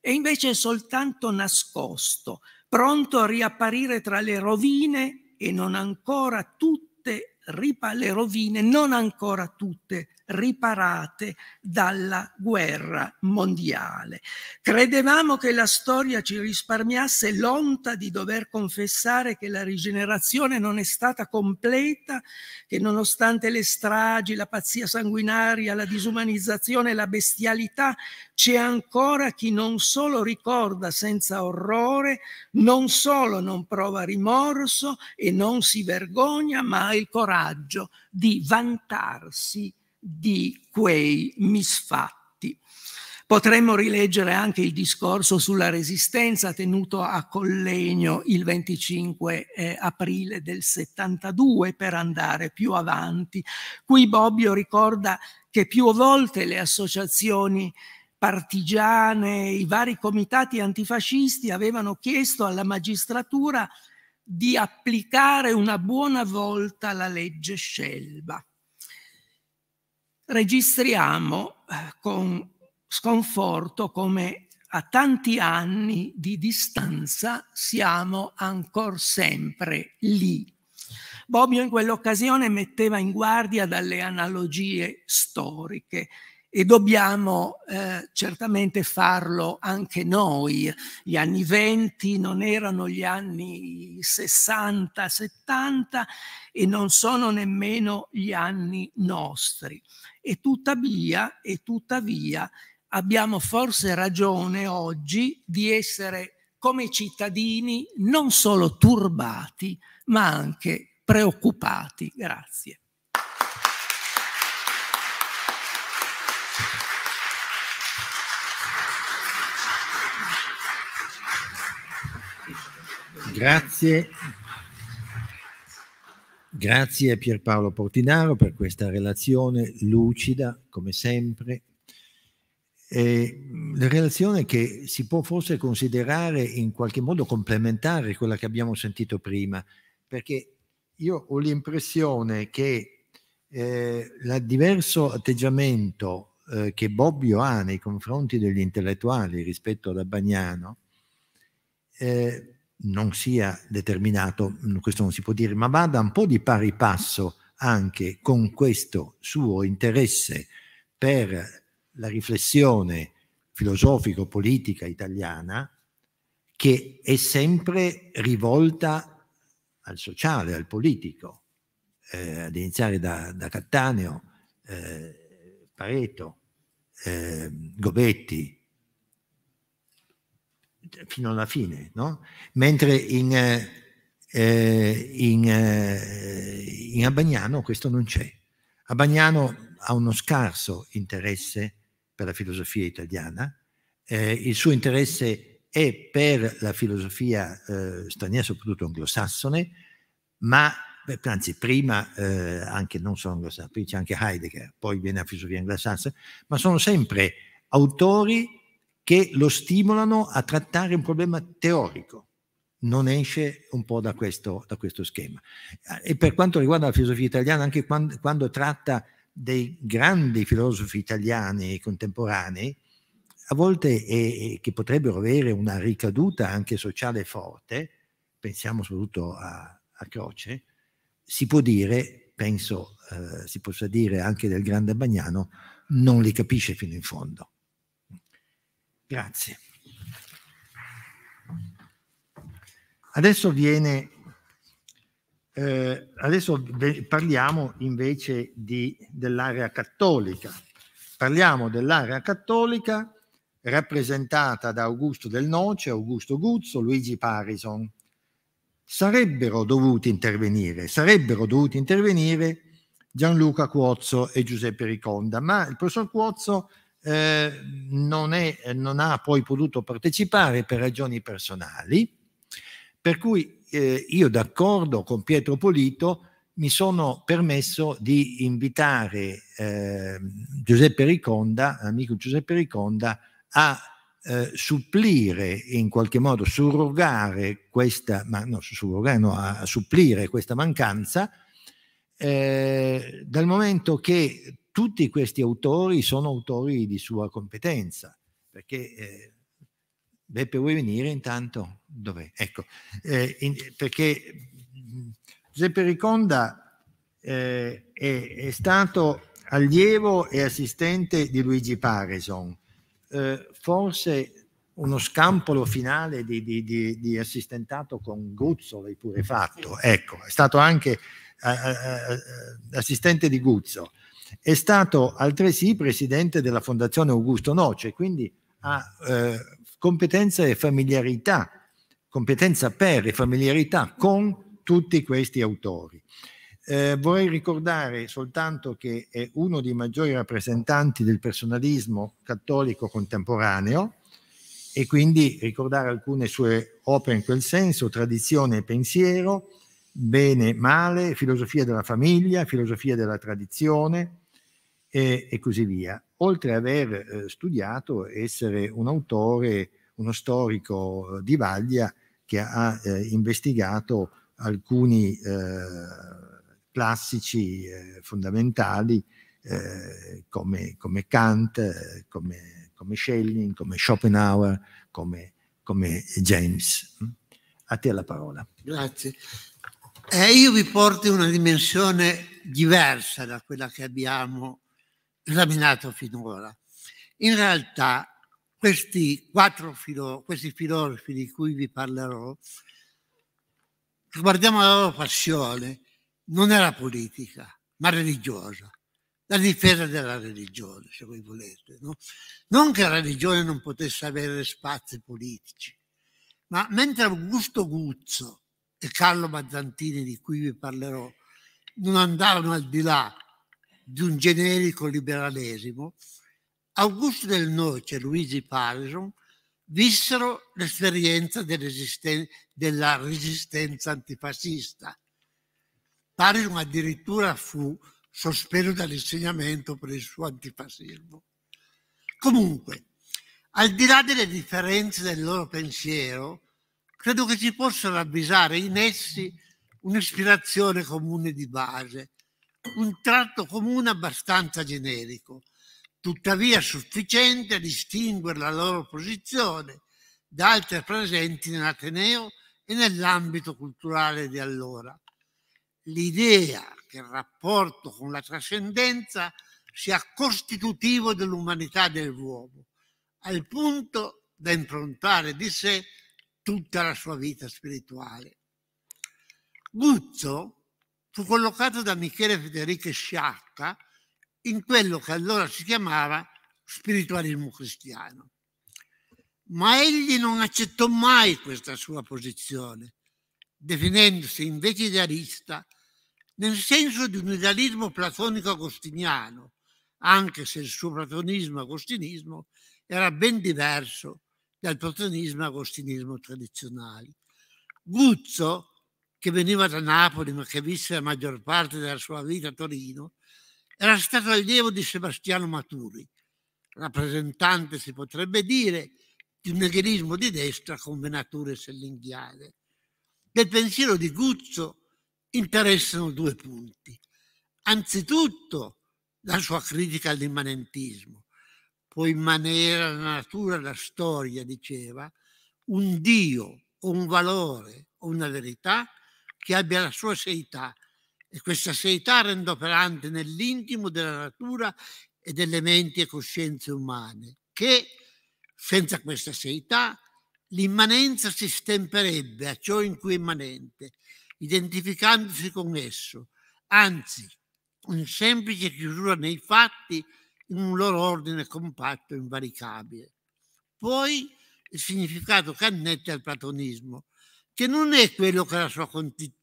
e invece è soltanto nascosto, pronto a riapparire tra le rovine e non ancora tutte, ripa, le rovine non ancora tutte riparate dalla guerra mondiale. Credevamo che la storia ci risparmiasse l'onta di dover confessare che la rigenerazione non è stata completa, che nonostante le stragi, la pazzia sanguinaria, la disumanizzazione, la bestialità, c'è ancora chi non solo ricorda senza orrore, non solo non prova rimorso e non si vergogna, ma ha il coraggio di vantarsi di quei misfatti. Potremmo rileggere anche il discorso sulla resistenza tenuto a Collegno il 25 eh, aprile del 72 per andare più avanti. Qui Bobbio ricorda che più volte le associazioni partigiane, i vari comitati antifascisti avevano chiesto alla magistratura di applicare una buona volta la legge Scelba registriamo eh, con sconforto come a tanti anni di distanza siamo ancora sempre lì. Bobbio in quell'occasione metteva in guardia dalle analogie storiche e dobbiamo eh, certamente farlo anche noi. Gli anni venti non erano gli anni 60, 70 e non sono nemmeno gli anni nostri. E tuttavia, e tuttavia abbiamo forse ragione oggi di essere come cittadini non solo turbati, ma anche preoccupati. Grazie. Grazie Grazie a Pierpaolo Portinaro per questa relazione lucida, come sempre. Eh, la relazione che si può forse considerare in qualche modo complementare quella che abbiamo sentito prima, perché io ho l'impressione che eh, il diverso atteggiamento eh, che Bobbio ha nei confronti degli intellettuali rispetto ad Abbagnano eh, non sia determinato, mm, questo non si può dire, ma vada un po' di pari passo anche con questo suo interesse per la riflessione filosofico-politica italiana che è sempre rivolta al sociale, al politico, eh, ad iniziare da, da Cattaneo, eh, Pareto, eh, Gobetti, fino alla fine, no? mentre in, eh, eh, in, eh, in Abagnano questo non c'è. Abagnano ha uno scarso interesse per la filosofia italiana, eh, il suo interesse è per la filosofia eh, straniera, soprattutto anglosassone, ma anzi prima eh, anche non solo anglosassone, c'è anche Heidegger, poi viene la filosofia anglosassone, ma sono sempre autori che lo stimolano a trattare un problema teorico. Non esce un po' da questo, da questo schema. E per quanto riguarda la filosofia italiana, anche quando, quando tratta dei grandi filosofi italiani contemporanei, a volte è, è, che potrebbero avere una ricaduta anche sociale forte, pensiamo soprattutto a, a Croce, si può dire, penso eh, si possa dire anche del grande Bagnano, non li capisce fino in fondo. Grazie. Adesso viene, eh, adesso parliamo invece di, dell'area cattolica. Parliamo dell'area cattolica rappresentata da Augusto Del Noce, Augusto Guzzo, Luigi Parison. Sarebbero dovuti intervenire, sarebbero dovuti intervenire Gianluca Cuozzo e Giuseppe Riconda, ma il professor Cuozzo eh, non, è, non, ha poi potuto partecipare per ragioni personali, per cui eh, io d'accordo con Pietro Polito mi sono permesso di invitare eh, Giuseppe Riconda, amico Giuseppe Riconda, a eh, supplire in qualche modo, surrogare questa, ma no, surrogare, no, a supplire questa mancanza, eh, dal momento che tutti questi autori sono autori di sua competenza, perché eh, Beppe vuoi venire intanto? Dov'è? Ecco, eh, in, perché Giuseppe Riconda eh, è, è, stato allievo e assistente di Luigi Pareson, eh, forse uno scampolo finale di, di, di, di assistentato con Guzzo l'hai pure fatto, ecco, è stato anche eh, eh, assistente di Guzzo. È stato altresì presidente della Fondazione Augusto Noce, quindi ha eh, competenza e familiarità, competenza per e familiarità con tutti questi autori. Eh, vorrei ricordare soltanto che è uno dei maggiori rappresentanti del personalismo cattolico contemporaneo e quindi ricordare alcune sue opere in quel senso, Tradizione e pensiero, Bene, e Male, Filosofia della famiglia, Filosofia della tradizione, e, e così via. Oltre ad aver eh, studiato, essere un autore, uno storico eh, di vaglia che ha eh, investigato alcuni eh, classici eh, fondamentali come, come, Kant, come, come, Schelling, come Schopenhauer, come, come James. A te la parola. Grazie. Eh, io vi porto una dimensione diversa da quella che abbiamo esaminato finora. In realtà questi quattro filo, questi filosofi di cui vi parlerò, guardiamo la loro passione, non era politica, ma religiosa, la difesa della religione, se voi volete. No? Non che la religione non potesse avere spazi politici, ma mentre Augusto Guzzo e Carlo Mazzantini, di cui vi parlerò, non andarono al di là di un generico liberalesimo, Augusto Del Noce e Luigi Parison vissero l'esperienza della resistenza antifascista. Parison addirittura fu sospeso dall'insegnamento per il suo antifascismo. Comunque, al di là delle differenze del loro pensiero, credo che si possa ravvisare in essi un'ispirazione comune di base, un tratto comune abbastanza generico, tuttavia sufficiente a distinguere la loro posizione da altre presenti nell'Ateneo e nell'ambito culturale di allora. L'idea che il rapporto con la trascendenza sia costitutivo dell'umanità dell'uomo, al punto da improntare di sé tutta la sua vita spirituale. Guzzo, fu collocato da Michele Federico Sciacca in quello che allora si chiamava spiritualismo cristiano. Ma egli non accettò mai questa sua posizione, definendosi invece idealista nel senso di un idealismo platonico-agostiniano, anche se il suo platonismo-agostinismo era ben diverso dal platonismo-agostinismo tradizionale. Guzzo che veniva da Napoli ma che visse la maggior parte della sua vita a Torino, era stato allievo di Sebastiano Maturi, rappresentante, si potrebbe dire, di un heghelismo di destra con venature sellinghiane. Del pensiero di Guzzo interessano due punti. Anzitutto la sua critica all'immanentismo, può immanere la natura la storia, diceva, un Dio, o un valore, o una verità che abbia la sua seità e questa seità rende operante nell'intimo della natura e delle menti e coscienze umane, che senza questa seità l'immanenza si stemperebbe a ciò in cui è immanente, identificandosi con esso, anzi, in semplice chiusura nei fatti in un loro ordine compatto e invaricabile. Poi il significato che annette al platonismo, che non è quello che è la sua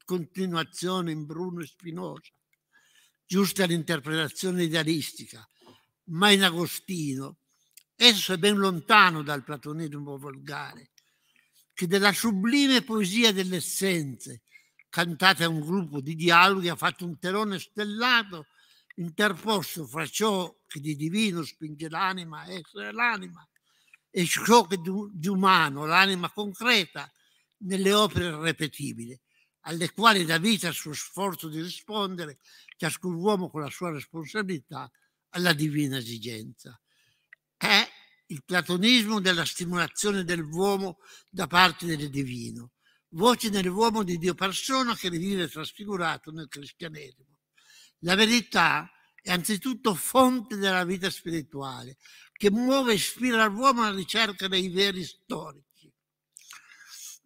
continuazione in Bruno e Spinosa, giusta l'interpretazione idealistica, ma in Agostino, esso è ben lontano dal platonismo volgare, che della sublime poesia delle essenze, cantata a un gruppo di dialoghi, ha fatto un telone stellato interposto fra ciò che di divino spinge l'anima a essere l'anima e ciò che di umano, l'anima concreta, nelle opere irrepetibili, alle quali dà vita il suo sforzo di rispondere, ciascun uomo con la sua responsabilità, alla divina esigenza. È il platonismo della stimolazione dell'uomo da parte del divino, voce nell'uomo di Dio persona che rivive trasfigurato nel cristianesimo. La verità è anzitutto fonte della vita spirituale, che muove e ispira l'uomo alla ricerca dei veri storici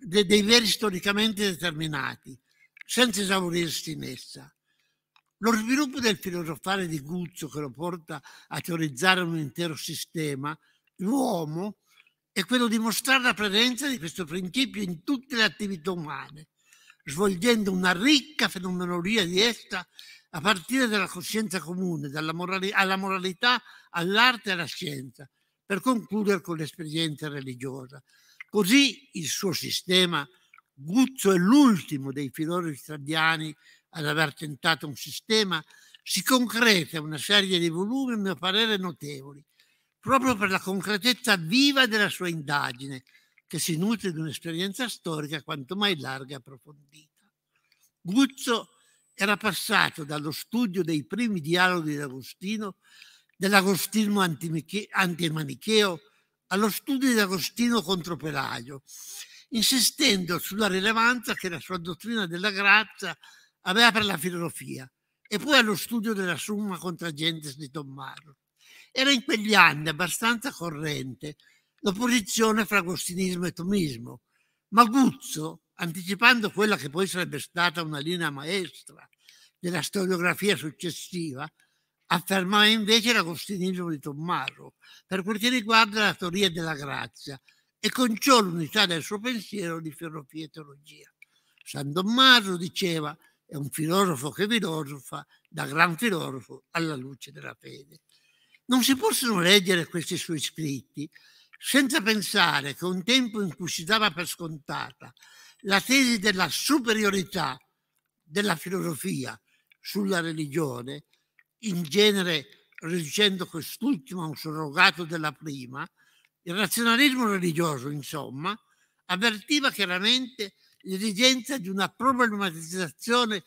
de, dei veri storicamente determinati, senza esaurirsi in essa. Lo sviluppo del filosofare di Guzzo che lo porta a teorizzare un intero sistema, l'uomo, è quello di mostrare la presenza di questo principio in tutte le attività umane, svolgendo una ricca fenomenologia di essa a partire dalla coscienza comune, dalla morali- alla moralità, all'arte e alla scienza, per concludere con l'esperienza religiosa. Così il suo sistema, Guzzo è l'ultimo dei filologi stradiani ad aver tentato un sistema, si concreta una serie di volumi a mio parere notevoli, proprio per la concretezza viva della sua indagine, che si nutre di un'esperienza storica quanto mai larga e approfondita. Guzzo era passato dallo studio dei primi dialoghi d'Agostino, dell'agostismo antimanicheo, allo studio di Agostino contro Pelagio, insistendo sulla rilevanza che la sua dottrina della grazia aveva per la filosofia e poi allo studio della Summa Contragentes di Tommaso. Era in quegli anni abbastanza corrente l'opposizione fra agostinismo e tomismo, ma Guzzo, anticipando quella che poi sarebbe stata una linea maestra della storiografia successiva, affermò invece l'Agostinismo di Tommaso per quel che riguarda la teoria della grazia e con ciò l'unità del suo pensiero di filosofia e teologia. San Tommaso diceva è un filosofo che filosofa, da gran filosofo alla luce della fede. Non si possono leggere questi suoi scritti senza pensare che un tempo in cui si dava per scontata la tesi della superiorità della filosofia sulla religione, in genere riducendo quest'ultima a un surrogato della prima, il razionalismo religioso, insomma, avvertiva chiaramente l'esigenza di una problematizzazione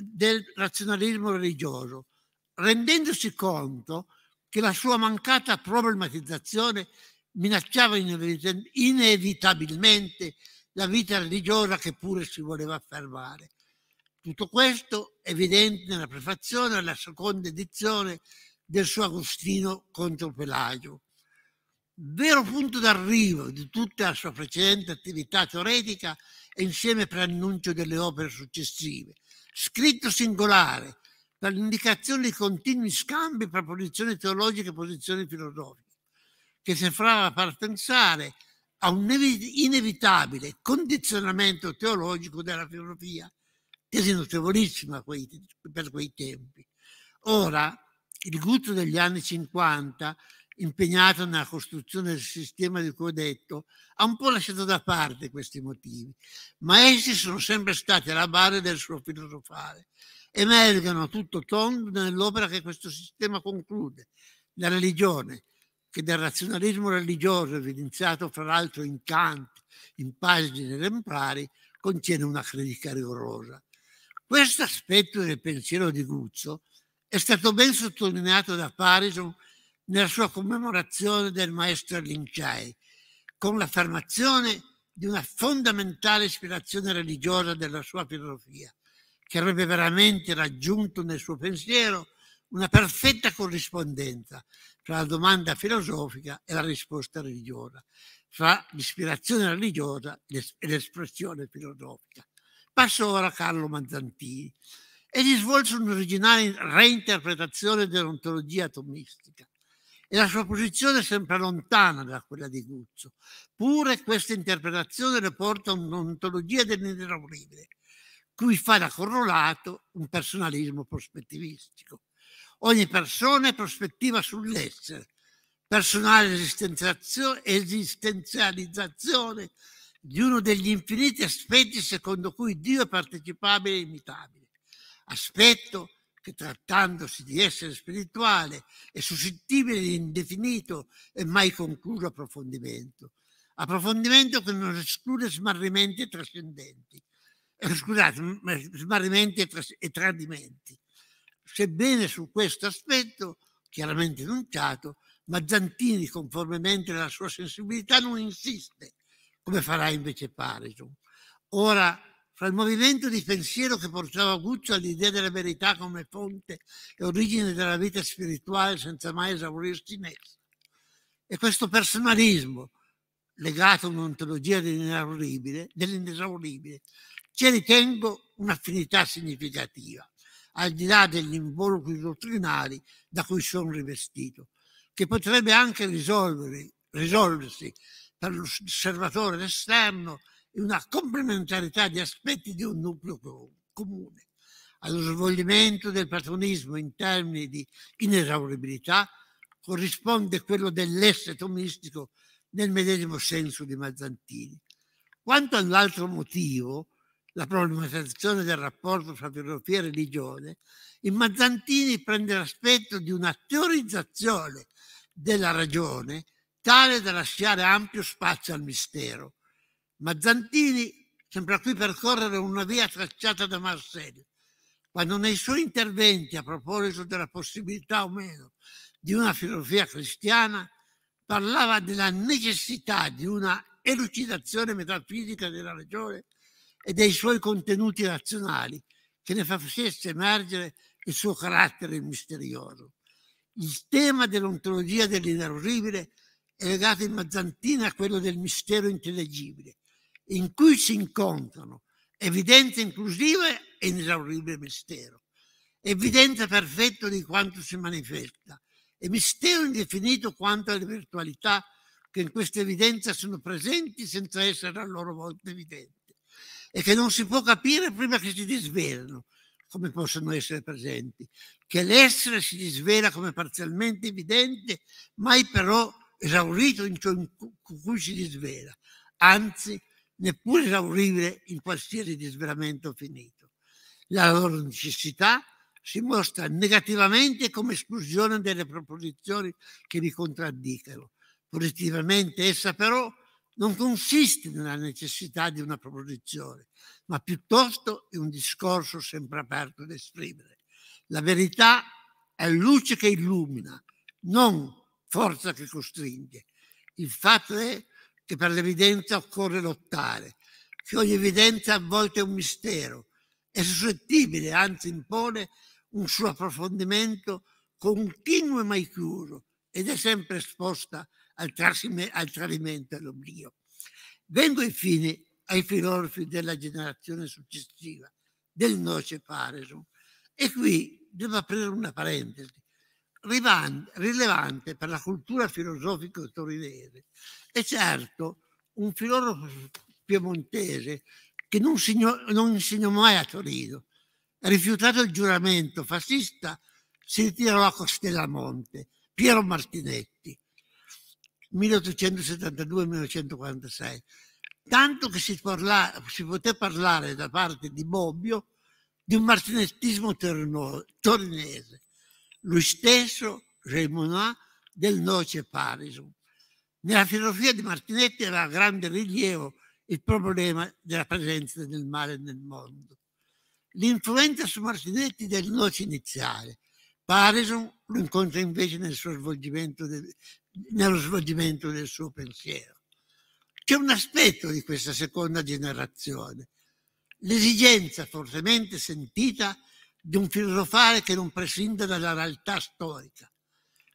del razionalismo religioso, rendendosi conto che la sua mancata problematizzazione minacciava inevitabilmente la vita religiosa che pure si voleva affermare. Tutto questo evidente nella prefazione alla seconda edizione del suo Agostino contro Pelagio. Vero punto d'arrivo di tutta la sua precedente attività teoretica e insieme preannuncio delle opere successive. Scritto singolare, per l'indicazione di continui scambi tra posizioni teologiche e posizioni filosofiche, che sembrava far pensare a un inevitabile condizionamento teologico della filosofia tesi notevolissima per quei tempi. Ora, il gusto degli anni 50, impegnato nella costruzione del sistema di cui ho detto, ha un po' lasciato da parte questi motivi, ma essi sono sempre stati alla base del suo filosofare. Emergono a tutto tondo nell'opera che questo sistema conclude, la religione, che del razionalismo religioso evidenziato fra l'altro in Kant, in pagine esemplari, contiene una critica rigorosa. Questo aspetto del pensiero di Guzzo è stato ben sottolineato da Parison nella sua commemorazione del maestro Linciai, con l'affermazione di una fondamentale ispirazione religiosa della sua filosofia, che avrebbe veramente raggiunto nel suo pensiero una perfetta corrispondenza tra la domanda filosofica e la risposta religiosa, fra l'ispirazione religiosa e l'espressione filosofica. Passo ora a Carlo Mazzantini egli svolse un'originale reinterpretazione dell'ontologia atomistica e la sua posizione è sempre lontana da quella di Guzzo, pure questa interpretazione le porta a un'ontologia dell'inesauribile, cui fa da correlato un personalismo prospettivistico. Ogni persona è prospettiva sull'essere, personale esistenzializzazione di uno degli infiniti aspetti secondo cui Dio è partecipabile e imitabile, aspetto che trattandosi di essere spirituale è suscettibile di indefinito e mai concluso approfondimento, approfondimento che non esclude smarrimenti e trascendenti, eh, scusate, smarrimenti e, tras- e tradimenti, sebbene su questo aspetto, chiaramente enunciato, ma Zantini, conformemente alla sua sensibilità, non insiste come farà invece Parison. Ora, fra il movimento di pensiero che portava Guccio all'idea della verità come fonte e origine della vita spirituale senza mai esaurirsi in essa, e questo personalismo legato a un'ontologia dell'inesauribile, dell'inesauribile ci ritengo un'affinità significativa, al di là degli involucri dottrinari da cui sono rivestito, che potrebbe anche risolversi per l'osservatore esterno e una complementarità di aspetti di un nucleo comune. Allo svolgimento del platonismo in termini di inesauribilità corrisponde quello dell'essere tomistico nel medesimo senso di Mazzantini. Quanto all'altro motivo, la problematizzazione del rapporto tra filosofia e religione, in Mazzantini prende l'aspetto di una teorizzazione della ragione tale da lasciare ampio spazio al mistero. Ma Zantini sembra qui percorrere una via tracciata da Marcel, quando nei suoi interventi a proposito della possibilità o meno di una filosofia cristiana parlava della necessità di una elucidazione metafisica della ragione e dei suoi contenuti razionali che ne facesse emergere il suo carattere misterioso. Il tema dell'ontologia dell'inerodibile è legato in Mazzantina a quello del mistero intelligibile, in cui si incontrano evidenza inclusiva e inesauribile mistero, evidenza perfetta di quanto si manifesta e mistero indefinito quanto alle virtualità che in questa evidenza sono presenti senza essere a loro volta evidenti e che non si può capire prima che si disvelano come possono essere presenti, che l'essere si disvela come parzialmente evidente, mai però esaurito in ciò in cui si disvela, anzi neppure esauribile in qualsiasi disvelamento finito. La loro necessità si mostra negativamente come esclusione delle proposizioni che li contraddicano. Positivamente essa però non consiste nella necessità di una proposizione, ma piuttosto in un discorso sempre aperto ad esprimere. La verità è luce che illumina, non forza che costringe. Il fatto è che per l'evidenza occorre lottare, che ogni evidenza a volte è un mistero, è suscettibile, anzi impone un suo approfondimento continuo e mai chiuso ed è sempre esposta al, al tradimento e all'oblio. Vengo infine ai filosofi della generazione successiva, del noce paresum, e qui devo aprire una parentesi rilevante per la cultura filosofica torinese è certo un filosofo piemontese che non, signor, non insegnò mai a Torino. Rifiutato il giuramento fascista, si ritirò a Costellamonte, Piero Martinetti, 1872-1946. Tanto che si, parla, si, poté parlare da parte di Bobbio di un martinettismo torino, torinese lui stesso Jean del Noce Parisum. Nella filosofia di Martinetti era a grande rilievo il problema della presenza del male nel mondo. L'influenza su Martinetti del Noce iniziale. Parison lo incontra invece nel svolgimento del, nello svolgimento del suo pensiero. C'è un aspetto di questa seconda generazione, l'esigenza fortemente sentita di un filosofare che non prescinde dalla realtà storica.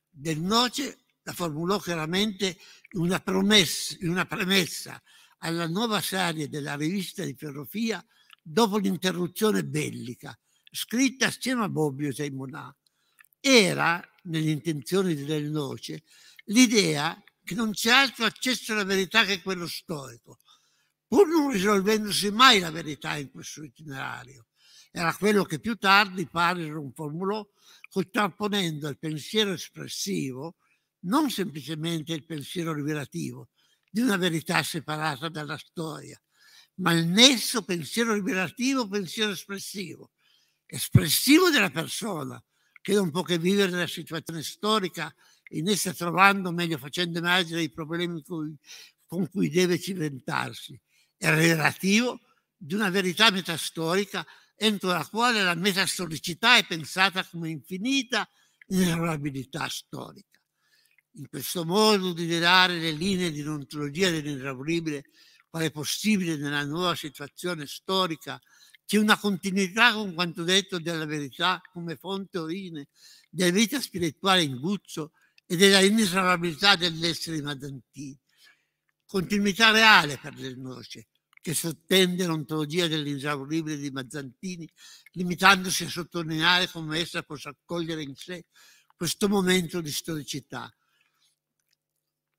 Del Noce la formulò chiaramente in una, promessa, in una premessa alla nuova serie della rivista di filosofia dopo l'interruzione bellica, scritta assieme a Bobbio e Seimonà. Era, nelle intenzioni di Del Noce, l'idea che non c'è altro accesso alla verità che quello storico, pur non risolvendosi mai la verità in questo itinerario era quello che più tardi Parison formulò contrapponendo il pensiero espressivo non semplicemente il pensiero liberativo, di una verità separata dalla storia, ma il nesso pensiero liberativo, pensiero espressivo, espressivo della persona che non può che vivere nella situazione storica in essa trovando, meglio facendo immagine, i problemi cui, con cui deve cimentarsi, è relativo di una verità metastorica entro la quale la metastoricità è pensata come infinita inesorabilità storica. In questo modo di velare le linee di ontologia dell'inesauribile quale possibile nella nuova situazione storica c'è una continuità con quanto detto della verità come fonte origine della vita spirituale in guzzo e della inesorabilità dell'essere madantino. Continuità reale per le noce, che sottende l'ontologia dell'insauribile di Mazzantini, limitandosi a sottolineare come essa possa accogliere in sé questo momento di storicità.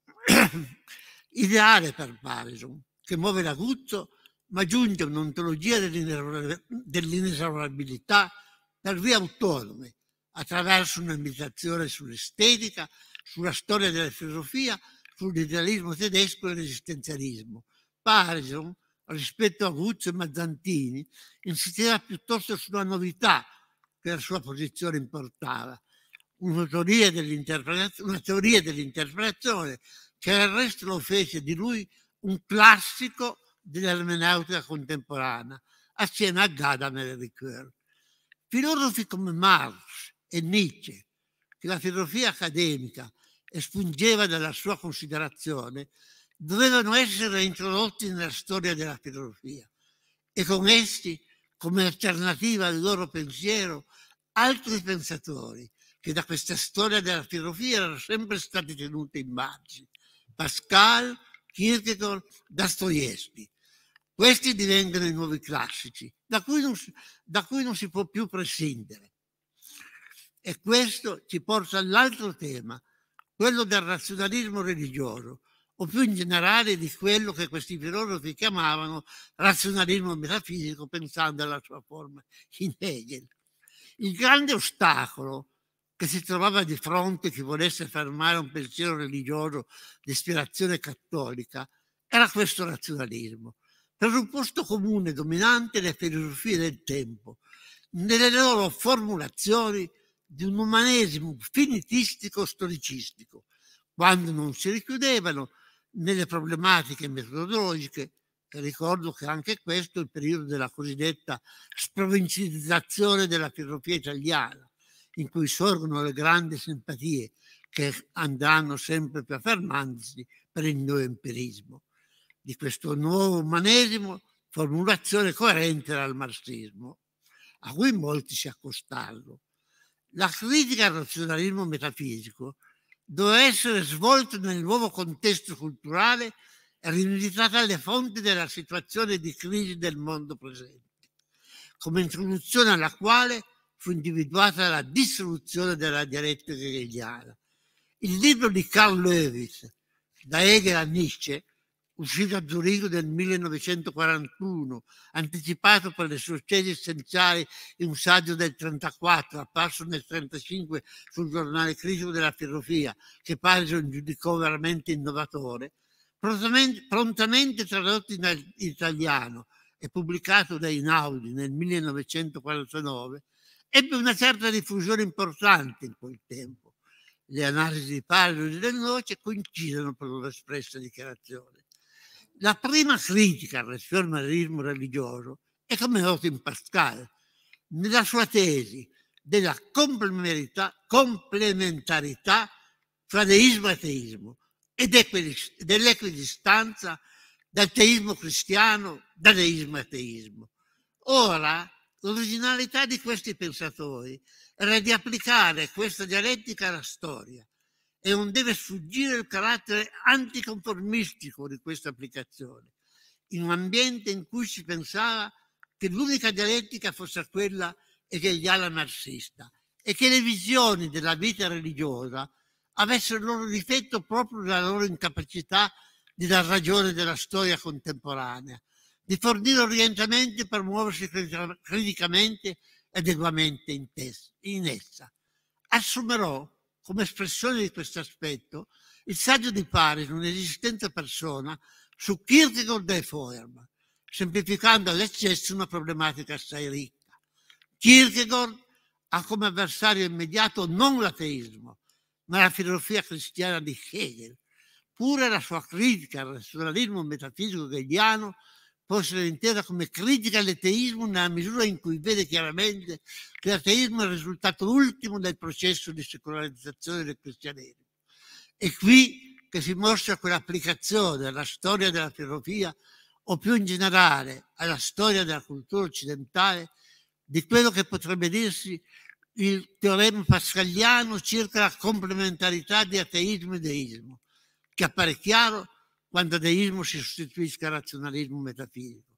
*clears throat* Ideale per Parison, che muove l'aguzzo, ma giunge un'ontologia dell'inesaurabilità per via autonome, attraverso un'ambientazione sull'estetica, sulla storia della filosofia, sull'idealismo tedesco e l'esistenzialismo. Parison rispetto a Guzzo e Mazzantini, insisteva piuttosto sulla novità che la sua posizione importava, una teoria dell'interpretazione, che del resto lo fece di lui un classico dell'ermeneutica contemporanea, assieme a Gadamer e Ricoeur. Filosofi come Marx e Nietzsche, che la filosofia accademica espungeva dalla sua considerazione, dovevano essere introdotti nella storia della filosofia e con essi, come alternativa al loro pensiero, altri pensatori che da questa storia della filosofia erano sempre stati tenuti in margine. Pascal, Kierkegaard, Dostoevsky. Questi diventano i nuovi classici, da cui, non, da cui non si può più prescindere. E questo ci porta all'altro tema, quello del razionalismo religioso, o più in generale di quello che questi filosofi chiamavano razionalismo metafisico pensando alla sua forma in Hegel. Il grande ostacolo che si trovava di fronte chi volesse fermare un pensiero religioso di ispirazione cattolica era questo razionalismo, presupposto comune dominante delle filosofie del tempo, nelle loro formulazioni di un umanesimo finitistico storicistico, quando non si richiudevano nelle problematiche metodologiche, ricordo che anche questo è il periodo della cosiddetta sprovincializzazione della filosofia italiana, in cui sorgono le grandi simpatie che andranno sempre più affermandosi per il neoempirismo. Di questo nuovo umanesimo, formulazione coerente dal marxismo, a cui molti si accostarono. La critica al razionalismo metafisico doveva essere svolto nel nuovo contesto culturale e rimeditata alle fonti della situazione di crisi del mondo presente, come introduzione alla quale fu individuata la dissoluzione della dialettica hegeliana. Il libro di Carl Lewis, da Hegel a Nietzsche, uscito a Zurigo nel 1941, anticipato per le sue tesi essenziali in un saggio del 1934, apparso nel 1935 sul giornale critico della filosofia, che Parison giudicò veramente innovatore, prontamente tradotto in italiano e pubblicato da Inaudi nel 1949, ebbe una certa diffusione importante in quel tempo le analisi di Parlo e del Noce coincidono per un'espressa dichiarazione. La prima critica al razionalismo religioso è come noto in Pascal, nella sua tesi della complementarità tra deismo e teismo ed dell'equidistanza dal teismo cristiano, dall'eismo e ateismo. Ora, l'originalità di questi pensatori era di applicare questa dialettica alla storia, e non deve sfuggire il carattere anticonformistico di questa applicazione, in un ambiente in cui si pensava che l'unica dialettica fosse quella hegeliana marxista e che le visioni della vita religiosa avessero il loro difetto proprio nella loro incapacità di dar ragione della storia contemporanea, di fornire orientamenti per muoversi criticamente ed eguamente in, in essa. Assumerò come espressione di questo aspetto il saggio di Paris, un'esistente persona, su Kierkegaard e Feuerbach, semplificando all'eccesso una problematica assai ricca. Kierkegaard ha come avversario immediato non l'ateismo, ma la filosofia cristiana di Hegel, pure la sua critica al razionalismo metafisico hegeliano fosse intesa come critica all'eteismo nella misura in cui vede chiaramente che l'ateismo è il risultato ultimo del processo di secolarizzazione del cristianesimo. È qui che si mostra quell'applicazione alla storia della filosofia o più in generale alla storia della cultura occidentale di quello che potrebbe dirsi il teorema pascaliano circa la complementarità di ateismo e deismo, che appare chiaro quando ateismo si sostituisca a razionalismo metafisico.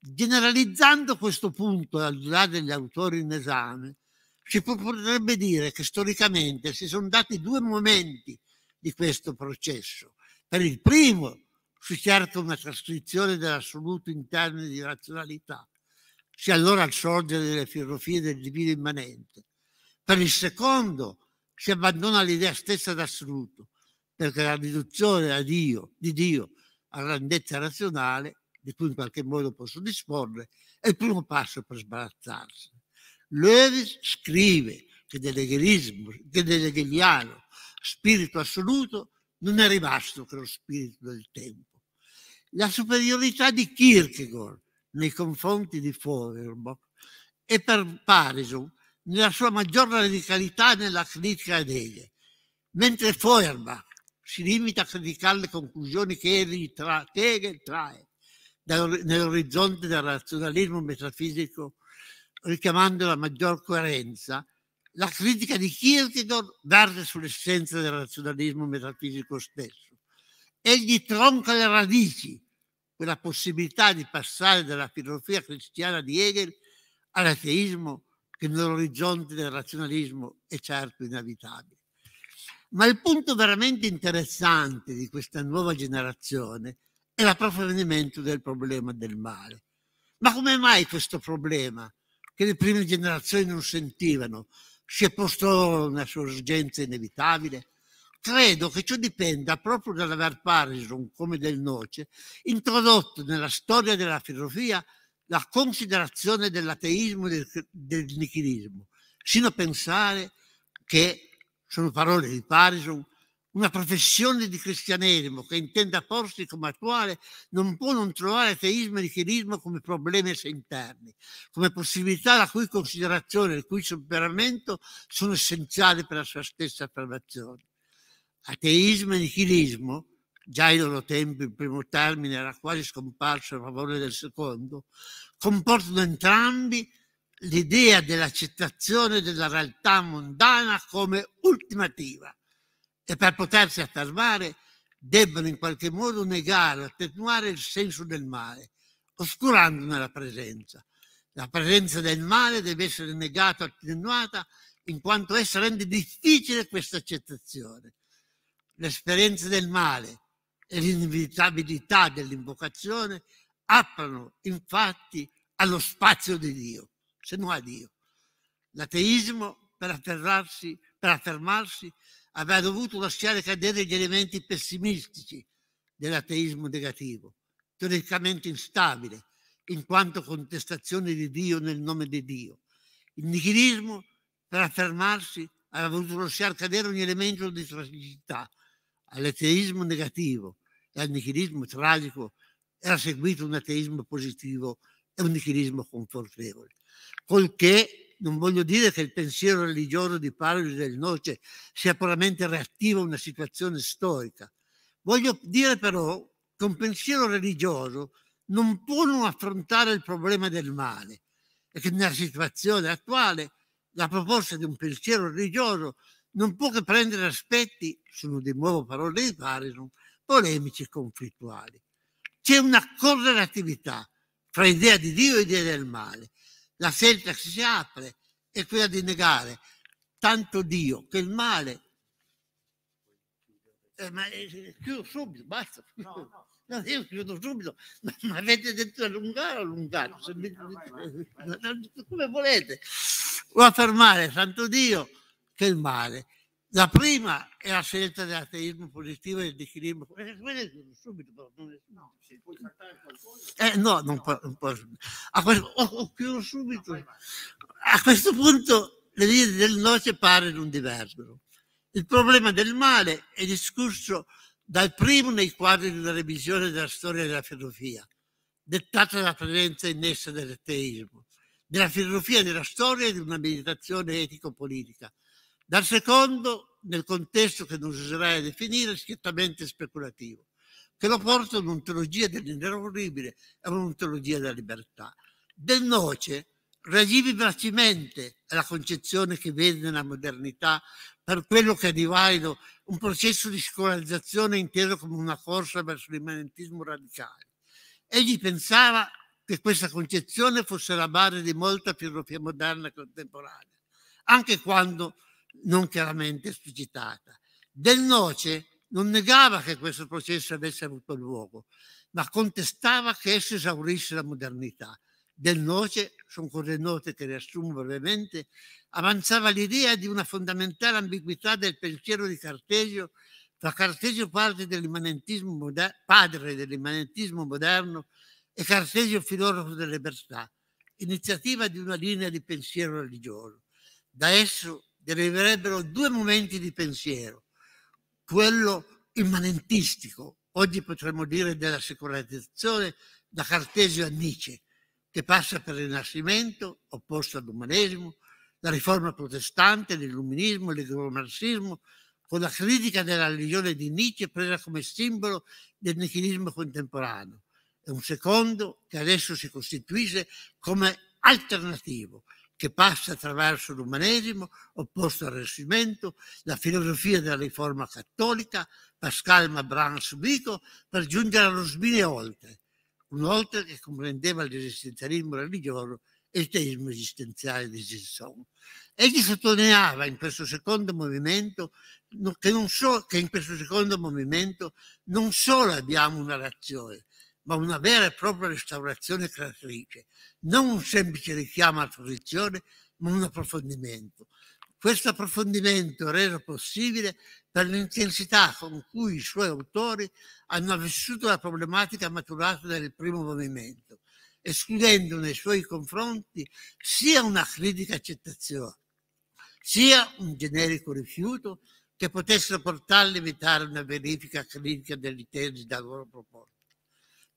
Generalizzando questo punto, al di là degli autori in esame, si potrebbe dire che storicamente si sono dati due momenti di questo processo. Per il primo si cerca una trascrizione dell'assoluto in termini di razionalità, sia allora al sorgere delle filosofie del divino immanente. Per il secondo si abbandona l'idea stessa d'assoluto, perché la riduzione a Dio, di Dio a grandezza razionale, di cui in qualche modo posso disporre, è il primo passo per sbarazzarsi. Lewis scrive che dell'eghelismo, che dell'hegeliano spirito assoluto non è rimasto che lo spirito del tempo. La superiorità di Kierkegaard nei confronti di Feuerbach e per Parison nella sua maggior radicalità nella critica ad Hegel, mentre Feuerbach si limita a criticare le conclusioni che Hegel, trae nell'orizzonte del razionalismo metafisico, richiamando la maggior coerenza, la critica di Kierkegaard verte sull'essenza del razionalismo metafisico stesso. Egli tronca le radici, quella possibilità di passare dalla filosofia cristiana di Hegel all'ateismo che nell'orizzonte del razionalismo è certo inevitabile. Ma il punto veramente interessante di questa nuova generazione è l'approfondimento del problema del male. Ma come mai questo problema, che le prime generazioni non sentivano, si è posto una sua urgenza inevitabile? Credo che ciò dipenda proprio dall'aver Parison, come del Noce, introdotto nella storia della filosofia la considerazione dell'ateismo e del nichilismo, sino a pensare che sono parole di Parison, una professione di cristianesimo che intenda porsi come attuale non può non trovare ateismo e nichilismo come problemi interni, come possibilità la cui considerazione e il cui superamento sono essenziali per la sua stessa affermazione. Ateismo e nichilismo, già ai loro tempi il primo termine era quasi scomparso a favore del secondo, comportano entrambi l'idea dell'accettazione della realtà mondana come ultimativa e per potersi affermare debbono in qualche modo negare, attenuare il senso del male, oscurandone la presenza. La presenza del male deve essere negata, attenuata, in quanto essa rende difficile questa accettazione. L'esperienza del male e l'inevitabilità dell'invocazione aprono infatti allo spazio di Dio se non a Dio. L'ateismo, per atterrarsi, per affermarsi, aveva dovuto lasciare cadere gli elementi pessimistici dell'ateismo negativo, teoricamente instabile, in quanto contestazione di Dio nel nome di Dio. Il nichilismo, per affermarsi, aveva voluto lasciare cadere ogni elemento di tragicità. All'ateismo negativo e al nichilismo tragico era seguito un ateismo positivo e un nichilismo confortevole. Poiché non voglio dire che il pensiero religioso di Paroli del Noce sia puramente reattivo a una situazione storica. Voglio dire però che un pensiero religioso non può non affrontare il problema del male e che nella situazione attuale la proposta di un pensiero religioso non può che prendere aspetti, sono di nuovo parole di Parison, polemici e conflittuali. C'è una correlatività fra idea di Dio e idea del male la scelta che si apre è quella di negare tanto Dio che il male... Eh, ma eh, chiudo subito, basta. No, no. *laughs* No, io chiudo subito, ma avete detto allungare o allungare? No, mi... vai, vai, vai. Come volete? O affermare, santo Dio, che il male la prima è la scelta dell'ateismo positivo e del dell'equilibrio. Vedete eh, subito, però, no, se puoi saltare qualcosa. Eh, no, non, no. non posso. A questo, ho, oh, ho chiuso subito. A questo punto le linee del noce pare non divergono. Il problema del male è discusso dal primo nei quadri di una revisione della storia della filosofia, dettata dalla presenza in essa dell'ateismo, della filosofia della storia e di una meditazione etico-politica dal secondo nel contesto che non userai a definire schiettamente speculativo, che lo porta a un'ontologia dell'ineroboribile, a un'ontologia della libertà. Del noce reagivi vivacemente alla concezione che vede nella modernità per quello che è di valido un processo di scolarizzazione inteso come una corsa verso l'immanentismo radicale. Egli pensava che questa concezione fosse la base di molta filosofia moderna e contemporanea, anche quando non chiaramente esplicitata. Del Noce non negava che questo processo avesse avuto luogo, ma contestava che esso esaurisse la modernità. Del Noce, sono con le note che riassumo brevemente, avanzava l'idea di una fondamentale ambiguità del pensiero di Cartesio tra Cartesio parte dell'immanentismo moder- padre dell'immanentismo moderno e Cartesio filosofo della libertà, iniziativa di una linea di pensiero religioso. Da esso deriverebbero due momenti di pensiero, quello immanentistico, oggi potremmo dire della secolarizzazione da Cartesio a Nietzsche, che passa per il Rinascimento, opposto all'umanesimo, la riforma protestante, l'illuminismo, l'egromarxismo, con la critica della religione di Nietzsche presa come simbolo del nichilismo contemporaneo, e un secondo che adesso si costituisce come alternativo, che passa attraverso l'umanesimo opposto al Rinascimento, la filosofia della riforma cattolica, Pascal Mabran Subico, per giungere allo sbile oltre, un oltre che comprendeva l'esistenzialismo religioso e il teismo esistenziale di Gilson. Egli sottolineava in questo secondo movimento che, so, che in questo secondo movimento non solo abbiamo una razione, ma una vera e propria restaurazione creatrice, non un semplice richiamo alla tradizione, ma un approfondimento. Questo approfondimento è reso possibile per l'intensità con cui i suoi autori hanno vissuto la problematica maturata dal primo movimento, escludendo nei suoi confronti sia una critica accettazione, sia un generico rifiuto che potessero portarli a evitare una verifica critica delle tesi da loro proposte.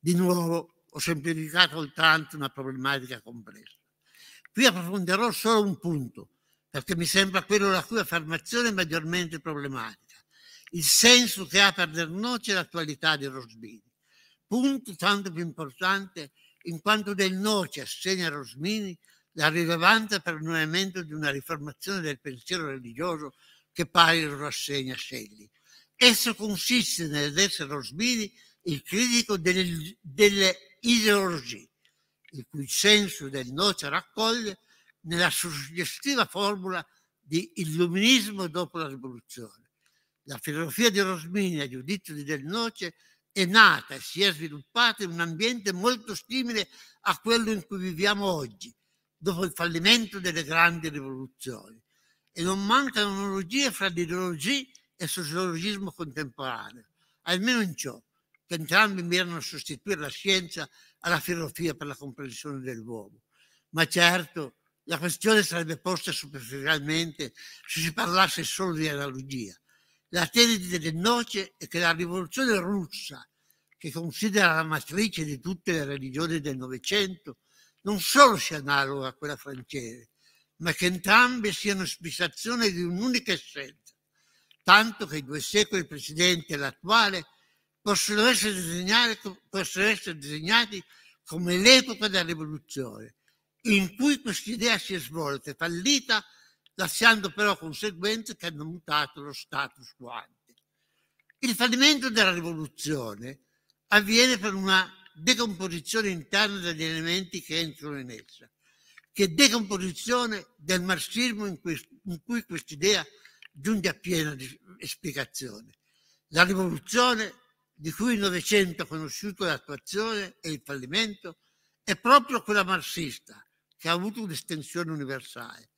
Di nuovo ho semplificato soltanto una problematica complessa. Qui approfondirò solo un punto, perché mi sembra quello la cui affermazione è maggiormente problematica, il senso che ha per Dernoce l'attualità di Rosmini. Punto tanto più importante in quanto Del Noce assegna a Rosmini la rilevanza per il movimento di una riformazione del pensiero religioso che pare lo rassegna a Scegli. Esso consiste nel essere Rosmini il critico delle, delle ideologie, il cui senso del noce raccoglie nella suggestiva formula di illuminismo dopo la rivoluzione. La filosofia di Rosmini, a giudizio di Del Noce, è nata e si è sviluppata in un ambiente molto simile a quello in cui viviamo oggi, dopo il fallimento delle grandi rivoluzioni. E non mancano analogie fra l'ideologia e il sociologismo contemporaneo, almeno in ciò che entrambi mirano a sostituire la scienza alla filosofia per la comprensione dell'uomo. Ma certo, la questione sarebbe posta superficialmente se si parlasse solo di analogia. La tesi delle noce è che la rivoluzione russa, che considera la matrice di tutte le religioni del Novecento, non solo sia analoga a quella francese, ma che entrambe siano ispirazione di un'unica essenza, tanto che i due secoli precedenti e l'attuale possono essere disegnati, possono essere disegnati come l'epoca della rivoluzione, in cui quest'idea si è svolta, fallita, lasciando però conseguenze che hanno mutato lo status quo ante. Il fallimento della rivoluzione avviene per una decomposizione interna degli elementi che entrano in essa, che decomposizione del marxismo in, in cui quest'idea giunge a piena di- spiegazione. La rivoluzione di cui il Novecento ha conosciuto l'attuazione e il fallimento, è proprio quella marxista, che ha avuto un'estensione universale.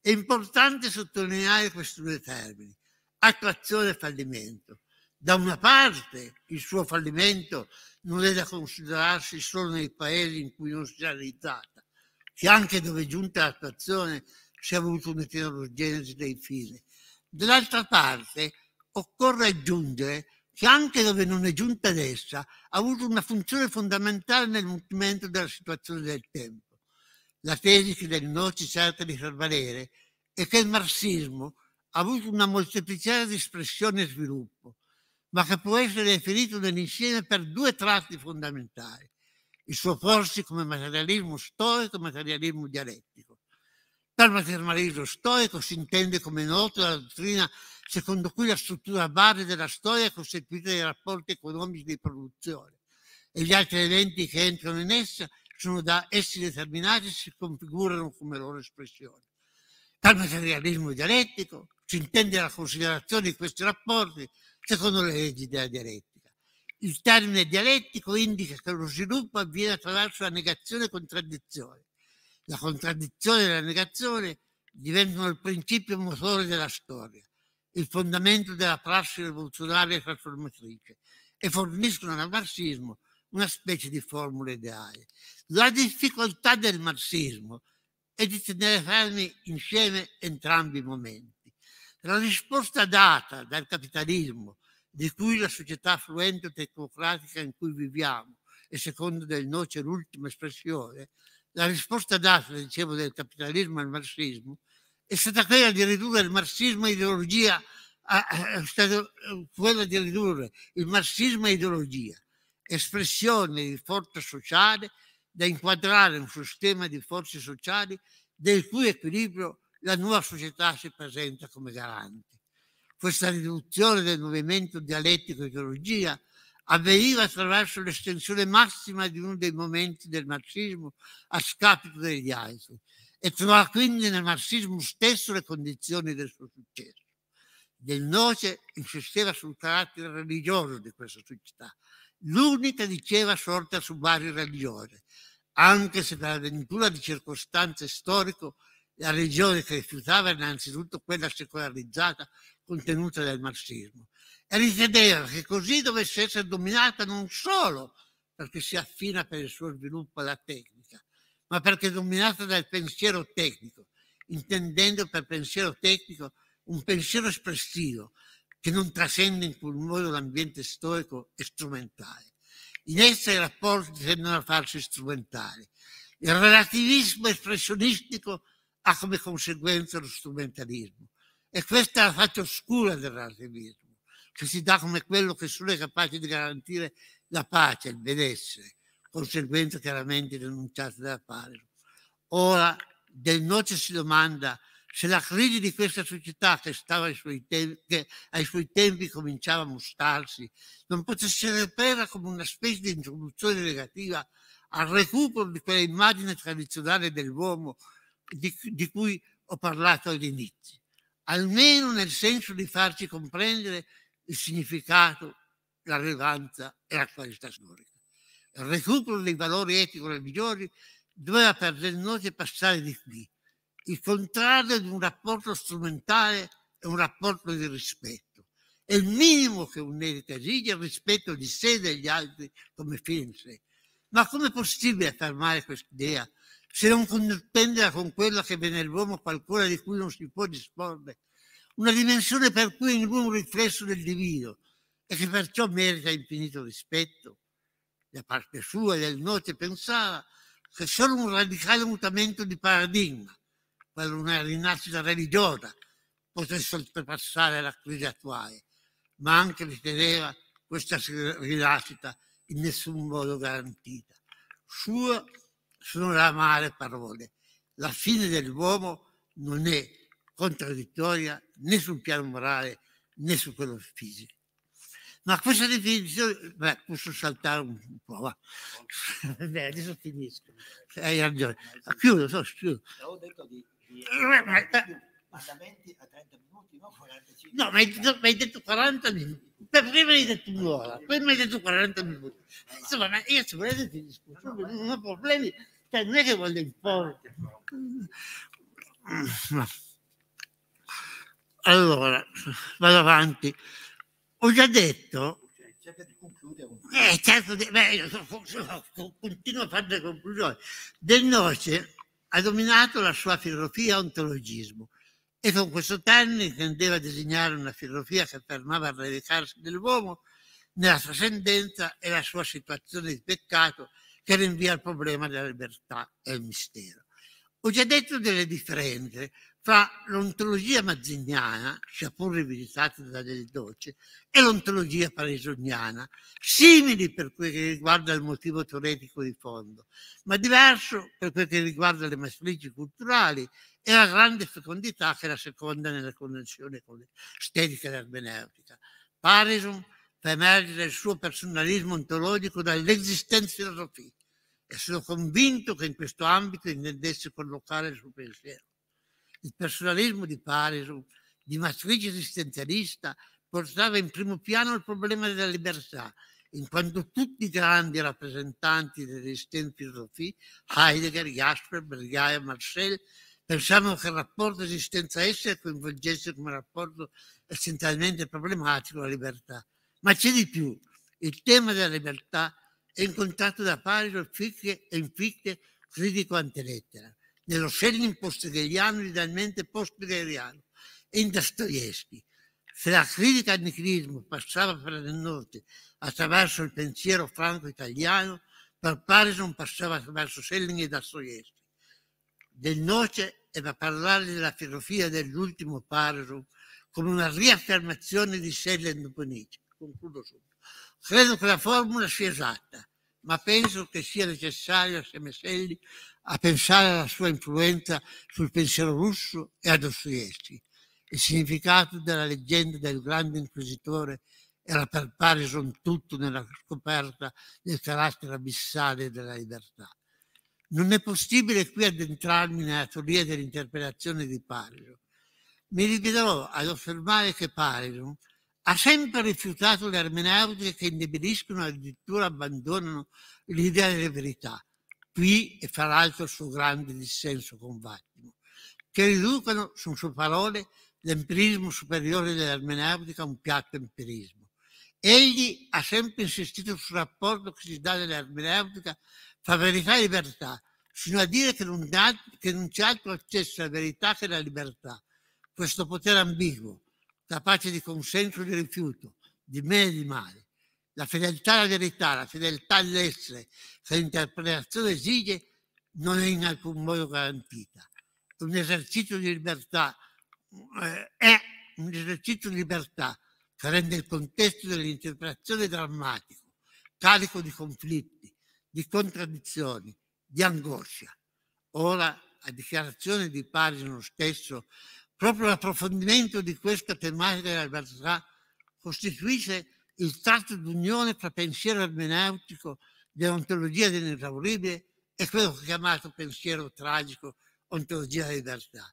È importante sottolineare questi due termini, attuazione e fallimento. Da una parte il suo fallimento non è da considerarsi solo nei paesi in cui non si è realizzata, che anche dove è giunta l'attuazione si è avuto un'eterogenesi dei fili. Dall'altra parte occorre aggiungere che anche dove non è giunta ad essa, ha avuto una funzione fondamentale nel movimento della situazione del tempo. La tesi che del no ci cerca di far valere è che il marxismo ha avuto una molteplicità di espressione e sviluppo, ma che può essere definito nell'insieme per due tratti fondamentali, il suo forse come materialismo storico e materialismo dialettico. Dal materialismo storico si intende come noto la dottrina secondo cui la struttura base della storia è costituita dai rapporti economici di produzione e gli altri eventi che entrano in essa sono da essi determinati e si configurano come loro espressione. Dal materialismo dialettico si intende la considerazione di questi rapporti secondo le leggi della dialettica. Il termine dialettico indica che lo sviluppo avviene attraverso la negazione e contraddizione. La contraddizione e la negazione diventano il principio motore della storia il fondamento della prassi rivoluzionaria e trasformatrice e forniscono al marxismo una specie di formula ideale. La difficoltà del marxismo è di tenere fermi insieme entrambi i momenti. La risposta data dal capitalismo, di cui la società fluente tecnocratica in cui viviamo, e secondo Del Noce l'ultima espressione, la risposta data, dicevo, del capitalismo al marxismo è stata quella di ridurre il marxismo e ideologia, è stata eh, quella di ridurre il marxismo e ideologia, espressione di forza sociale da inquadrare in un sistema di forze sociali del cui equilibrio la nuova società si presenta come garante. Questa riduzione del movimento dialettico ideologia avveniva attraverso l'estensione massima di uno dei momenti del marxismo a scapito degli altri, e trova quindi nel marxismo stesso le condizioni del suo successo. Del Noce insisteva sul carattere religioso di questa società, l'unica diceva sorta su basi religiose, anche se per avventura di circostanze storiche la religione che rifiutava innanzitutto quella secolarizzata contenuta nel marxismo e riteneva che così dovesse essere dominata non solo perché si affina per il suo sviluppo alla tecnica, ma perché dominata dal pensiero tecnico, intendendo per pensiero tecnico un pensiero espressivo che non trascende in quel modo l'ambiente storico e strumentale. In essa i rapporti tendono a farsi strumentali. Il relativismo espressionistico ha come conseguenza lo strumentalismo. E questa è la faccia oscura del relativismo, che si dà come quello che solo è capace di garantire la pace, il benessere, conseguenze chiaramente denunciate da Farero. Ora Del Noce si domanda se la crisi di questa società che, ai suoi, tempi, che ai suoi tempi cominciava a mostrarsi non potesse repera come una specie di introduzione negativa al recupero di quella immagine tradizionale dell'uomo di, di cui ho parlato all'inizio, almeno nel senso di farci comprendere il significato, la rilevanza e la qualità storica il recupero dei valori etico-religiosi doveva per del passare di qui. Il contrario di un rapporto strumentale è un rapporto di rispetto. È il minimo che un erete esige il rispetto di sé e degli altri come fine in sé. Ma com'è possibile affermare questa idea se non contenderla con quella che vede nell'uomo qualcosa di cui non si può disporre? Una dimensione per cui è in lui un riflesso del divino e che perciò merita infinito rispetto? da parte sua del Note pensava che solo un radicale mutamento di paradigma, per una rinascita religiosa, potesse oltrepassare la crisi attuale, ma anche riteneva questa rinascita in nessun modo garantita. Sua sono le amare parole. La fine dell'uomo non è contraddittoria né sul piano morale né su quello fisico. Ma questa definizione, beh, posso saltare un po', va. *laughs* Beh, adesso finisco. Hai ragione. Ah, chiudo, so, chiudo. L'avevo detto di... di... Eh, ma da 20 eh. a 30 minuti, no 45. No, ma hai detto 40 minuti. per prima hai detto un'ora, poi mi hai detto 40 minuti. Insomma, ma io se volete ti discuto, non ho problemi, cioè, non è che voglio imporre. Mm, allora, vado avanti ho già detto cerca di concludere eh, certo beh, io so, so, so, continuo a fare le conclusioni Del Noce ha dominato la sua filosofia ontologismo e con questo termine intendeva disegnare una filosofia che affermava il radicarsi dell'uomo nella trascendenza e la sua situazione di peccato che rinvia al problema della libertà e il mistero. Ho già detto delle differenze fra l'ontologia mazziniana, sia pur rivisitata da Del Dolce, e l'ontologia parisoniana, simili per quel che riguarda il motivo teoretico di fondo, ma diverso per quel che riguarda le matrici culturali e la grande fecondità che la seconda nella connessione con l'estetica e l'ermeneutica. Parison fa emergere il suo personalismo ontologico Sofì e sono convinto che in questo ambito intendesse collocare il suo pensiero. Il personalismo di Paris, di matrice esistenzialista, portava in primo piano il problema della libertà, in quanto tutti i grandi rappresentanti dell'esistente filosofia, Heidegger, Jasper, Bergaia, Marcel, pensavano che il rapporto esistenza-essere coinvolgesse come rapporto essenzialmente problematico la libertà. Ma c'è di più, il tema della libertà è incontrato da Parisi e in Fichte critico ante lettera nello Schelling posterigliano, idealmente posterigliano e in Dostoevsky. Se la critica al nichilismo passava per del Norte attraverso il pensiero franco-italiano, per Parison passava attraverso Schelling e Dostoevsky. Del Noce era parlare della filosofia dell'ultimo Parison come una riaffermazione di Schelling dopo Nietzsche. Concludo subito. Credo che la formula sia esatta ma penso che sia necessario a Semeselli a pensare alla sua influenza sul pensiero russo e a Dostoevsky. Il significato della leggenda del grande inquisitore era per Parison tutto nella scoperta del carattere abissale della libertà. Non è possibile qui addentrarmi nella teoria dell'interpretazione di Parison. Mi limiterò ad osservare che Parison ha sempre rifiutato le ermeneutiche che indebiliscono e addirittura abbandonano l'idea della verità. Qui è fra l'altro il suo grande dissenso con Vattimo, che riducono, sono sue parole, l'empirismo superiore dell'ermeneutica a un piatto empirismo. Egli ha sempre insistito sul rapporto che si dà dell'ermeneutica tra verità e libertà, fino a dire che non, che non c'è altro accesso alla verità che alla libertà. Questo potere ambiguo, capace di consenso e di rifiuto, di bene e di male. La fedeltà alla verità, la fedeltà all'essere, che l'interpretazione esige, non è in alcun modo garantita. Un esercizio di libertà eh, è un esercizio di libertà che rende il contesto dell'interpretazione drammatico, carico di conflitti, di contraddizioni, di angoscia. Ora, a dichiarazione di Parigi lo stesso, Proprio l'approfondimento di questa tematica della libertà costituisce il tratto d'unione tra pensiero ermeneutico, deontologia dell'inesauribile e quello chiamato pensiero tragico, ontologia della libertà.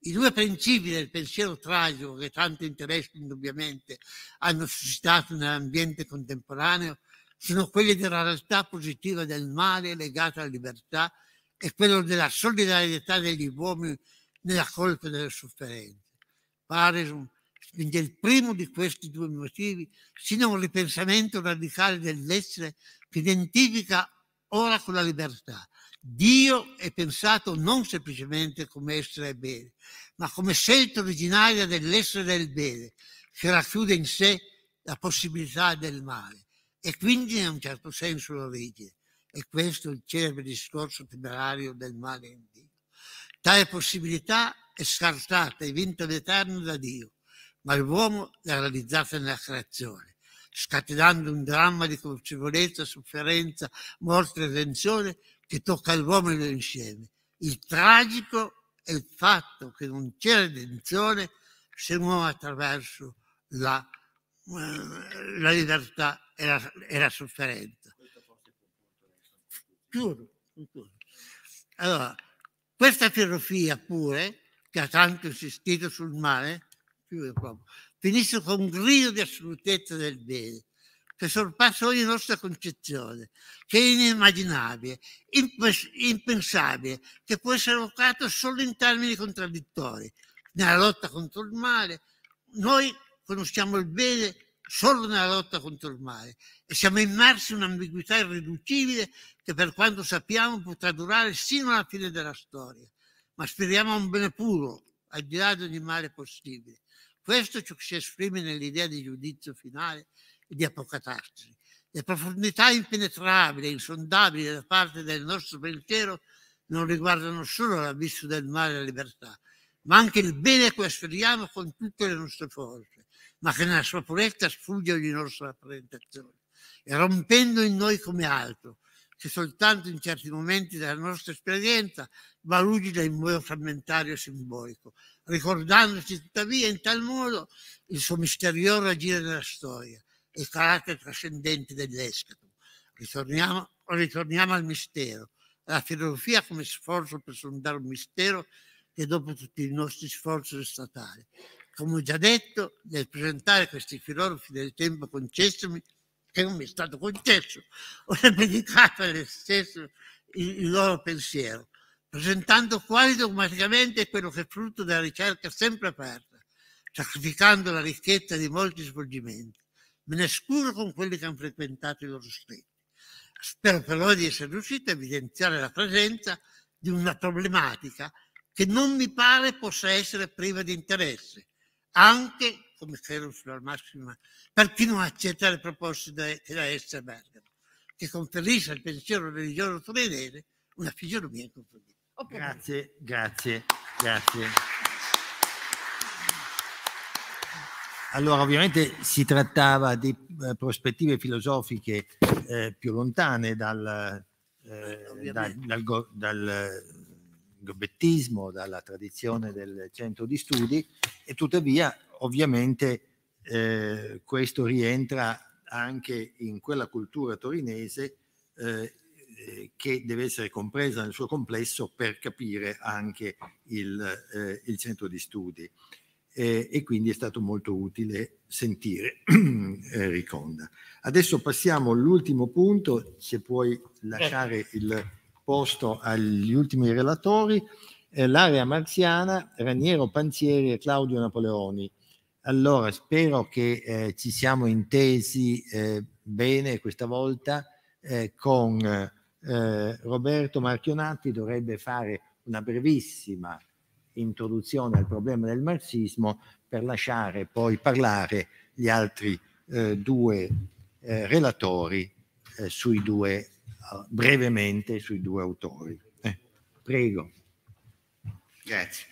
I due principi del pensiero tragico che tanto interesse indubbiamente hanno suscitato nell'ambiente contemporaneo sono quelli della realtà positiva del male legata alla libertà e quello della solidarietà degli uomini nella colpa delle sofferenze. Pare che il primo di questi due motivi sia un ripensamento radicale dell'essere che identifica ora con la libertà. Dio è pensato non semplicemente come essere bene, ma come scelta originaria dell'essere del bene, che racchiude in sé la possibilità del male e quindi in un certo senso l'origine. E questo è il celebre discorso temerario del male in Tale possibilità è scartata e vinta ad da Dio, ma l'uomo l'ha realizzata nella creazione, scatenando un dramma di concevolezza, sofferenza, morte e redenzione che tocca all'uomo nell'insieme. Il tragico è il fatto che non c'è redenzione se muove attraverso la, eh, la libertà e la, e la sofferenza. Chiudo, chiudo. Allora, questa filosofia pure, che ha tanto insistito sul male, finisce con un grido di assolutezza del bene, che sorpassa ogni nostra concezione, che è inimmaginabile, impensabile, che può essere evocato solo in termini contraddittori. Nella lotta contro il male, noi conosciamo il bene solo nella lotta contro il male e siamo immersi in un'ambiguità irriducibile che per quanto sappiamo potrà durare sino alla fine della storia, ma speriamo a un bene puro, al di là di ogni male possibile. Questo è ciò che si esprime nell'idea di giudizio finale e di apocatastri. Le profondità impenetrabili e insondabili da parte del nostro pensiero non riguardano solo l'abisso del male e la libertà, ma anche il bene che aspiriamo con tutte le nostre forze ma che nella sua purezza sfugge ogni nostra rappresentazione, e rompendo in noi come altro, che soltanto in certi momenti della nostra esperienza va valugina in modo frammentario e simbolico, ricordandoci tuttavia in tal modo il suo misterioso agire nella storia e il carattere trascendente dell'escato. Ritorniamo, ritorniamo al mistero, alla filosofia come sforzo per sondare un mistero che dopo tutti i nostri sforzi è statale, come ho già detto, nel presentare questi filosofi del tempo concessomi, che non mi è stato concesso, ho dedicato alle stesse il, il loro pensiero, presentando quasi dogmaticamente quello che è frutto della ricerca sempre aperta, sacrificando la ricchezza di molti svolgimenti. Me ne scuso con quelli che hanno frequentato i loro scritti. Spero però di essere riuscito a evidenziare la presenza di una problematica che non mi pare possa essere priva di interesse, anche come sulla Massima, per chi non accetta le proposte della Esther che conferisce al pensiero religioso torinese una fisionomia incomprendibile. Grazie, grazie, grazie. Allora, ovviamente si trattava di eh, prospettive filosofiche eh, più lontane dal, eh, dal, dal, dal gobbettismo, dalla tradizione del centro di studi e tuttavia ovviamente eh, questo rientra anche in quella cultura torinese eh, eh, che deve essere compresa nel suo complesso per capire anche il, eh, il centro di studi. Eh, e quindi è stato molto utile sentire *clears throat* eh, Riconda. Adesso passiamo all'ultimo punto, se puoi certo. lasciare il posto agli ultimi relatori, eh, l'area marziana, Raniero Panzieri e Claudio Napoleoni. Allora, spero che eh, ci siamo intesi eh, bene questa volta eh, con eh, Roberto Marchionatti, dovrebbe fare una brevissima introduzione al problema del marxismo per lasciare poi parlare gli altri eh, due relatori sui due brevemente sui due autori. Eh, prego. Grazie.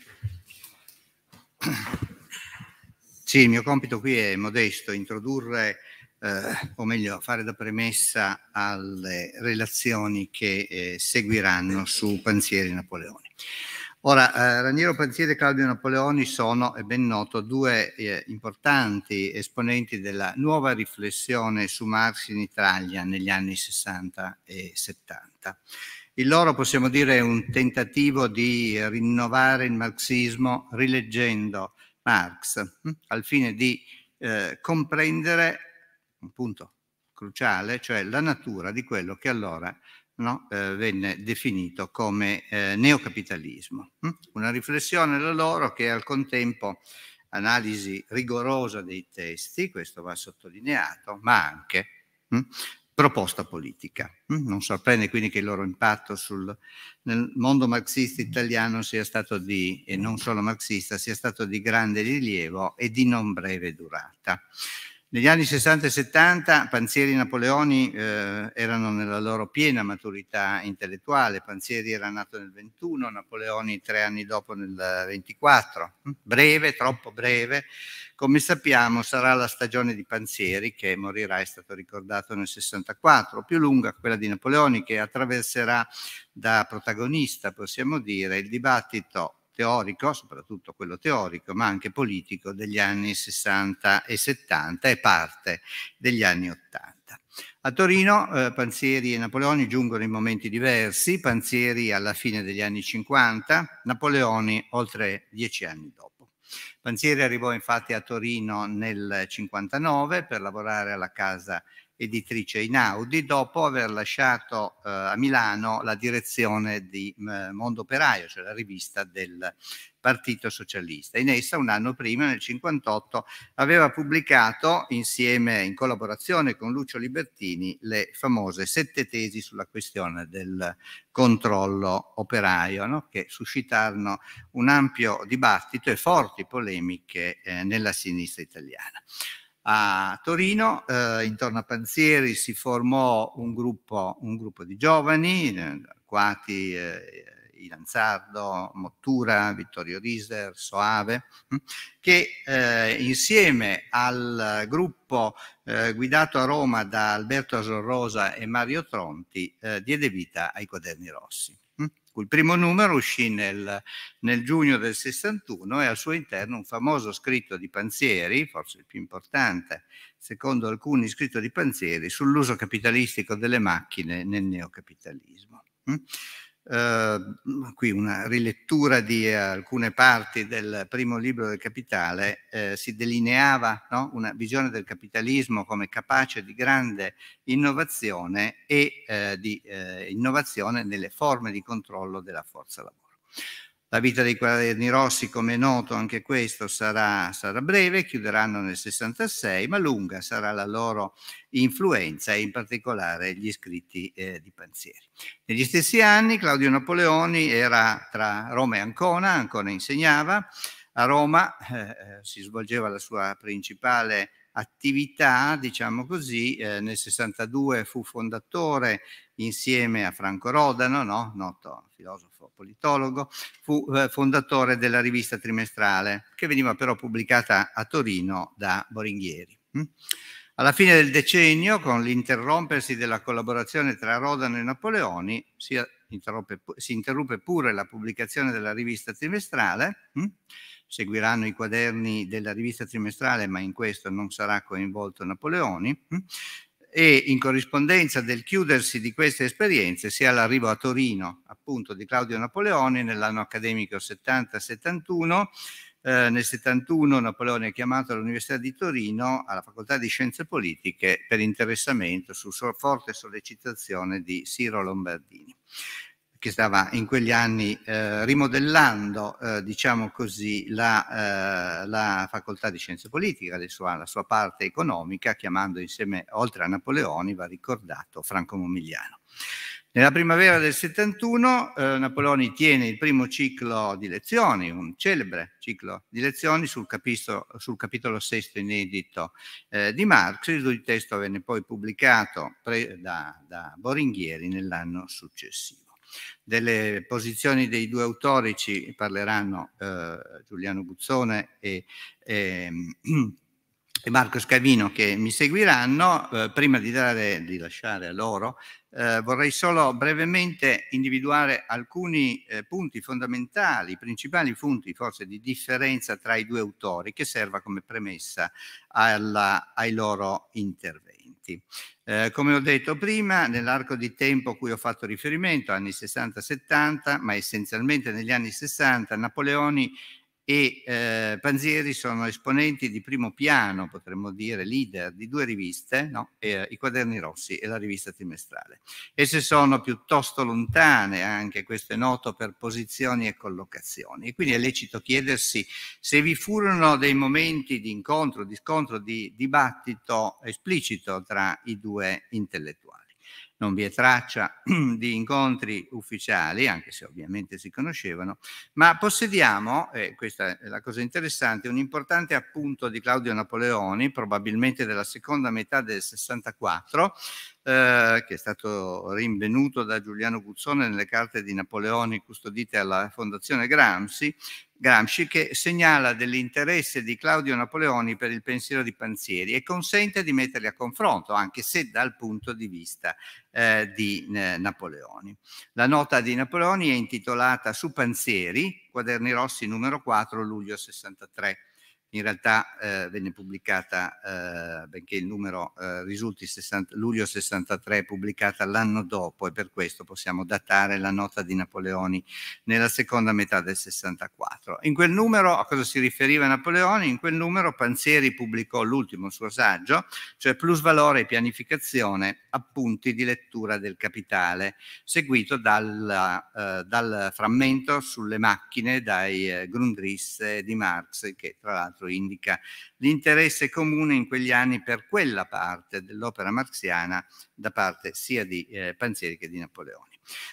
Sì, il mio compito qui è modesto, introdurre, eh, o meglio, fare da premessa alle relazioni che eh, seguiranno su Pansieri Napoleone. Ora, eh, Raniero Panzieri e Claudio Napoleoni sono, è ben noto, due eh, importanti esponenti della nuova riflessione su Marx in Italia negli anni 60 e 70. Il loro, possiamo dire, è un tentativo di rinnovare il marxismo rileggendo Marx, hm, al fine di eh, comprendere un punto cruciale, cioè la natura di quello che allora no? eh, venne definito come eh, neocapitalismo. Hm? Una riflessione la loro che è al contempo analisi rigorosa dei testi, questo va sottolineato, ma anche mh, hm? proposta politica. Mh? Hm? Non sorprende quindi che il loro impatto sul, nel mondo marxista italiano sia stato di, e non solo marxista, sia stato di grande rilievo e di non breve durata. Negli anni 60 e 70 Panzieri e Napoleoni eh, erano nella loro piena maturità intellettuale, Panzieri era nato nel 21, Napoleoni tre anni dopo nel 24, hm? breve, troppo breve, come sappiamo sarà la stagione di Panzieri che morirà, è stato ricordato nel 64, più lunga quella di Napoleoni che attraverserà da protagonista, possiamo dire, il dibattito teorico, soprattutto quello teorico, ma anche politico degli anni 60 e 70 e parte degli anni 80. A Torino eh, Panzieri e Napoleoni giungono in momenti diversi, Panzieri alla fine degli anni 50, Napoleoni oltre dieci anni dopo. Panzieri arrivò infatti a Torino nel 59 per lavorare alla casa editrice Inaudi dopo aver lasciato eh, a Milano la direzione di eh, Mondo Operaio, cioè la rivista del Partito Socialista. In essa un anno prima, nel 1958, aveva pubblicato insieme, in collaborazione con Lucio Libertini, le famose sette tesi sulla questione del controllo operaio, no? che suscitarono un ampio dibattito e forti polemiche eh, nella sinistra italiana a Torino, eh, intorno a Panzieri si formò un gruppo, un gruppo di giovani, Quati, eh, eh Ilanzardo, Mottura, Vittorio Riser, Soave, mm, che eh, insieme al gruppo eh, guidato a Roma da Alberto Asorrosa e Mario Tronti eh, diede vita ai Quaderni Rossi. Il primo numero uscì nel, nel, giugno del 61 e al suo interno un famoso scritto di Panzieri, forse il più importante, secondo alcuni scritto di Panzieri, sull'uso capitalistico delle macchine nel neocapitalismo. Mm? Ehm, qui una rilettura di eh, alcune parti del primo libro del Capitale, eh, si delineava no? una visione del capitalismo come capace di grande innovazione e eh, di eh, innovazione nelle forme di controllo della forza lavoro. La vita dei quaderni rossi, come è noto, anche questo sarà, sarà, breve, chiuderanno nel 66, ma lunga sarà la loro influenza e in particolare gli scritti eh, di Panzieri. Negli stessi anni Claudio Napoleoni era tra Roma e Ancona, Ancona insegnava, a Roma eh, eh si svolgeva la sua principale attività, diciamo così, eh, nel 62 fu fondatore insieme a Franco Rodano, no? noto filosofo politologo, fu eh, fondatore della rivista trimestrale, che veniva però pubblicata a Torino da Boringhieri. Mm? Alla fine del decennio, con l'interrompersi della collaborazione tra Rodano e Napoleoni, si interruppe, si interruppe pure la pubblicazione della rivista trimestrale. Mm? Seguiranno i quaderni della rivista trimestrale, ma in questo non sarà coinvolto Napoleoni. Mm? e in corrispondenza del chiudersi di queste esperienze sia l'arrivo a Torino appunto di Claudio Napoleone nell'anno accademico 70-71. Eh, nel 71 Napoleone è chiamato all'Università di Torino alla Facoltà di Scienze Politiche per interessamento su forte sollecitazione di Ciro Lombardini che stava in quegli anni eh, rimodellando, eh, diciamo così, la, eh, la, facoltà di scienze politiche, sua, la sua parte economica, chiamando insieme, oltre a Napoleoni, va ricordato Franco Momigliano. Nella primavera del 71 eh, Napoleoni tiene il primo ciclo di lezioni, un celebre ciclo di lezioni sul, capisto, sul capitolo sesto inedito eh, di Marx, il cui testo venne poi pubblicato pre, da, da Boringhieri nell'anno successivo. Delle posizioni dei due autori ci parleranno eh, Giuliano Buzzone e, e, ehm, *clears throat* e, Marco Scavino che mi seguiranno. Eh, prima di, dare, di lasciare a loro eh, vorrei solo brevemente individuare alcuni eh, punti fondamentali, principali punti forse di differenza tra i due autori che serva come premessa alla, ai loro interventi eventi. Eh, come ho detto prima, nell'arco di tempo a cui ho fatto riferimento, anni 60-70, ma essenzialmente negli anni 60, Napoleoni e eh, Panzieri sono esponenti di primo piano, potremmo dire leader, di due riviste, no? eh, i Quaderni Rossi e la rivista trimestrale. Esse sono piuttosto lontane, anche questo è noto, per posizioni e collocazioni. E quindi è lecito chiedersi se vi furono dei momenti di incontro, di scontro, di dibattito esplicito tra i due intellettuali non vi è traccia *clears throat* di incontri ufficiali, anche se ovviamente si conoscevano, ma possediamo, e questa è la cosa interessante, un importante appunto di Claudio Napoleoni, probabilmente della seconda metà del 64, eh, che è stato rinvenuto da Giuliano Guzzone nelle carte di Napoleoni custodite alla Fondazione Gramsci, Gramsci che segnala dell'interesse di Claudio Napoleoni per il pensiero di Panzieri e consente di metterli a confronto, anche se dal punto di vista eh, di eh, Napoleoni. La nota di Napoleoni è intitolata Su Panzieri, Quaderni Rossi numero 4, luglio 63 in realtà eh, venne pubblicata, eh, benché il numero eh, risulti 60, luglio 63, pubblicata l'anno dopo e per questo possiamo datare la nota di Napoleoni nella seconda metà del 64. In quel numero, a cosa si riferiva Napoleoni? In quel numero Panzieri pubblicò l'ultimo suo saggio, cioè Plusvalore e pianificazione, appunti di lettura del capitale, seguito dal, eh, dal frammento sulle macchine dai eh, Grundrisse di Marx, che tra l'altro peraltro indica l'interesse comune in quegli anni per quella parte dell'opera marxiana da parte sia di eh, Panzieri che di Napoleone.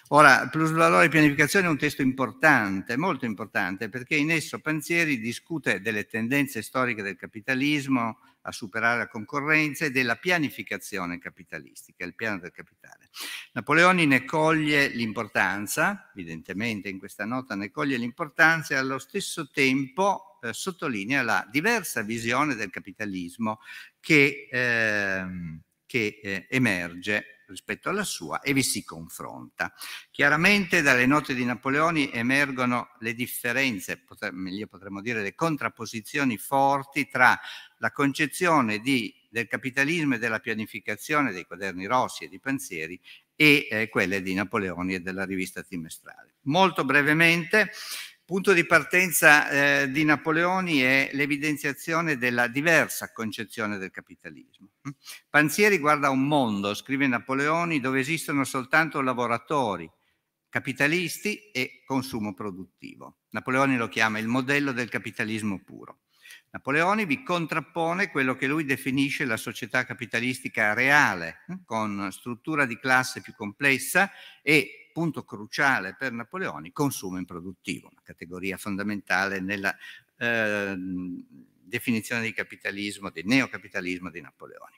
Ora, plusvalore e pianificazione è un testo importante, molto importante, perché in esso Panzieri discute delle tendenze storiche del capitalismo a superare la concorrenza e della pianificazione capitalistica, il piano del capitale. Napoleoni ne coglie l'importanza, evidentemente in questa nota ne coglie l'importanza e allo stesso tempo eh, sottolinea la diversa visione del capitalismo che, eh, che eh, emerge rispetto alla sua e vi si confronta. Chiaramente dalle note di Napoleoni emergono le differenze, potre, meglio potremmo dire le contrapposizioni forti tra la concezione di, del capitalismo e della pianificazione dei quaderni rossi e di pensieri e eh, quelle di Napoleoni e della rivista trimestrale. Molto brevemente, Punto di partenza eh, di Napoleoni è l'evidenziazione della diversa concezione del capitalismo. Panzieri guarda un mondo, scrive Napoleoni, dove esistono soltanto lavoratori, capitalisti e consumo produttivo. Napoleoni lo chiama il modello del capitalismo puro. Napoleoni vi contrappone quello che lui definisce la società capitalistica reale, con struttura di classe più complessa e punto cruciale per Napoleoni, consumo improduttivo, una categoria fondamentale nella eh, definizione di capitalismo, di neocapitalismo di Napoleone.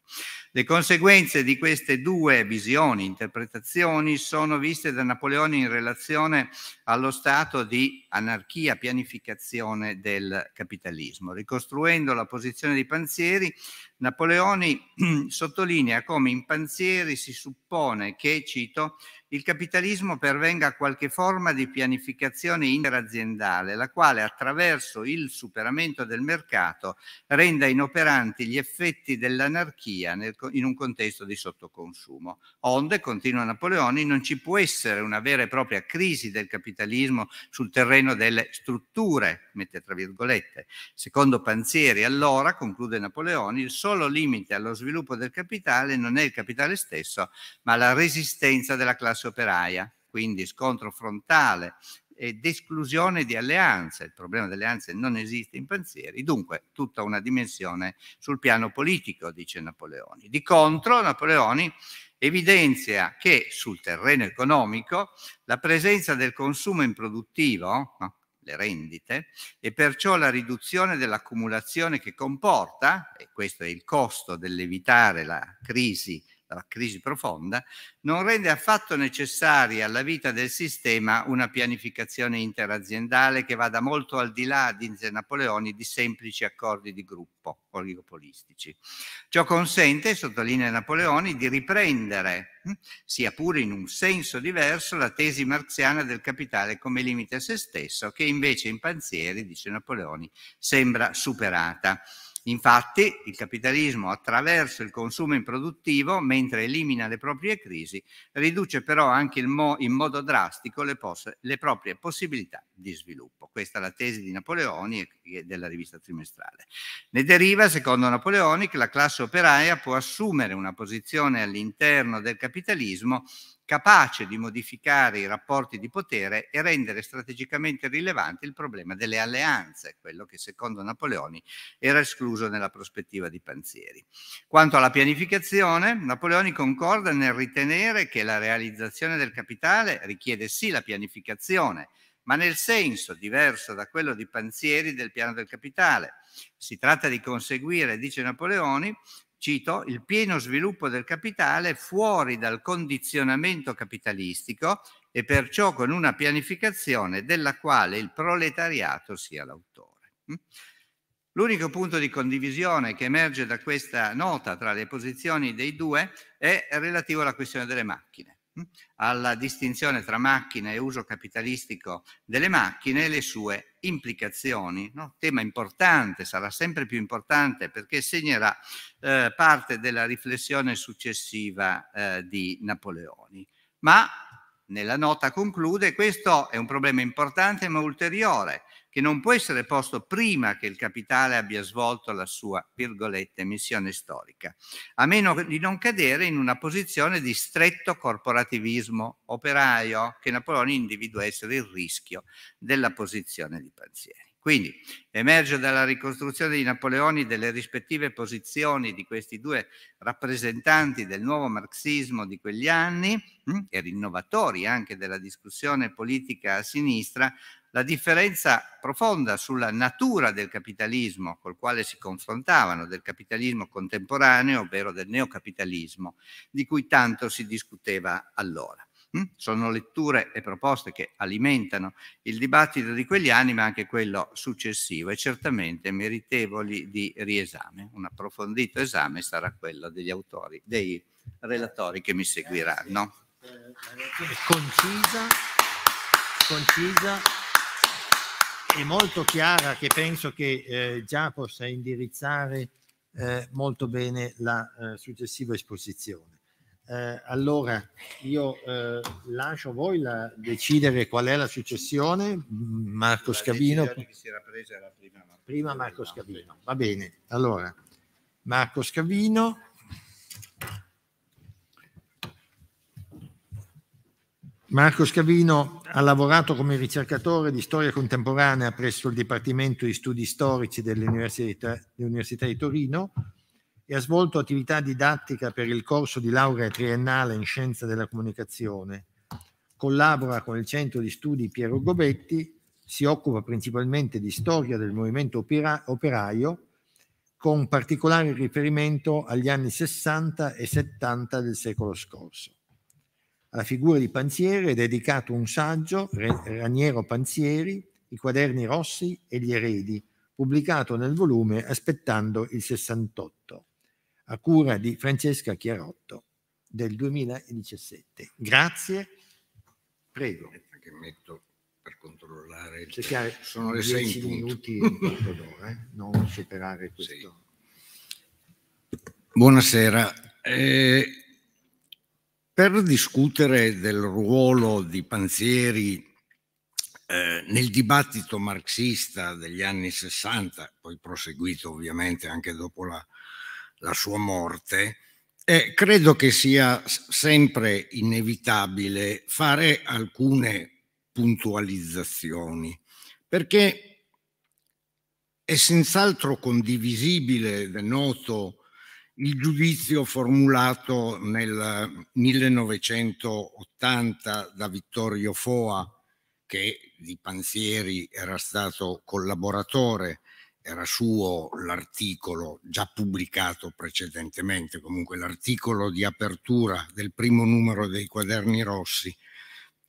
Le conseguenze di queste due visioni, interpretazioni, sono viste da Napoleone in relazione allo stato di anarchia, pianificazione del capitalismo. Ricostruendo la posizione di Panzieri, Napoleoni *clears throat* sottolinea come in Panzieri si suppone che, cito, il capitalismo pervenga a qualche forma di pianificazione interaziendale, la quale attraverso il superamento del mercato renda inoperanti gli effetti dell'anarchia in un contesto di sottoconsumo. Onde, continua Napoleoni, non ci può essere una vera e propria crisi del capitalismo sul terreno delle strutture, mette tra virgolette. Secondo Panzieri, allora, conclude Napoleoni, il solo limite allo sviluppo del capitale non è il capitale stesso, ma la resistenza della classe operaia, quindi scontro frontale ed esclusione di alleanze. Il problema delle alleanze non esiste in pensieri, dunque tutta una dimensione sul piano politico, dice Napoleoni. Di contro, Napoleoni evidenzia che sul terreno economico la presenza del consumo improduttivo, no? le rendite, e perciò la riduzione dell'accumulazione che comporta, e questo è il costo dell'evitare la crisi dalla crisi profonda, non rende affatto necessaria alla vita del sistema una pianificazione interaziendale che vada molto al di là, dice Napoleoni, di semplici accordi di gruppo oligopolistici. Ciò consente, sottolinea Napoleoni, di riprendere, hm, sia pure in un senso diverso, la tesi marziana del capitale come limite a se stesso, che invece in Panzieri, dice Napoleoni, sembra superata. Infatti il capitalismo attraverso il consumo improduttivo, mentre elimina le proprie crisi, riduce però anche mo in modo drastico le, le, proprie possibilità di sviluppo. Questa è la tesi di Napoleoni e della rivista trimestrale. Ne deriva, secondo Napoleoni, che la classe operaia può assumere una posizione all'interno del capitalismo capace di modificare i rapporti di potere e rendere strategicamente rilevante il problema delle alleanze, quello che secondo Napoleoni era escluso nella prospettiva di Panzieri. Quanto alla pianificazione, Napoleoni concorda nel ritenere che la realizzazione del capitale richiede sì la pianificazione, ma nel senso diverso da quello di Panzieri del piano del capitale. Si tratta di conseguire, dice Napoleoni, cito, il pieno sviluppo del capitale fuori dal condizionamento capitalistico e perciò con una pianificazione della quale il proletariato sia l'autore. Mm? L'unico punto di condivisione che emerge da questa nota tra le posizioni dei due è relativo alla questione delle macchine, mm? alla distinzione tra macchina e uso capitalistico delle macchine e le sue implicazioni, no? tema importante, sarà sempre più importante perché segnerà eh, parte della riflessione successiva eh, di Napoleoni. Ma nella nota conclude, questo è un problema importante ma ulteriore, che non può essere posto prima che il capitale abbia svolto la sua, virgolette, missione storica, a meno di non cadere in una posizione di stretto corporativismo operaio, che Napoleone individua essere il rischio della posizione di Panzieri. Quindi emerge dalla ricostruzione di Napoleoni delle rispettive posizioni di questi due rappresentanti del nuovo marxismo di quegli anni hm, e rinnovatori anche della discussione politica a sinistra la differenza profonda sulla natura del capitalismo col quale si confrontavano, del capitalismo contemporaneo, ovvero del neocapitalismo, di cui tanto si discuteva allora. Hm? Sono letture e proposte che alimentano il dibattito di quegli anni, ma anche quello successivo, e certamente meritevoli di riesame. Un approfondito esame sarà quello degli autori, dei relatori che mi seguiranno. Concisa, concisa è molto chiara che penso che eh, già possa indirizzare eh, molto bene la eh, successiva esposizione. Eh, allora io eh, lascio a voi la, decidere qual è la successione, Marco la Scavino. prima, prima Marco Scavino, va bene. Allora, Marco Scavino. Marco Scavino ha lavorato come ricercatore di storia contemporanea presso il Dipartimento di Studi Storici dell'Università, dell'Università di Torino e ha svolto attività didattica per il corso di laurea triennale in Scienza della Comunicazione. Collabora con il Centro di Studi Piero Gobetti, si occupa principalmente di storia del movimento opera- operaio, con particolare riferimento agli anni 60 e 70 del secolo scorso. Alla figura di Panzieri è dedicato un saggio, Raniero Panzieri, I quaderni rossi e gli eredi, pubblicato nel volume Aspettando il 68, a cura di Francesca Chiarotto del 2017. Grazie, prego. Che metto per controllare il Cercare sono le 6 minuti un quarto d'ora, eh? non superare questo. Sì. Buonasera. Eh... Per discutere del ruolo di Panzieri eh, nel dibattito marxista degli anni 60, poi proseguito ovviamente anche dopo la, la sua morte, eh, credo che sia sempre inevitabile fare alcune puntualizzazioni, perché è senz'altro condivisibile ed è noto il giudizio formulato nel 1980 da Vittorio Foa, che di Panzieri era stato collaboratore, era suo l'articolo già pubblicato precedentemente, comunque l'articolo di apertura del primo numero dei quaderni rossi,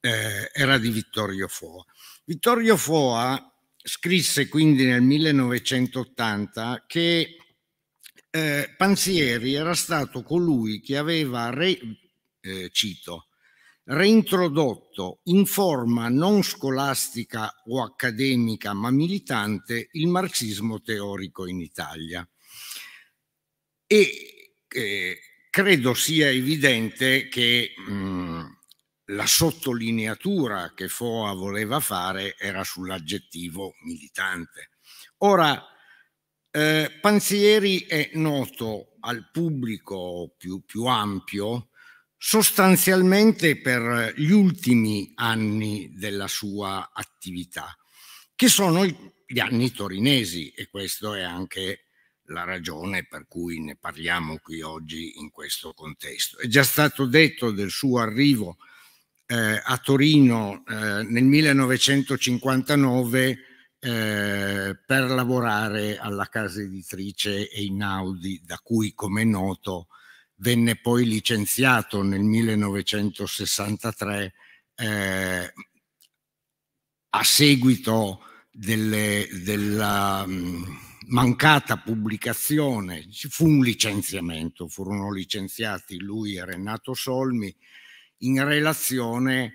eh, era di Vittorio Foa. Vittorio Foa scrisse quindi nel 1980 che eh, Panzieri era stato colui che aveva, re, eh, cito, reintrodotto in forma non scolastica o accademica ma militante il marxismo teorico in Italia. E eh, credo sia evidente che mh, mm, la sottolineatura che Foa voleva fare era sull'aggettivo militante. Ora, eh, Panzieri è noto al pubblico più, più ampio sostanzialmente per gli ultimi anni della sua attività, che sono gli anni torinesi e questa è anche la ragione per cui ne parliamo qui oggi in questo contesto. È già stato detto del suo arrivo eh, a Torino eh, nel 1959 eh, per lavorare alla casa editrice Einaudi, da cui, come è noto, venne poi licenziato nel 1963 eh, a seguito delle, della mm, mancata pubblicazione. Ci fu un licenziamento, furono licenziati lui e Renato Solmi in relazione a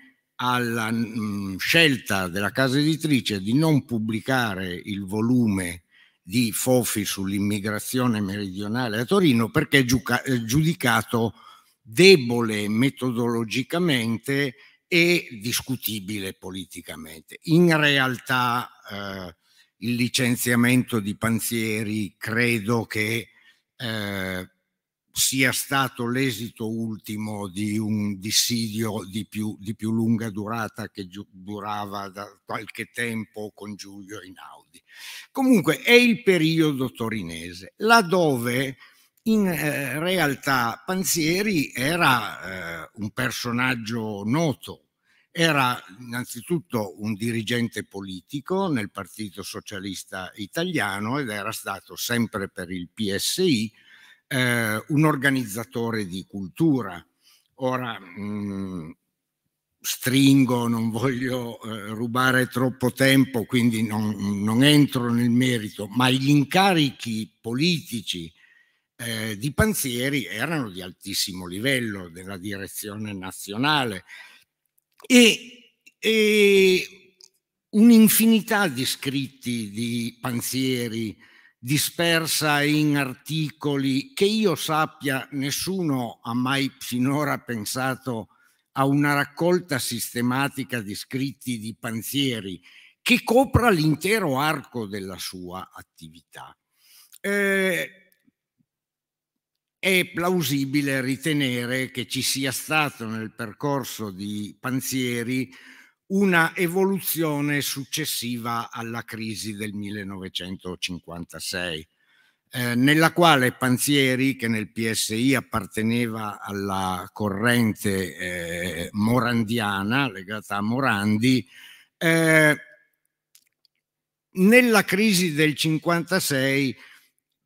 alla mm, scelta della casa editrice di non pubblicare il volume di Fofi sull'immigrazione meridionale a Torino perché è giudicato debole metodologicamente e discutibile politicamente. In realtà eh, il licenziamento di Panzieri credo che eh, sia stato l'esito ultimo di un dissidio di più, di più lunga durata che durava da qualche tempo con Giulio Inaudi. Comunque è il periodo torinese, laddove in eh, realtà Panzieri era eh, un personaggio noto, era innanzitutto un dirigente politico nel Partito Socialista Italiano ed era stato sempre per il PSI eh, un organizzatore di cultura. Ora mh, mm, stringo, non voglio eh, rubare troppo tempo, quindi non, non, entro nel merito, ma gli incarichi politici eh, di Panzieri erano di altissimo livello della direzione nazionale e, e un'infinità di scritti di Panzieri dispersa in articoli, che io sappia nessuno ha mai finora pensato a una raccolta sistematica di scritti di panzieri che copra l'intero arco della sua attività. Eh, è plausibile ritenere che ci sia stato nel percorso di Panzieri una evoluzione successiva alla crisi del 1956, eh, nella quale Panzieri, che nel PSI apparteneva alla corrente eh, morandiana, legata a Morandi, eh, nella crisi del 1956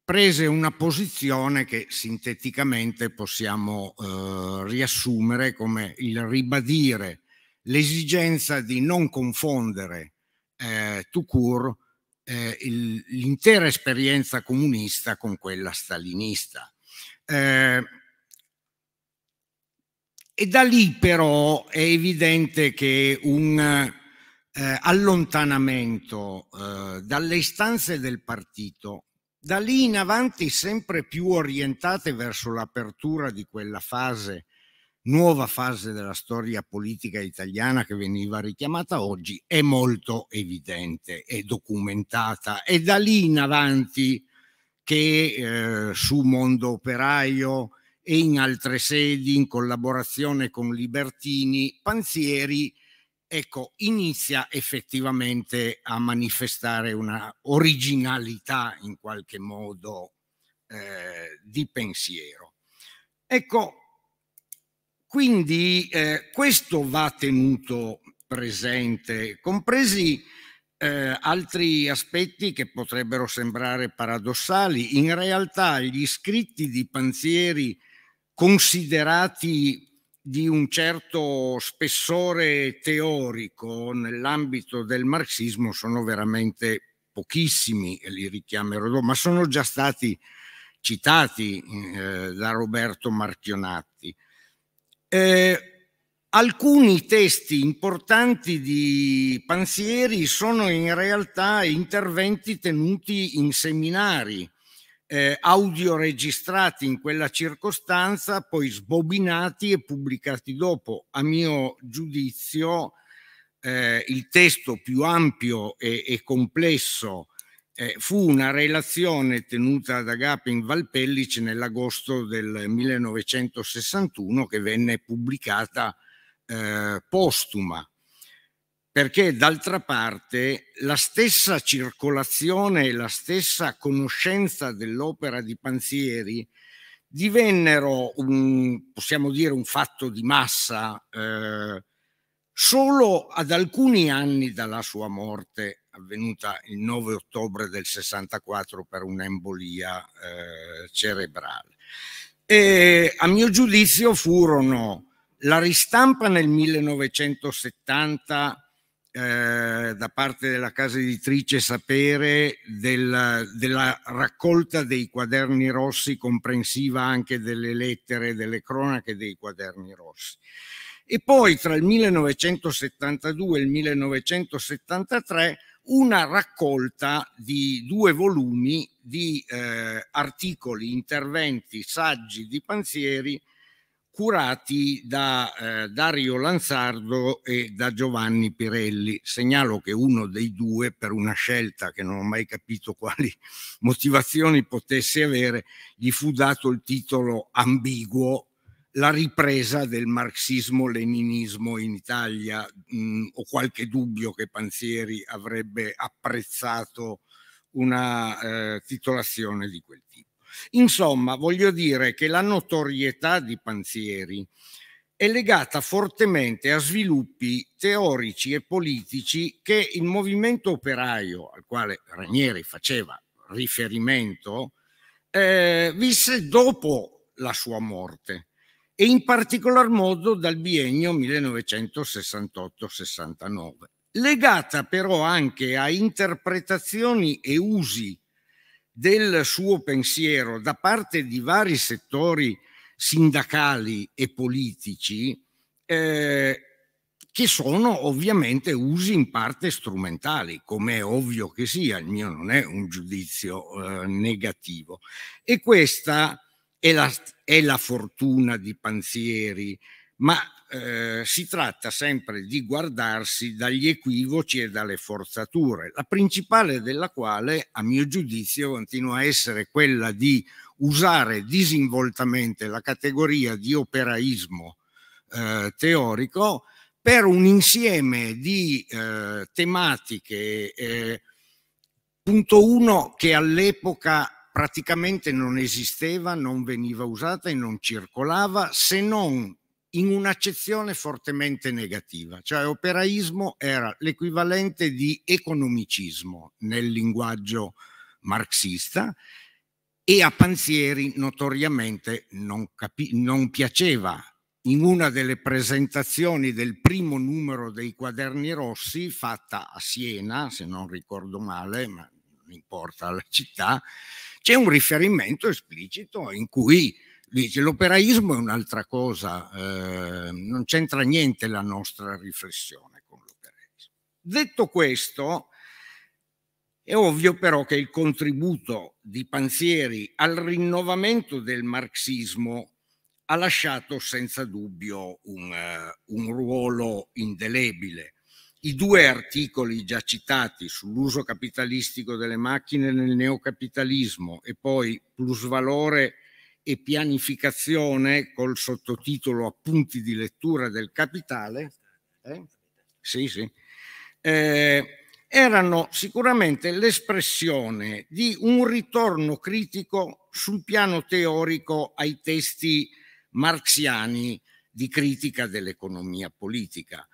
prese una posizione che sinteticamente possiamo eh, riassumere come il ribadire l'esigenza di non confondere eh, tout eh, l'intera esperienza comunista con quella stalinista. Eh, e da lì però è evidente che un eh, allontanamento eh, dalle istanze del partito, da lì in avanti sempre più orientate verso l'apertura di quella fase nuova fase della storia politica italiana che veniva richiamata oggi è molto evidente, è documentata. È da lì in avanti che eh, su Mondo Operaio e in altre sedi, in collaborazione con Libertini, Panzieri ecco, inizia effettivamente a manifestare una originalità in qualche modo eh, di pensiero. Ecco, quindi eh, questo va tenuto presente, compresi eh, altri aspetti che potrebbero sembrare paradossali. In realtà gli scritti di Panzieri considerati di un certo spessore teorico nell'ambito del marxismo sono veramente pochissimi, e li richiamerò dopo, ma sono già stati citati eh, da Roberto Marchionato. Eh, alcuni testi importanti di Panzieri sono in realtà interventi tenuti in seminari, eh, registrati in quella circostanza, poi sbobinati e pubblicati dopo. A mio giudizio, eh, il testo più ampio e, e complesso eh, fu una relazione tenuta da Gapin in Valpellice nell'agosto del 1961 che venne pubblicata eh, postuma, perché d'altra parte la stessa circolazione e la stessa conoscenza dell'opera di Panzieri divennero un, possiamo dire, un fatto di massa eh, solo ad alcuni anni dalla sua morte avvenuta il 9 ottobre del 64 per un'embolia eh, cerebrale. E, a mio giudizio furono la ristampa nel 1970 eh, da parte della casa editrice Sapere del, della raccolta dei quaderni rossi, comprensiva anche delle lettere, delle cronache dei quaderni rossi. E poi tra il 1972 e il 1973 una raccolta di due volumi di eh, articoli, interventi, saggi di panzieri curati da eh, Dario Lanzardo e da Giovanni Pirelli. Segnalo che uno dei due, per una scelta che non ho mai capito quali *laughs* motivazioni potesse avere, gli fu dato il titolo ambiguo la ripresa del marxismo-leninismo in Italia. Mh, mm, ho qualche dubbio che Panzieri avrebbe apprezzato una eh, titolazione di quel tipo. Insomma, voglio dire che la notorietà di Panzieri è legata fortemente a sviluppi teorici e politici che il movimento operaio, al quale Ranieri faceva riferimento, eh, visse dopo la sua morte e in particolar modo dal biennio 1968-69, legata però anche a interpretazioni e usi del suo pensiero da parte di vari settori sindacali e politici eh, che sono ovviamente usi in parte strumentali, come è ovvio che sia, il mio non è un giudizio eh, negativo. E questa è la, è la fortuna di Panzieri, ma eh, si tratta sempre di guardarsi dagli equivoci e dalle forzature, la principale della quale, a mio giudizio, continua a essere quella di usare disinvoltamente la categoria di operaismo eh, teorico per un insieme di eh, tematiche, eh, punto uno, che all'epoca praticamente non esisteva, non veniva usata e non circolava se non in un'accezione fortemente negativa, cioè operaismo era l'equivalente di economicismo nel linguaggio marxista e a Panzieri notoriamente non, non piaceva. In una delle presentazioni del primo numero dei quaderni rossi fatta a Siena, se non ricordo male, ma non importa la città, c'è un riferimento esplicito in cui dice l'operaismo è un'altra cosa, eh, non c'entra niente la nostra riflessione con l'operaismo. Detto questo, è ovvio però che il contributo di Panzieri al rinnovamento del marxismo ha lasciato senza dubbio un, uh, un ruolo indelebile. I due articoli già citati sull'uso capitalistico delle macchine nel neocapitalismo e poi plusvalore e pianificazione col sottotitolo appunti di lettura del capitale, eh? sì, sì, eh, erano sicuramente l'espressione di un ritorno critico sul piano teorico ai testi marxiani di critica dell'economia politica.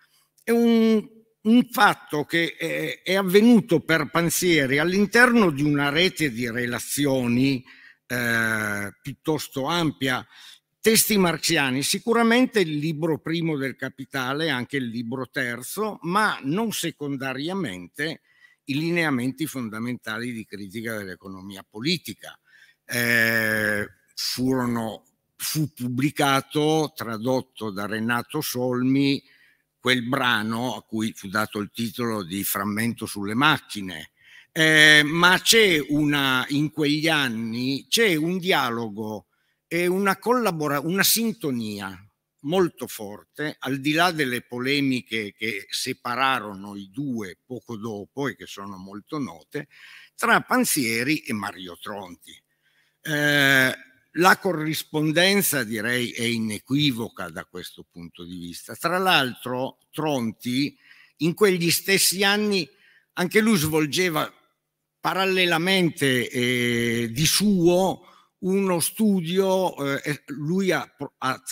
È un un fatto che eh, è avvenuto per Pansieri all'interno di una rete di relazioni eh, piuttosto ampia. Testi marziani, sicuramente il libro primo del Capitale, anche il libro terzo, ma non secondariamente i lineamenti fondamentali di critica dell'economia politica. Eh, furono, fu pubblicato, tradotto da Renato Solmi, quel brano a cui fu dato il titolo di Frammento sulle macchine. Eh, ma c'è una, in quegli anni c'è un dialogo e una, collaborazione, una sintonia molto forte, al di là delle polemiche che separarono i due poco dopo e che sono molto note, tra Panzieri e Mario Tronti. Eh, la corrispondenza direi è inequivoca da questo punto di vista. Tra l'altro Tronti in quegli stessi anni anche lui svolgeva parallelamente eh, di suo uno studio, eh, lui ha, ha,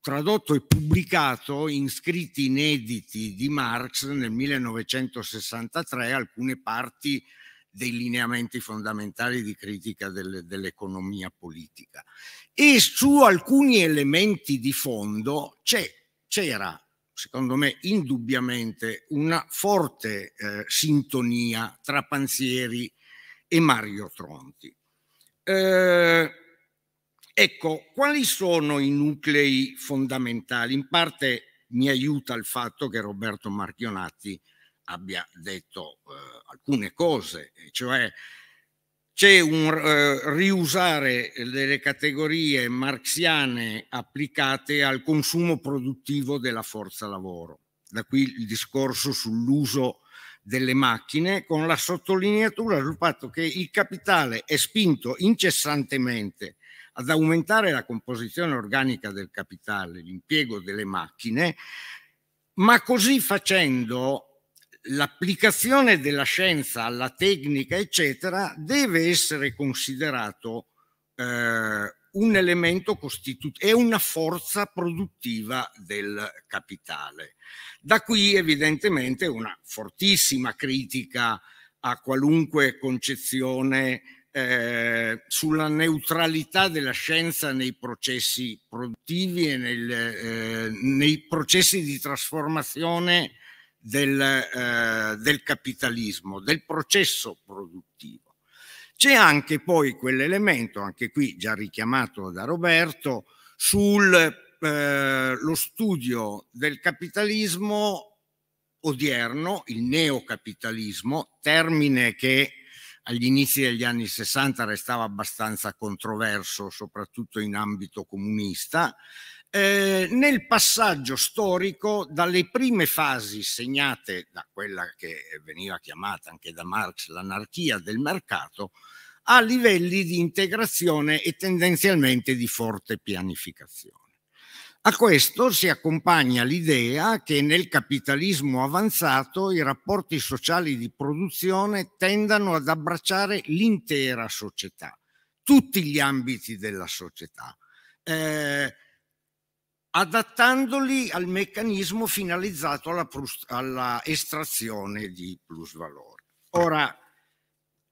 tradotto e pubblicato in scritti inediti di Marx nel 1963 alcune parti dei lineamenti fondamentali di critica del, dell'economia politica. E su alcuni elementi di fondo c'era, secondo me, indubbiamente una forte eh, sintonia tra Panzieri e Mario Tronti. Eh, ecco, quali sono i nuclei fondamentali? In parte mi aiuta il fatto che Roberto Marchionatti abbia detto eh, alcune cose, cioè c'è un eh, riusare delle categorie marxiane applicate al consumo produttivo della forza lavoro. Da qui il discorso sull'uso delle macchine con la sottolineatura sul fatto che il capitale è spinto incessantemente ad aumentare la composizione organica del capitale, l'impiego delle macchine, ma così facendo l'applicazione della scienza alla tecnica, eccetera, deve essere considerato eh, un elemento costitutivo, è una forza produttiva del capitale. Da qui evidentemente una fortissima critica a qualunque concezione eh, sulla neutralità della scienza nei processi produttivi e nel, eh, nei processi di trasformazione del, eh, del capitalismo, del processo produttivo. C'è anche poi quell'elemento, anche qui già richiamato da Roberto, sullo eh, studio del capitalismo odierno, il neocapitalismo, termine che agli inizi degli anni 60 restava abbastanza controverso, soprattutto in ambito comunista, eh, nel passaggio storico, dalle prime fasi segnate da quella che veniva chiamata anche da Marx l'anarchia del mercato, a livelli di integrazione e tendenzialmente di forte pianificazione. A questo si accompagna l'idea che nel capitalismo avanzato i rapporti sociali di produzione tendano ad abbracciare l'intera società, tutti gli ambiti della società. Eh, adattandoli al meccanismo finalizzato alla, alla estrazione di plusvalore. Ora,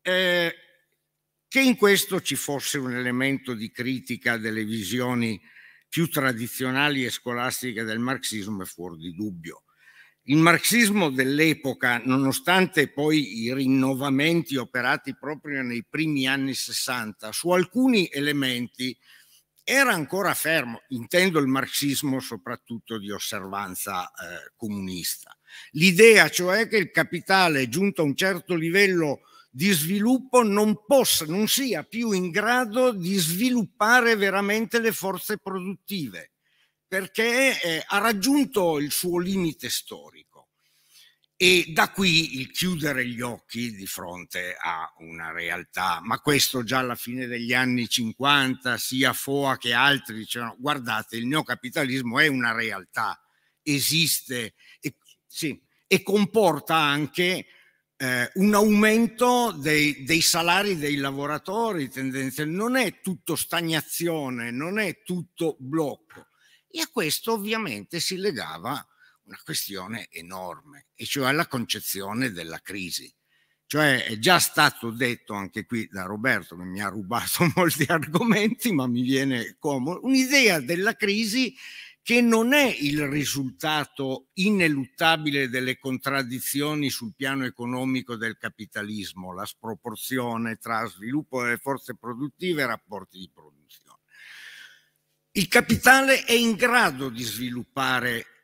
eh, che in questo ci fosse un elemento di critica delle visioni più tradizionali e scolastiche del marxismo è fuori di dubbio. Il marxismo dell'epoca, nonostante poi i rinnovamenti operati proprio nei primi anni 60, su alcuni elementi era ancora fermo, intendo il marxismo soprattutto di osservanza eh, comunista. L'idea cioè che il capitale giunto a un certo livello di sviluppo non possa, non sia più in grado di sviluppare veramente le forze produttive perché eh, ha raggiunto il suo limite storico. E da qui il chiudere gli occhi di fronte a una realtà, ma questo già alla fine degli anni 50, sia Foa che altri dicevano guardate il neocapitalismo è una realtà, esiste e, sì, e comporta anche eh, un aumento dei, dei, salari dei lavoratori, tendenze. non è tutto stagnazione, non è tutto blocco. E a questo ovviamente si legava una questione enorme, e cioè la concezione della crisi. Cioè è già stato detto anche qui da Roberto, che mi ha rubato *laughs* molti argomenti, ma mi viene comodo, un'idea della crisi che non è il risultato ineluttabile delle contraddizioni sul piano economico del capitalismo, la sproporzione tra sviluppo delle forze produttive e rapporti di produzione. Il capitale è in grado di sviluppare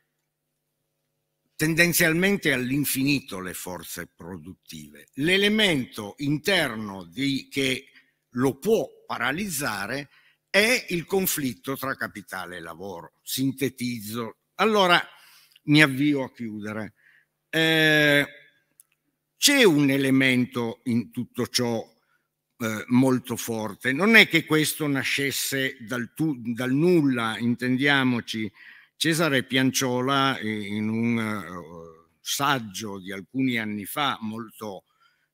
tendenzialmente all'infinito le forze produttive. L'elemento interno di, che lo può paralizzare è il conflitto tra capitale e lavoro. Sintetizzo. Allora mi avvio a chiudere. Eh, c'è un elemento in tutto ciò eh, molto forte. Non è che questo nascesse dal, tu, dal nulla, intendiamoci, Cesare Pianciola eh, in un eh, saggio di alcuni anni fa molto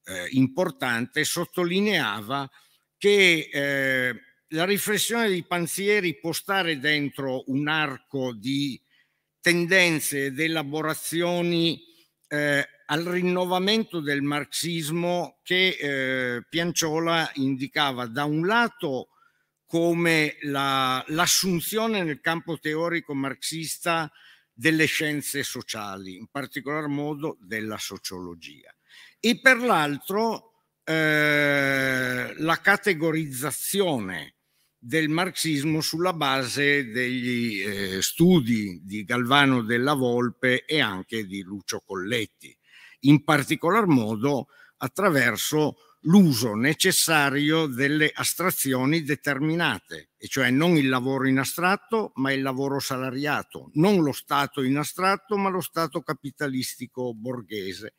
eh, importante sottolineava che eh, la riflessione di panzieri può stare dentro un arco di tendenze ed elaborazioni eh, al rinnovamento del marxismo che eh, Pianciola indicava da un lato come la, l'assunzione nel campo teorico marxista delle scienze sociali, in particolar modo della sociologia, e per l'altro eh, la categorizzazione del marxismo sulla base degli eh, studi di Galvano della Volpe e anche di Lucio Colletti, in particolar modo attraverso l'uso necessario delle astrazioni determinate, e cioè non il lavoro in astratto, ma il lavoro salariato, non lo Stato in astratto, ma lo Stato capitalistico borghese.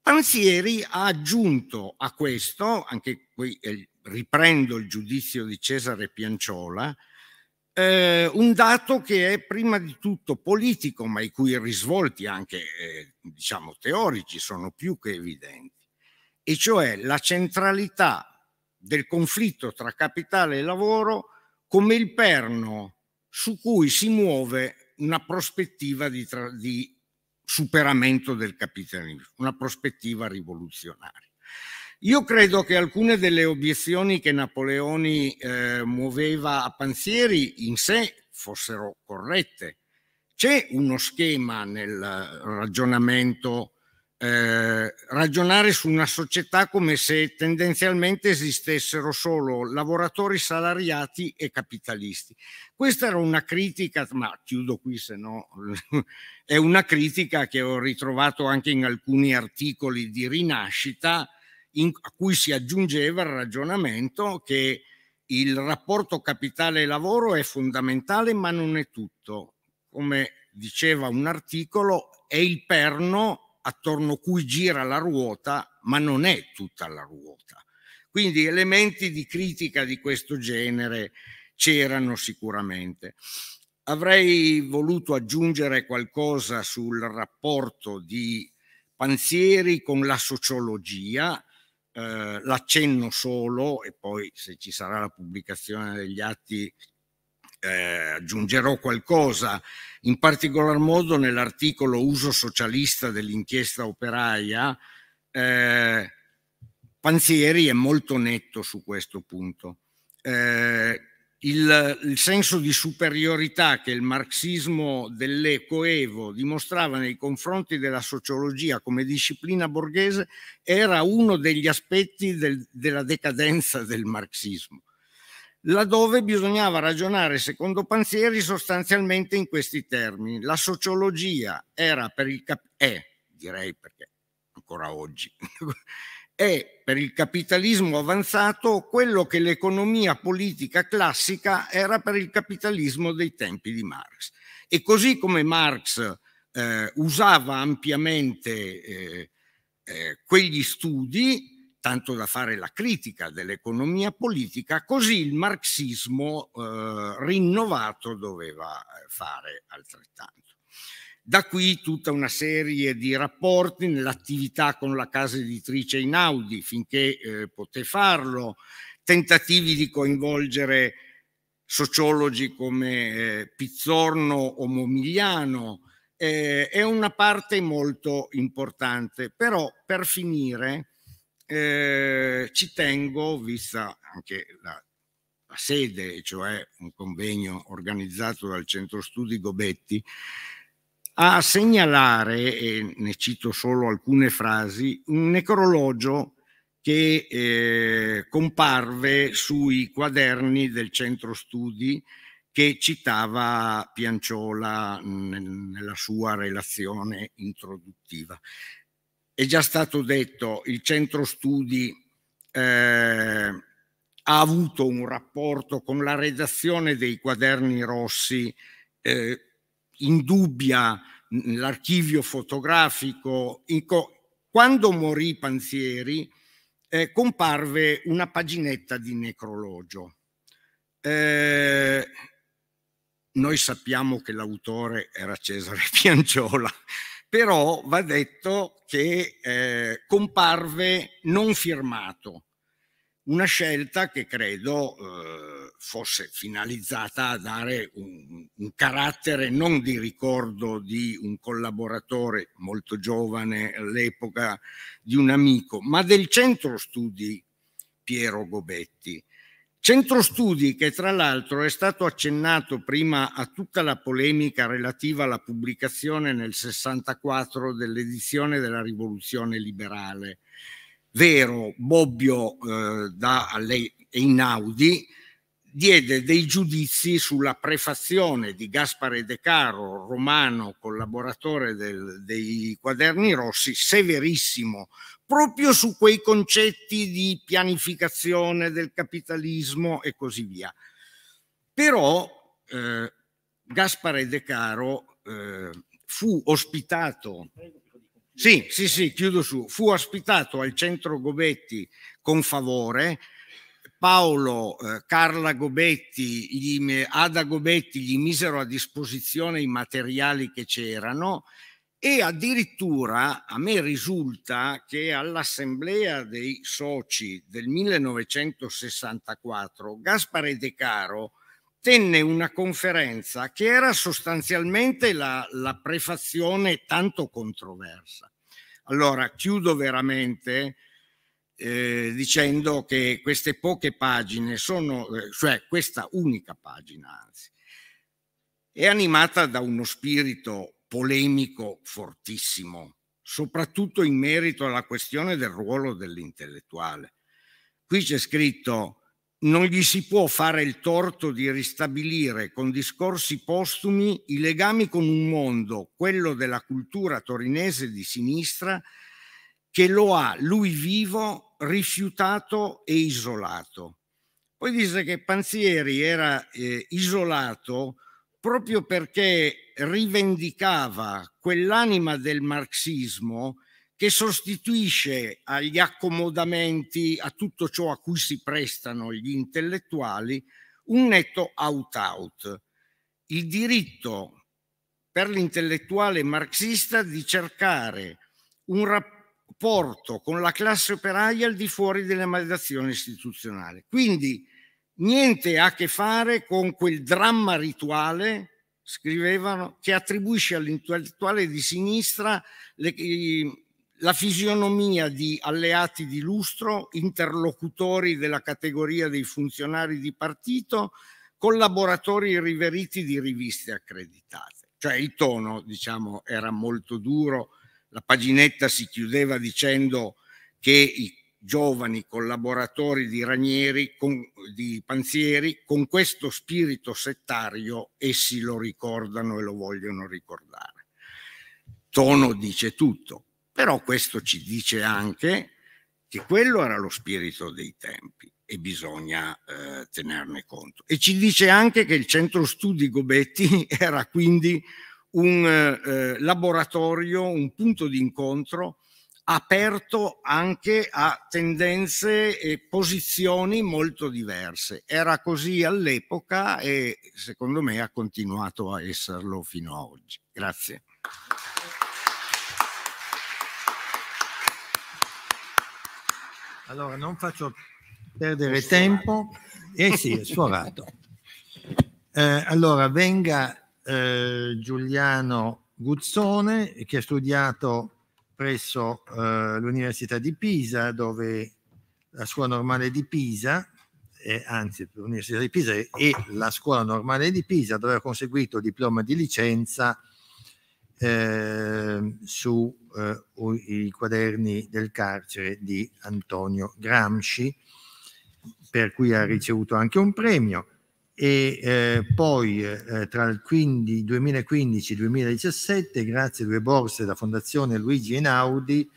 Panzieri ha aggiunto a questo, anche qui riprendo il giudizio di Cesare Pianciola, eh, un dato che è prima di tutto politico, ma i cui risvolti anche eh, diciamo teorici sono più che evidenti e cioè la centralità del conflitto tra capitale e lavoro come il perno su cui si muove una prospettiva di, tra, di superamento del capitalismo, una prospettiva rivoluzionaria. Io credo che alcune delle obiezioni che Napoleoni eh, muoveva a Panzieri in sé fossero corrette. C'è uno schema nel ragionamento eh, ragionare su una società come se tendenzialmente esistessero solo lavoratori salariati e capitalisti. Questa era una critica, ma chiudo qui se no, *laughs* è una critica che ho ritrovato anche in alcuni articoli di Rinascita in, a cui si aggiungeva il ragionamento che il rapporto capitale-lavoro è fondamentale ma non è tutto. Come diceva un articolo, è il perno attorno cui gira la ruota, ma non è tutta la ruota. Quindi elementi di critica di questo genere c'erano sicuramente. Avrei voluto aggiungere qualcosa sul rapporto di Panzieri con la sociologia, eh, l'accenno solo e poi se ci sarà la pubblicazione degli atti eh, aggiungerò qualcosa, in particolar modo nell'articolo Uso socialista dell'inchiesta operaia, eh, Panzieri è molto netto su questo punto. Eh, il, il, senso di superiorità che il marxismo dell'ecoevo dimostrava nei confronti della sociologia come disciplina borghese era uno degli aspetti del, della decadenza del marxismo laddove bisognava ragionare secondo Panzieri sostanzialmente in questi termini. La sociologia era per il cap- è, direi perché ancora oggi, *laughs* è per il capitalismo avanzato quello che l'economia politica classica era per il capitalismo dei tempi di Marx. E così come Marx eh, usava ampiamente eh, eh, quegli studi, tanto da fare la critica dell'economia politica, così il marxismo eh, rinnovato doveva eh, fare altrettanto. Da qui tutta una serie di rapporti nell'attività con la casa editrice Inaudi finché eh, poté farlo, tentativi di coinvolgere sociologi come eh, Pizzorno o Momigliano, eh, è una parte molto importante, però per finire eh, ci tengo, vista anche la, la sede, cioè un convegno organizzato dal Centro Studi Gobetti, a segnalare, e ne cito solo alcune frasi, un necrologio che eh, comparve sui quaderni del centro studi che citava Pianciola nella sua relazione introduttiva è già stato detto, il centro studi eh, ha avuto un rapporto con la redazione dei quaderni rossi eh, in dubbia l'archivio fotografico. quando morì Panzieri eh, comparve una paginetta di necrologio. Eh, noi sappiamo che l'autore era Cesare *laughs* Pianciola, però va detto che eh, comparve non firmato, una scelta che credo eh, fosse finalizzata a dare un, un, carattere non di ricordo di un collaboratore molto giovane all'epoca, di un amico, ma del centro studi Piero Gobetti Centro Studi, che tra l'altro è stato accennato prima a tutta la polemica relativa alla pubblicazione nel 64 dell'edizione della Rivoluzione Liberale. Vero, Bobbio eh, da Einaudi diede dei giudizi sulla prefazione di Gaspare De Caro, romano collaboratore del, dei Quaderni Rossi, severissimo proprio su quei concetti di pianificazione del capitalismo e così via. Però eh, Gaspare De Caro eh, fu ospitato, sì, sì, sì, chiudo su, fu ospitato al centro Gobetti con favore. Paolo, eh, Carla Gobetti, gli, Ada Gobetti gli misero a disposizione i materiali che c'erano e addirittura a me risulta che all'assemblea dei soci del 1964 Gaspare De Caro tenne una conferenza che era sostanzialmente la, la prefazione tanto controversa. Allora chiudo veramente eh, dicendo che queste poche pagine sono, eh, cioè questa unica pagina anzi, è animata da uno spirito polemico fortissimo, soprattutto in merito alla questione del ruolo dell'intellettuale. Qui c'è scritto non gli si può fare il torto di ristabilire con discorsi postumi i legami con un mondo, quello della cultura torinese di sinistra, che lo ha, lui vivo, rifiutato e isolato. Poi dice che Panzieri era eh, isolato proprio perché rivendicava quell'anima del marxismo che sostituisce agli accomodamenti, a tutto ciò a cui si prestano gli intellettuali, un netto out-out. Il diritto per l'intellettuale marxista di cercare un rapporto con la classe operaia al di fuori della maldazioni istituzionale. Quindi niente a che fare con quel dramma rituale, scrivevano, che attribuisce all'intellettuale di sinistra le, la fisionomia di alleati di lustro, interlocutori della categoria dei funzionari di partito, collaboratori riveriti di riviste accreditate. Cioè il tono, diciamo, era molto duro. La paginetta si chiudeva dicendo che i giovani collaboratori di Ranieri, con, di Panzieri, con questo spirito settario essi lo ricordano e lo vogliono ricordare. Tono dice tutto, però questo ci dice anche che quello era lo spirito dei tempi e bisogna eh, tenerne conto. E ci dice anche che il centro studi Gobetti *laughs* era quindi un eh, eh, laboratorio, un punto di incontro aperto anche a tendenze e posizioni molto diverse. Era così all'epoca e secondo me ha continuato a esserlo fino ad oggi. Grazie. Allora, non faccio perdere tempo. Eh sì, è sforato. *laughs* Eh, allora, venga eh, Giuliano Guzzone che ha studiato presso eh, l'Università di Pisa, dove la scuola normale di Pisa, eh, anzi l'Università di Pisa e, la scuola normale di Pisa, dove ha conseguito il diploma di licenza eh, sui eh, quaderni del carcere di Antonio Gramsci, per cui ha ricevuto anche un premio e eh, poi eh, tra il 2015 e il 2017, grazie a due borse della Fondazione Luigi Einaudi,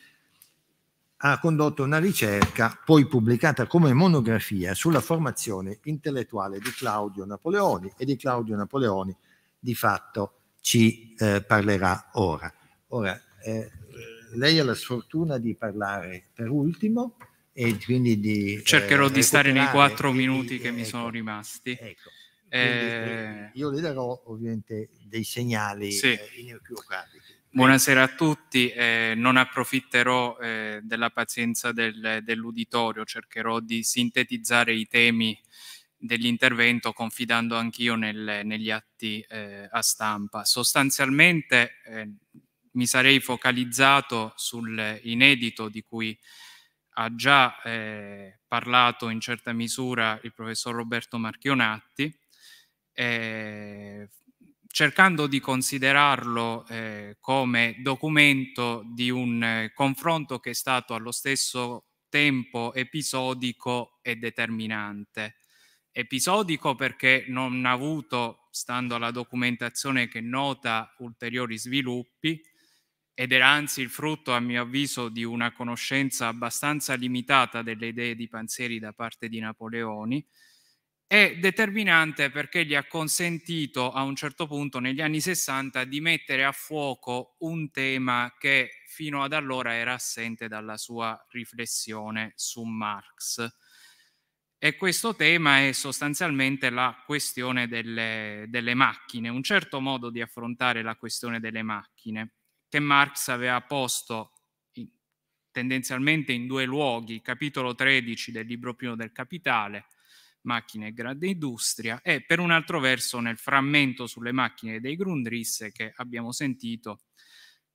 ha condotto una ricerca, poi pubblicata come monografia, sulla formazione intellettuale di Claudio Napoleoni e di Claudio Napoleoni di fatto ci eh, parlerà ora. Ora, eh, lei ha la sfortuna di parlare per ultimo, e quindi di... Eh, cercherò eh, di stare nei quattro minuti che mi ecco, sono rimasti. Ecco. Eh, io le darò ovviamente dei segnali sì. Eh, inequivocabili. Buonasera a tutti, eh, non approfitterò eh, della pazienza del, dell'uditorio, cercherò di sintetizzare i temi dell'intervento confidando anch'io nel, negli atti eh, a stampa. Sostanzialmente eh, mi sarei focalizzato sull'inedito di cui ha già eh, parlato in certa misura il professor Roberto Marchionatti, eh, cercando di considerarlo eh, come documento di un eh, confronto che è stato allo stesso tempo episodico e determinante. Episodico perché non ha avuto, stando alla documentazione che nota, ulteriori sviluppi, ed era anzi il frutto, a mio avviso, di una conoscenza abbastanza limitata delle idee di Panzeri da parte di Napoleoni, è determinante perché gli ha consentito a un certo punto negli anni 60 di mettere a fuoco un tema che fino ad allora era assente dalla sua riflessione su Marx. E questo tema è sostanzialmente la questione delle, delle macchine, un certo modo di affrontare la questione delle macchine che Marx aveva posto in, tendenzialmente in due luoghi, capitolo 13 del libro primo del Capitale, macchine e grande industria, e per un altro verso nel frammento sulle macchine dei Grundrisse che abbiamo sentito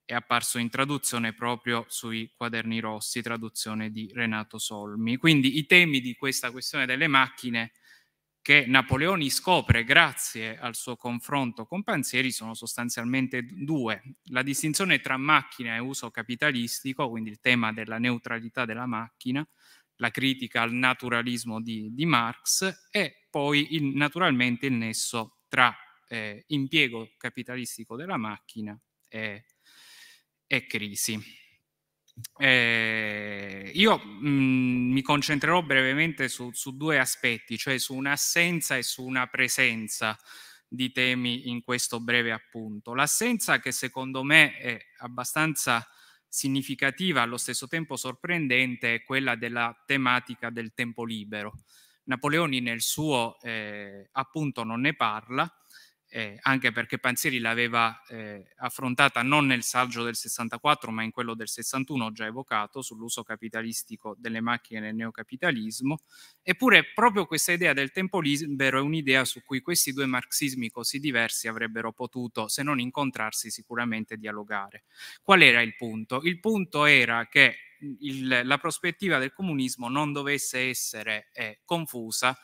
è apparso in traduzione proprio sui quaderni rossi, traduzione di Renato Solmi. Quindi i temi di questa questione delle macchine che Napoleoni scopre grazie al suo confronto con Pansieri sono sostanzialmente due. La distinzione tra macchina e uso capitalistico, quindi il tema della neutralità della macchina, la critica al naturalismo di, di Marx e poi il, naturalmente il nesso tra eh, impiego capitalistico della macchina e, e crisi. Eh, io mh, mm, mi concentrerò brevemente su, su, due aspetti, cioè su un'assenza e su una presenza di temi in questo breve appunto. L'assenza che secondo me è abbastanza significativa, allo stesso tempo sorprendente, è quella della tematica del tempo libero. Napoleoni nel suo eh, appunto non ne parla, eh, anche perché Pansieri l'aveva eh, affrontata non nel saggio del 64 ma in quello del 61 già evocato sull'uso capitalistico delle macchine nel neocapitalismo, eppure proprio questa idea del tempo libero è un'idea su cui questi due marxismi così diversi avrebbero potuto, se non incontrarsi, sicuramente dialogare. Qual era il punto? Il punto era che il, la prospettiva del comunismo non dovesse essere eh, confusa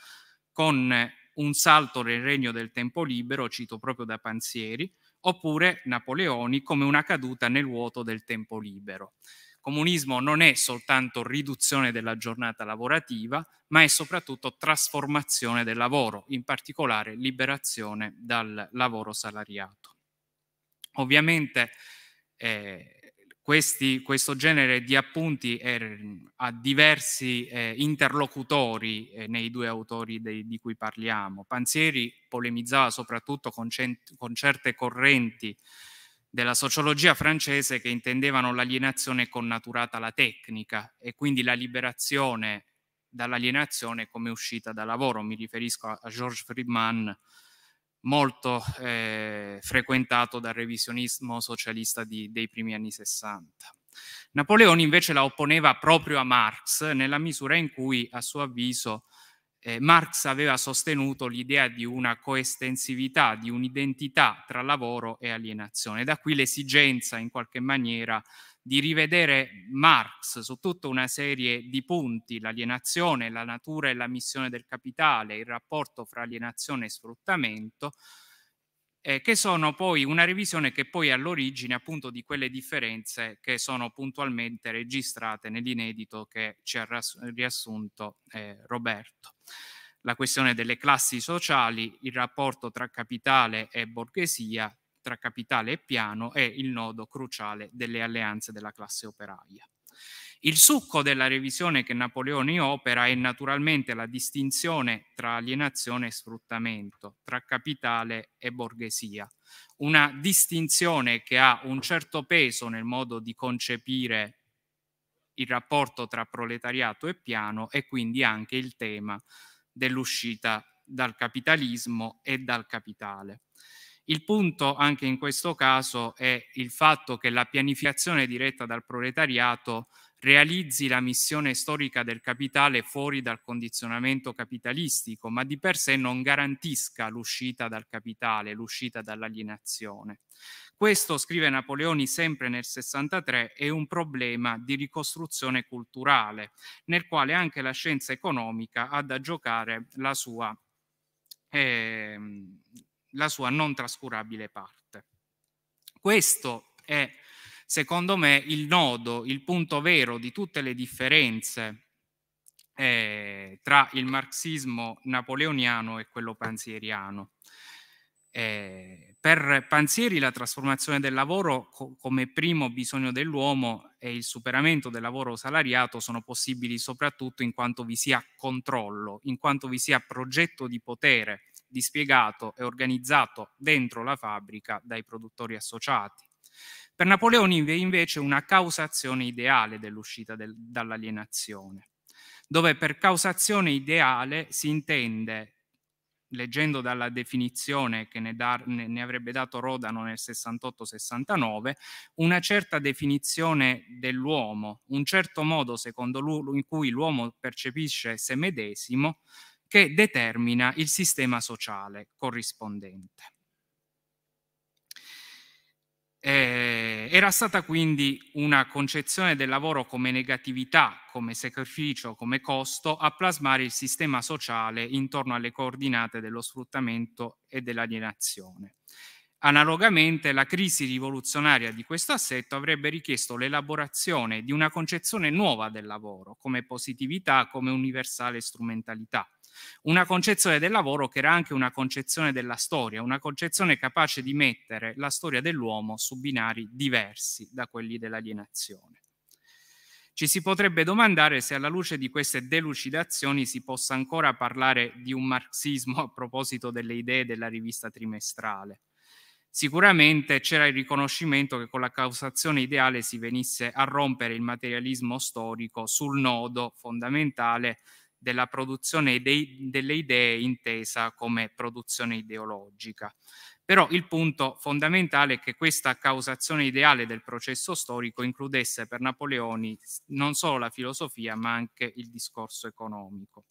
con un salto nel regno del tempo libero, cito proprio da Pansieri, oppure Napoleoni come una caduta nel vuoto del tempo libero. Comunismo non è soltanto riduzione della giornata lavorativa, ma è soprattutto trasformazione del lavoro, in particolare liberazione dal lavoro salariato. Ovviamente eh, questi, questo genere di appunti è, ha diversi eh, interlocutori eh, nei due autori dei, di cui parliamo. Panzieri polemizzava soprattutto con, cent, con, certe correnti della sociologia francese che intendevano l'alienazione connaturata alla tecnica e quindi la liberazione dall'alienazione come uscita da lavoro. Mi riferisco a, a Georges Friedman, molto eh, frequentato dal revisionismo socialista di, dei primi anni 60. Napoleone invece la opponeva proprio a Marx, nella misura in cui, a suo avviso, eh, Marx aveva sostenuto l'idea di una coestensività, di un'identità tra lavoro e alienazione. Da qui l'esigenza, in qualche maniera, di rivedere Marx su tutta una serie di punti, l'alienazione, la natura e la missione del capitale, il rapporto fra alienazione e sfruttamento, eh, che sono poi una revisione che poi è all'origine appunto di quelle differenze che sono puntualmente registrate nell'inedito che ci ha riassunto eh, Roberto. La questione delle classi sociali, il rapporto tra capitale e borghesia, tra capitale e piano è il nodo cruciale delle alleanze della classe operaia. Il succo della revisione che Napoleone opera è naturalmente la distinzione tra alienazione e sfruttamento, tra capitale e borghesia, una distinzione che ha un certo peso nel modo di concepire il rapporto tra proletariato e piano e quindi anche il tema dell'uscita dal capitalismo e dal capitale. Il punto anche in questo caso è il fatto che la pianificazione diretta dal proletariato realizzi la missione storica del capitale fuori dal condizionamento capitalistico, ma di per sé non garantisca l'uscita dal capitale, l'uscita dall'alienazione. Questo, scrive Napoleoni sempre nel 63, è un problema di ricostruzione culturale, nel quale anche la scienza economica ha da giocare la sua eh, la sua non trascurabile parte. Questo è, secondo me, il nodo, il punto vero di tutte le differenze eh, tra il marxismo napoleoniano e quello panzieriano. Eh, per Panzieri la trasformazione del lavoro co come primo bisogno dell'uomo e il superamento del lavoro salariato sono possibili soprattutto in quanto vi sia controllo, in quanto vi sia progetto di potere dispiegato e organizzato dentro la fabbrica dai produttori associati. Per Napoleone invece una causazione ideale dell'uscita del, dall'alienazione, dove per causazione ideale si intende, leggendo dalla definizione che ne, da, ne, ne avrebbe dato Rodano nel 68-69, una certa definizione dell'uomo, un certo modo secondo lui in cui l'uomo percepisce se medesimo, che determina il sistema sociale corrispondente. Eh, era stata quindi una concezione del lavoro come negatività, come sacrificio, come costo, a plasmare il sistema sociale intorno alle coordinate dello sfruttamento e dell'alienazione. Analogamente, la crisi rivoluzionaria di questo assetto avrebbe richiesto l'elaborazione di una concezione nuova del lavoro, come positività, come universale strumentalità una concezione del lavoro che era anche una concezione della storia, una concezione capace di mettere la storia dell'uomo su binari diversi da quelli dell'alienazione. Ci si potrebbe domandare se alla luce di queste delucidazioni si possa ancora parlare di un marxismo *laughs* a proposito delle idee della rivista trimestrale. Sicuramente c'era il riconoscimento che con la causazione ideale si venisse a rompere il materialismo storico sul nodo fondamentale della produzione dei, delle idee intesa come produzione ideologica. Però il punto fondamentale è che questa causazione ideale del processo storico includesse per Napoleoni non solo la filosofia ma anche il discorso economico.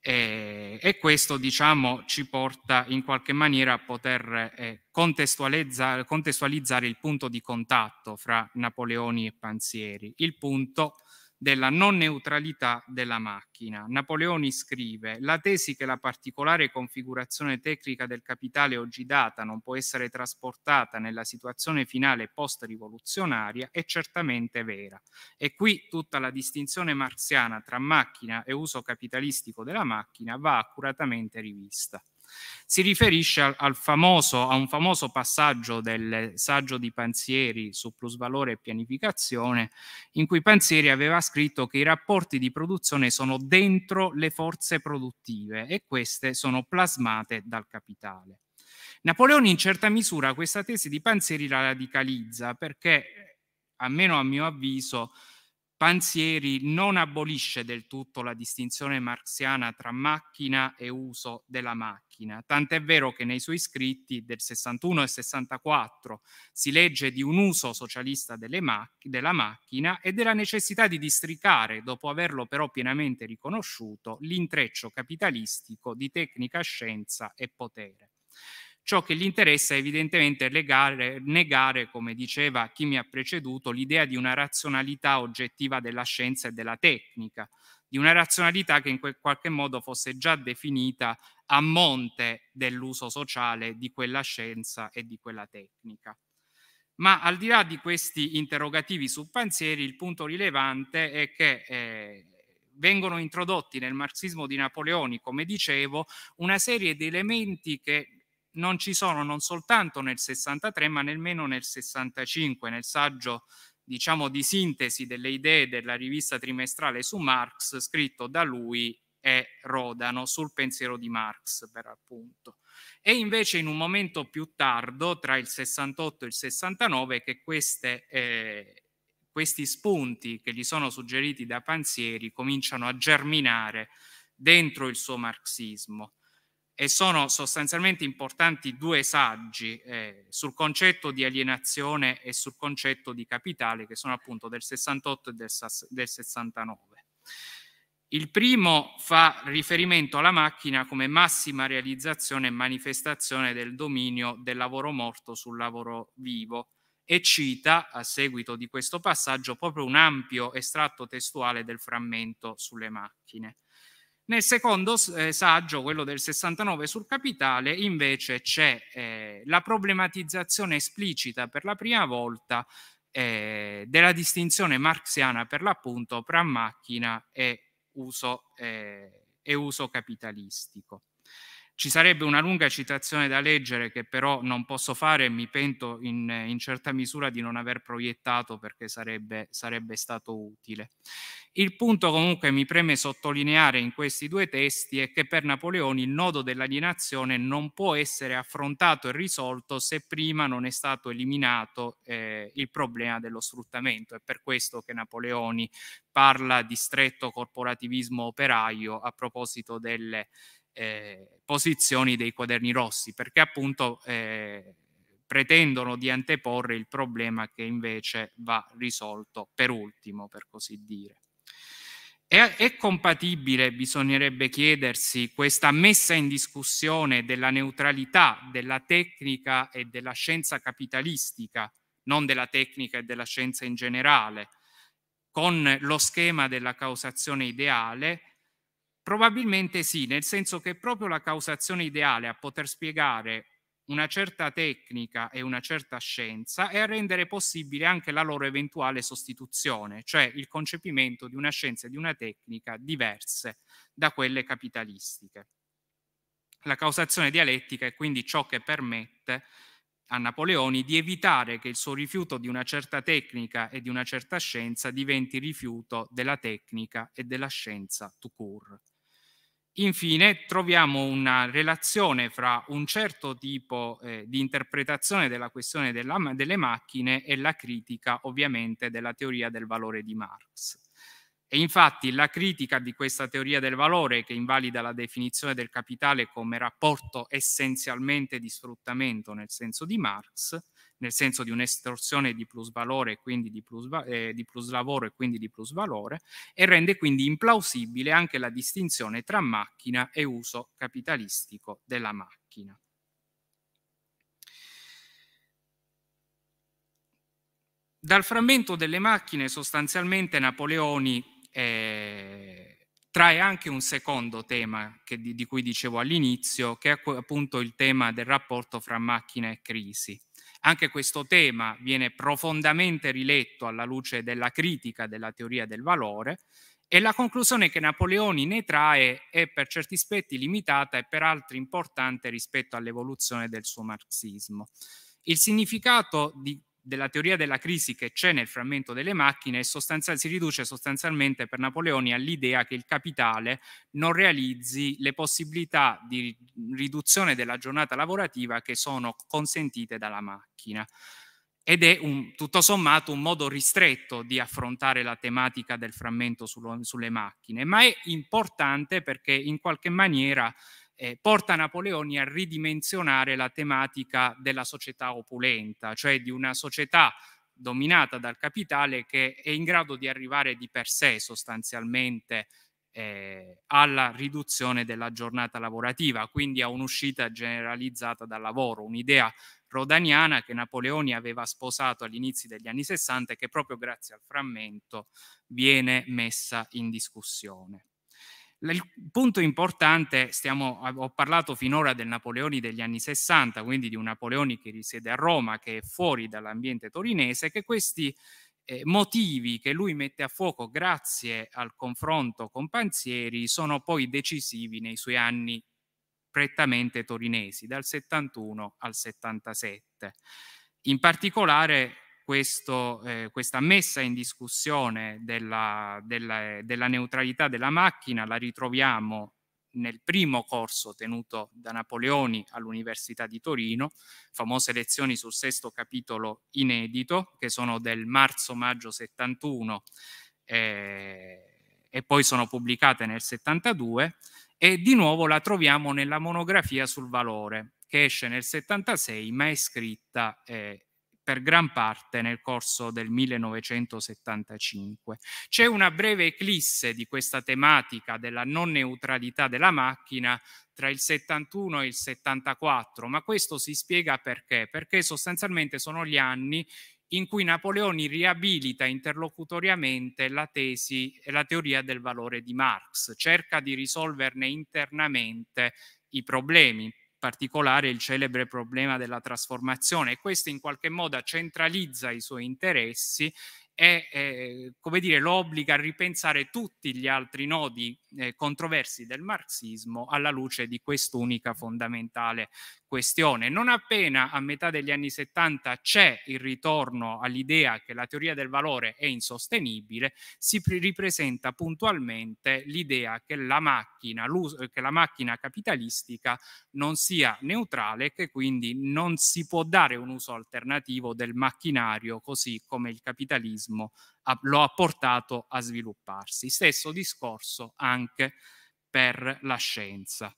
E, e questo diciamo ci porta in qualche maniera a poter eh, contestualizzare, contestualizzare il punto di contatto fra Napoleoni e Panzieri. il punto della non neutralità della macchina. Napoleoni scrive la tesi che la particolare configurazione tecnica del capitale oggi data non può essere trasportata nella situazione finale post-rivoluzionaria è certamente vera. E qui tutta la distinzione marziana tra macchina e uso capitalistico della macchina va accuratamente rivista. Si riferisce al, al famoso, a un famoso passaggio del saggio di Panzieri su plusvalore e pianificazione, in cui Panzieri aveva scritto che i rapporti di produzione sono dentro le forze produttive e queste sono plasmate dal capitale. Napoleone in certa misura questa tesi di Pansieri la radicalizza perché, almeno a mio avviso, Panzieri non abolisce del tutto la distinzione marxiana tra macchina e uso della macchina, tant'è vero che nei suoi scritti del 61 e 64 si legge di un uso socialista mac della macchina e della necessità di districare, dopo averlo però pienamente riconosciuto, l'intreccio capitalistico di tecnica, scienza e potere. Ciò che gli interessa evidentemente è legare, negare, come diceva chi mi ha preceduto, l'idea di una razionalità oggettiva della scienza e della tecnica, di una razionalità che in qualche modo fosse già definita a monte dell'uso sociale di quella scienza e di quella tecnica. Ma al di là di questi interrogativi su pensieri, il punto rilevante è che eh, vengono introdotti nel marxismo di Napoleoni, come dicevo, una serie di elementi che non ci sono non soltanto nel 63 ma nemmeno nel 65 nel saggio diciamo di sintesi delle idee della rivista trimestrale su Marx scritto da lui e Rodano sul pensiero di Marx per appunto e invece in un momento più tardo tra il 68 e il 69 che queste eh, questi spunti che gli sono suggeriti da Panzieri cominciano a germinare dentro il suo marxismo e sono sostanzialmente importanti due saggi eh, sul concetto di alienazione e sul concetto di capitale, che sono appunto del 68 e del, del 69. Il primo fa riferimento alla macchina come massima realizzazione e manifestazione del dominio del lavoro morto sul lavoro vivo e cita, a seguito di questo passaggio, proprio un ampio estratto testuale del frammento sulle macchine. Nel secondo eh, saggio, quello del 69 sul capitale, invece c'è eh, la problematizzazione esplicita per la prima volta eh, della distinzione marxiana per l'appunto tra macchina e uso, eh, e uso capitalistico. Ci sarebbe una lunga citazione da leggere che però non posso fare e mi pento in, in, certa misura di non aver proiettato perché sarebbe, sarebbe stato utile. Il punto comunque mi preme sottolineare in questi due testi è che per Napoleoni il nodo dell'alienazione non può essere affrontato e risolto se prima non è stato eliminato eh, il problema dello sfruttamento. È per questo che Napoleoni parla di stretto corporativismo operaio a proposito delle eh, posizioni dei quaderni rossi, perché appunto eh, pretendono di anteporre il problema che invece va risolto per ultimo, per così dire. È, è, compatibile, bisognerebbe chiedersi, questa messa in discussione della neutralità della tecnica e della scienza capitalistica, non della tecnica e della scienza in generale, con lo schema della causazione ideale Probabilmente sì, nel senso che proprio la causazione ideale a poter spiegare una certa tecnica e una certa scienza e a rendere possibile anche la loro eventuale sostituzione, cioè il concepimento di una scienza e di una tecnica diverse da quelle capitalistiche. La causazione dialettica è quindi ciò che permette a Napoleoni di evitare che il suo rifiuto di una certa tecnica e di una certa scienza diventi rifiuto della tecnica e della scienza tout court. Infine troviamo una relazione fra un certo tipo eh, di interpretazione della questione della, delle macchine e la critica ovviamente della teoria del valore di Marx. E infatti la critica di questa teoria del valore, che invalida la definizione del capitale come rapporto essenzialmente di sfruttamento nel senso di Marx, nel senso di un'estorsione di plusvalore e quindi di, plus, eh, di pluslavoro e quindi di plusvalore e rende quindi implausibile anche la distinzione tra macchina e uso capitalistico della macchina. Dal frammento delle macchine sostanzialmente Napoleoni eh, trae anche un secondo tema che, di, di, cui dicevo all'inizio, che è appunto il tema del rapporto fra macchina e crisi. Anche questo tema viene profondamente riletto alla luce della critica della teoria del valore e la conclusione che Napoleoni ne trae è per certi aspetti limitata e per altri importante rispetto all'evoluzione del suo marxismo. Il significato di della teoria della crisi che c'è nel frammento delle macchine si riduce sostanzialmente per Napoleoni all'idea che il capitale non realizzi le possibilità di riduzione della giornata lavorativa che sono consentite dalla macchina. Ed è un, tutto sommato un modo ristretto di affrontare la tematica del frammento sullo, sulle macchine, ma è importante perché in qualche maniera eh, porta Napoleoni a ridimensionare la tematica della società opulenta, cioè di una società dominata dal capitale che è in grado di arrivare di per sé sostanzialmente eh, alla riduzione della giornata lavorativa, quindi a un'uscita generalizzata dal lavoro, un'idea rodaniana che Napoleoni aveva sposato all'inizio degli anni 60 e che proprio grazie al frammento viene messa in discussione. Il punto importante, stiamo, ho parlato finora del Napoleoni degli anni 60, quindi di un Napoleoni che risiede a Roma, che è fuori dall'ambiente torinese, che questi eh, motivi che lui mette a fuoco grazie al confronto con Panzieri sono poi decisivi nei suoi anni prettamente torinesi, dal 71 al 77. In particolare questo, eh, questa messa in discussione della, della, della neutralità della macchina la ritroviamo nel primo corso tenuto da Napoleoni all'Università di Torino, famose lezioni sul sesto capitolo inedito, che sono del marzo-maggio 71 eh, e poi sono pubblicate nel 72, e di nuovo la troviamo nella monografia sul valore, che esce nel 76 ma è scritta eh, per gran parte nel corso del 1975. C'è una breve eclisse di questa tematica della non neutralità della macchina tra il 71 e il 74, ma questo si spiega perché? Perché sostanzialmente sono gli anni in cui Napoleoni riabilita interlocutoriamente la tesi e la teoria del valore di Marx, cerca di risolverne internamente i problemi, particolare il celebre problema della trasformazione e questo in qualche modo centralizza i suoi interessi e eh, come dire, lo obbliga a ripensare tutti gli altri nodi eh, controversi del marxismo alla luce di quest'unica fondamentale questione. Non appena a metà degli anni 70 c'è il ritorno all'idea che la teoria del valore è insostenibile, si ripresenta puntualmente l'idea che la macchina, che la macchina capitalistica non sia neutrale e che quindi non si può dare un uso alternativo del macchinario così come il capitalismo lo ha portato a svilupparsi. Stesso discorso anche per la scienza.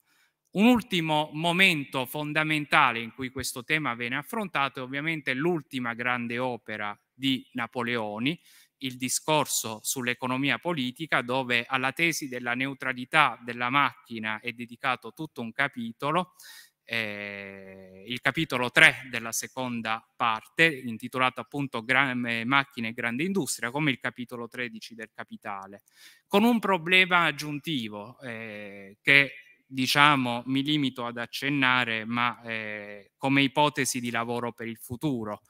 Un ultimo momento fondamentale in cui questo tema viene affrontato è ovviamente l'ultima grande opera di Napoleoni, il discorso sull'economia politica, dove alla tesi della neutralità della macchina è dedicato tutto un capitolo, eh, il capitolo 3 della seconda parte, intitolato appunto Gran, eh, Macchine e Grande Industria, come il capitolo 13 del Capitale, con un problema aggiuntivo eh, che diciamo, mi limito ad accennare, ma eh, come ipotesi di lavoro per il futuro.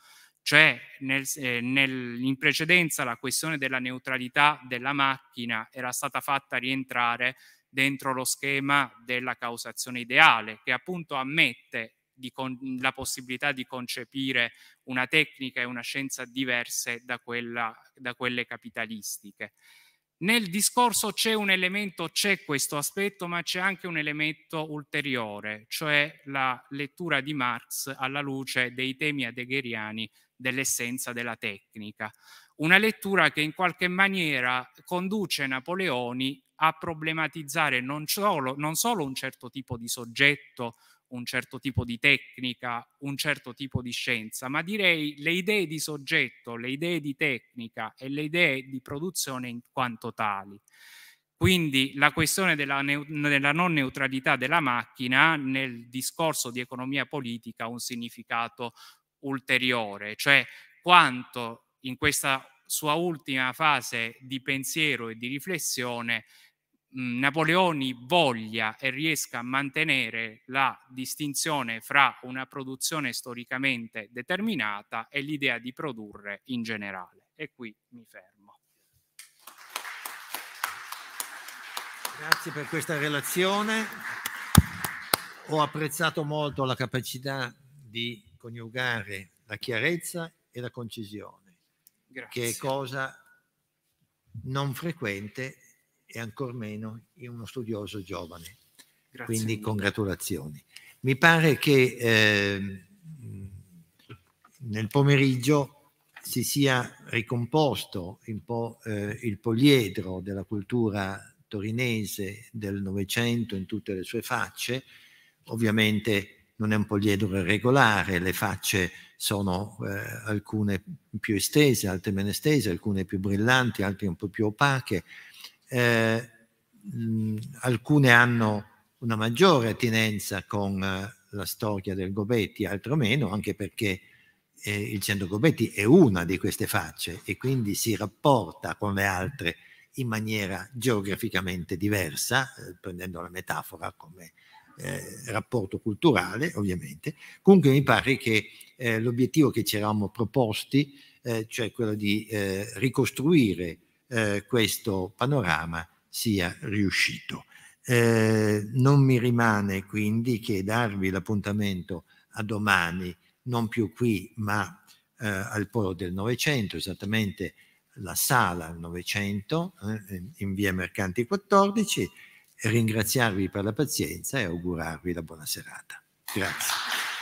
Cioè, nel, eh, nel, in precedenza la questione della neutralità della macchina era stata fatta rientrare dentro lo schema della causazione ideale, che appunto ammette con, la possibilità di concepire una tecnica e una scienza diverse da, quella, da quelle capitalistiche. Nel discorso c'è un elemento, c'è questo aspetto, ma c'è anche un elemento ulteriore, cioè la lettura di Marx alla luce dei temi adegheriani dell'essenza della tecnica. Una lettura che in qualche maniera conduce Napoleoni a problematizzare non solo, non solo un certo tipo di soggetto, un certo tipo di tecnica, un certo tipo di scienza, ma direi le idee di soggetto, le idee di tecnica e le idee di produzione in quanto tali. Quindi la questione della, della, non neutralità della macchina nel discorso di economia politica ha un significato ulteriore, cioè quanto in questa sua ultima fase di pensiero e di riflessione Mm, Napoleoni voglia e riesca a mantenere la distinzione fra una produzione storicamente determinata e l'idea di produrre in generale. E qui mi fermo. Grazie per questa relazione. Ho apprezzato molto la capacità di coniugare la chiarezza e la concisione, Grazie. che è cosa non frequente e ancor meno in uno studioso giovane. Grazie Quindi mille. congratulazioni. Mi pare che eh, nel pomeriggio si sia ricomposto un po' eh, il poliedro della cultura torinese del Novecento in tutte le sue facce. Ovviamente non è un poliedro regolare, le facce sono eh, alcune più estese, altre meno estese, alcune più brillanti, altre un po' più opache, eh, mh, alcune hanno una maggiore attinenza con eh, la storia del Gobetti, altre meno, anche perché eh, il centro Gobetti è una di queste facce e quindi si rapporta con le altre in maniera geograficamente diversa, eh, prendendo la metafora come eh, rapporto culturale, ovviamente. Comunque mi pare che eh, l'obiettivo che ci eravamo proposti, eh, cioè quello di eh, ricostruire eh, questo panorama sia riuscito. Eh, non mi rimane quindi che darvi l'appuntamento a domani, non più qui ma eh, al Polo del Novecento, esattamente la sala Novecento eh, in via Mercanti 14, ringraziarvi per la pazienza e augurarvi la buona serata. Grazie.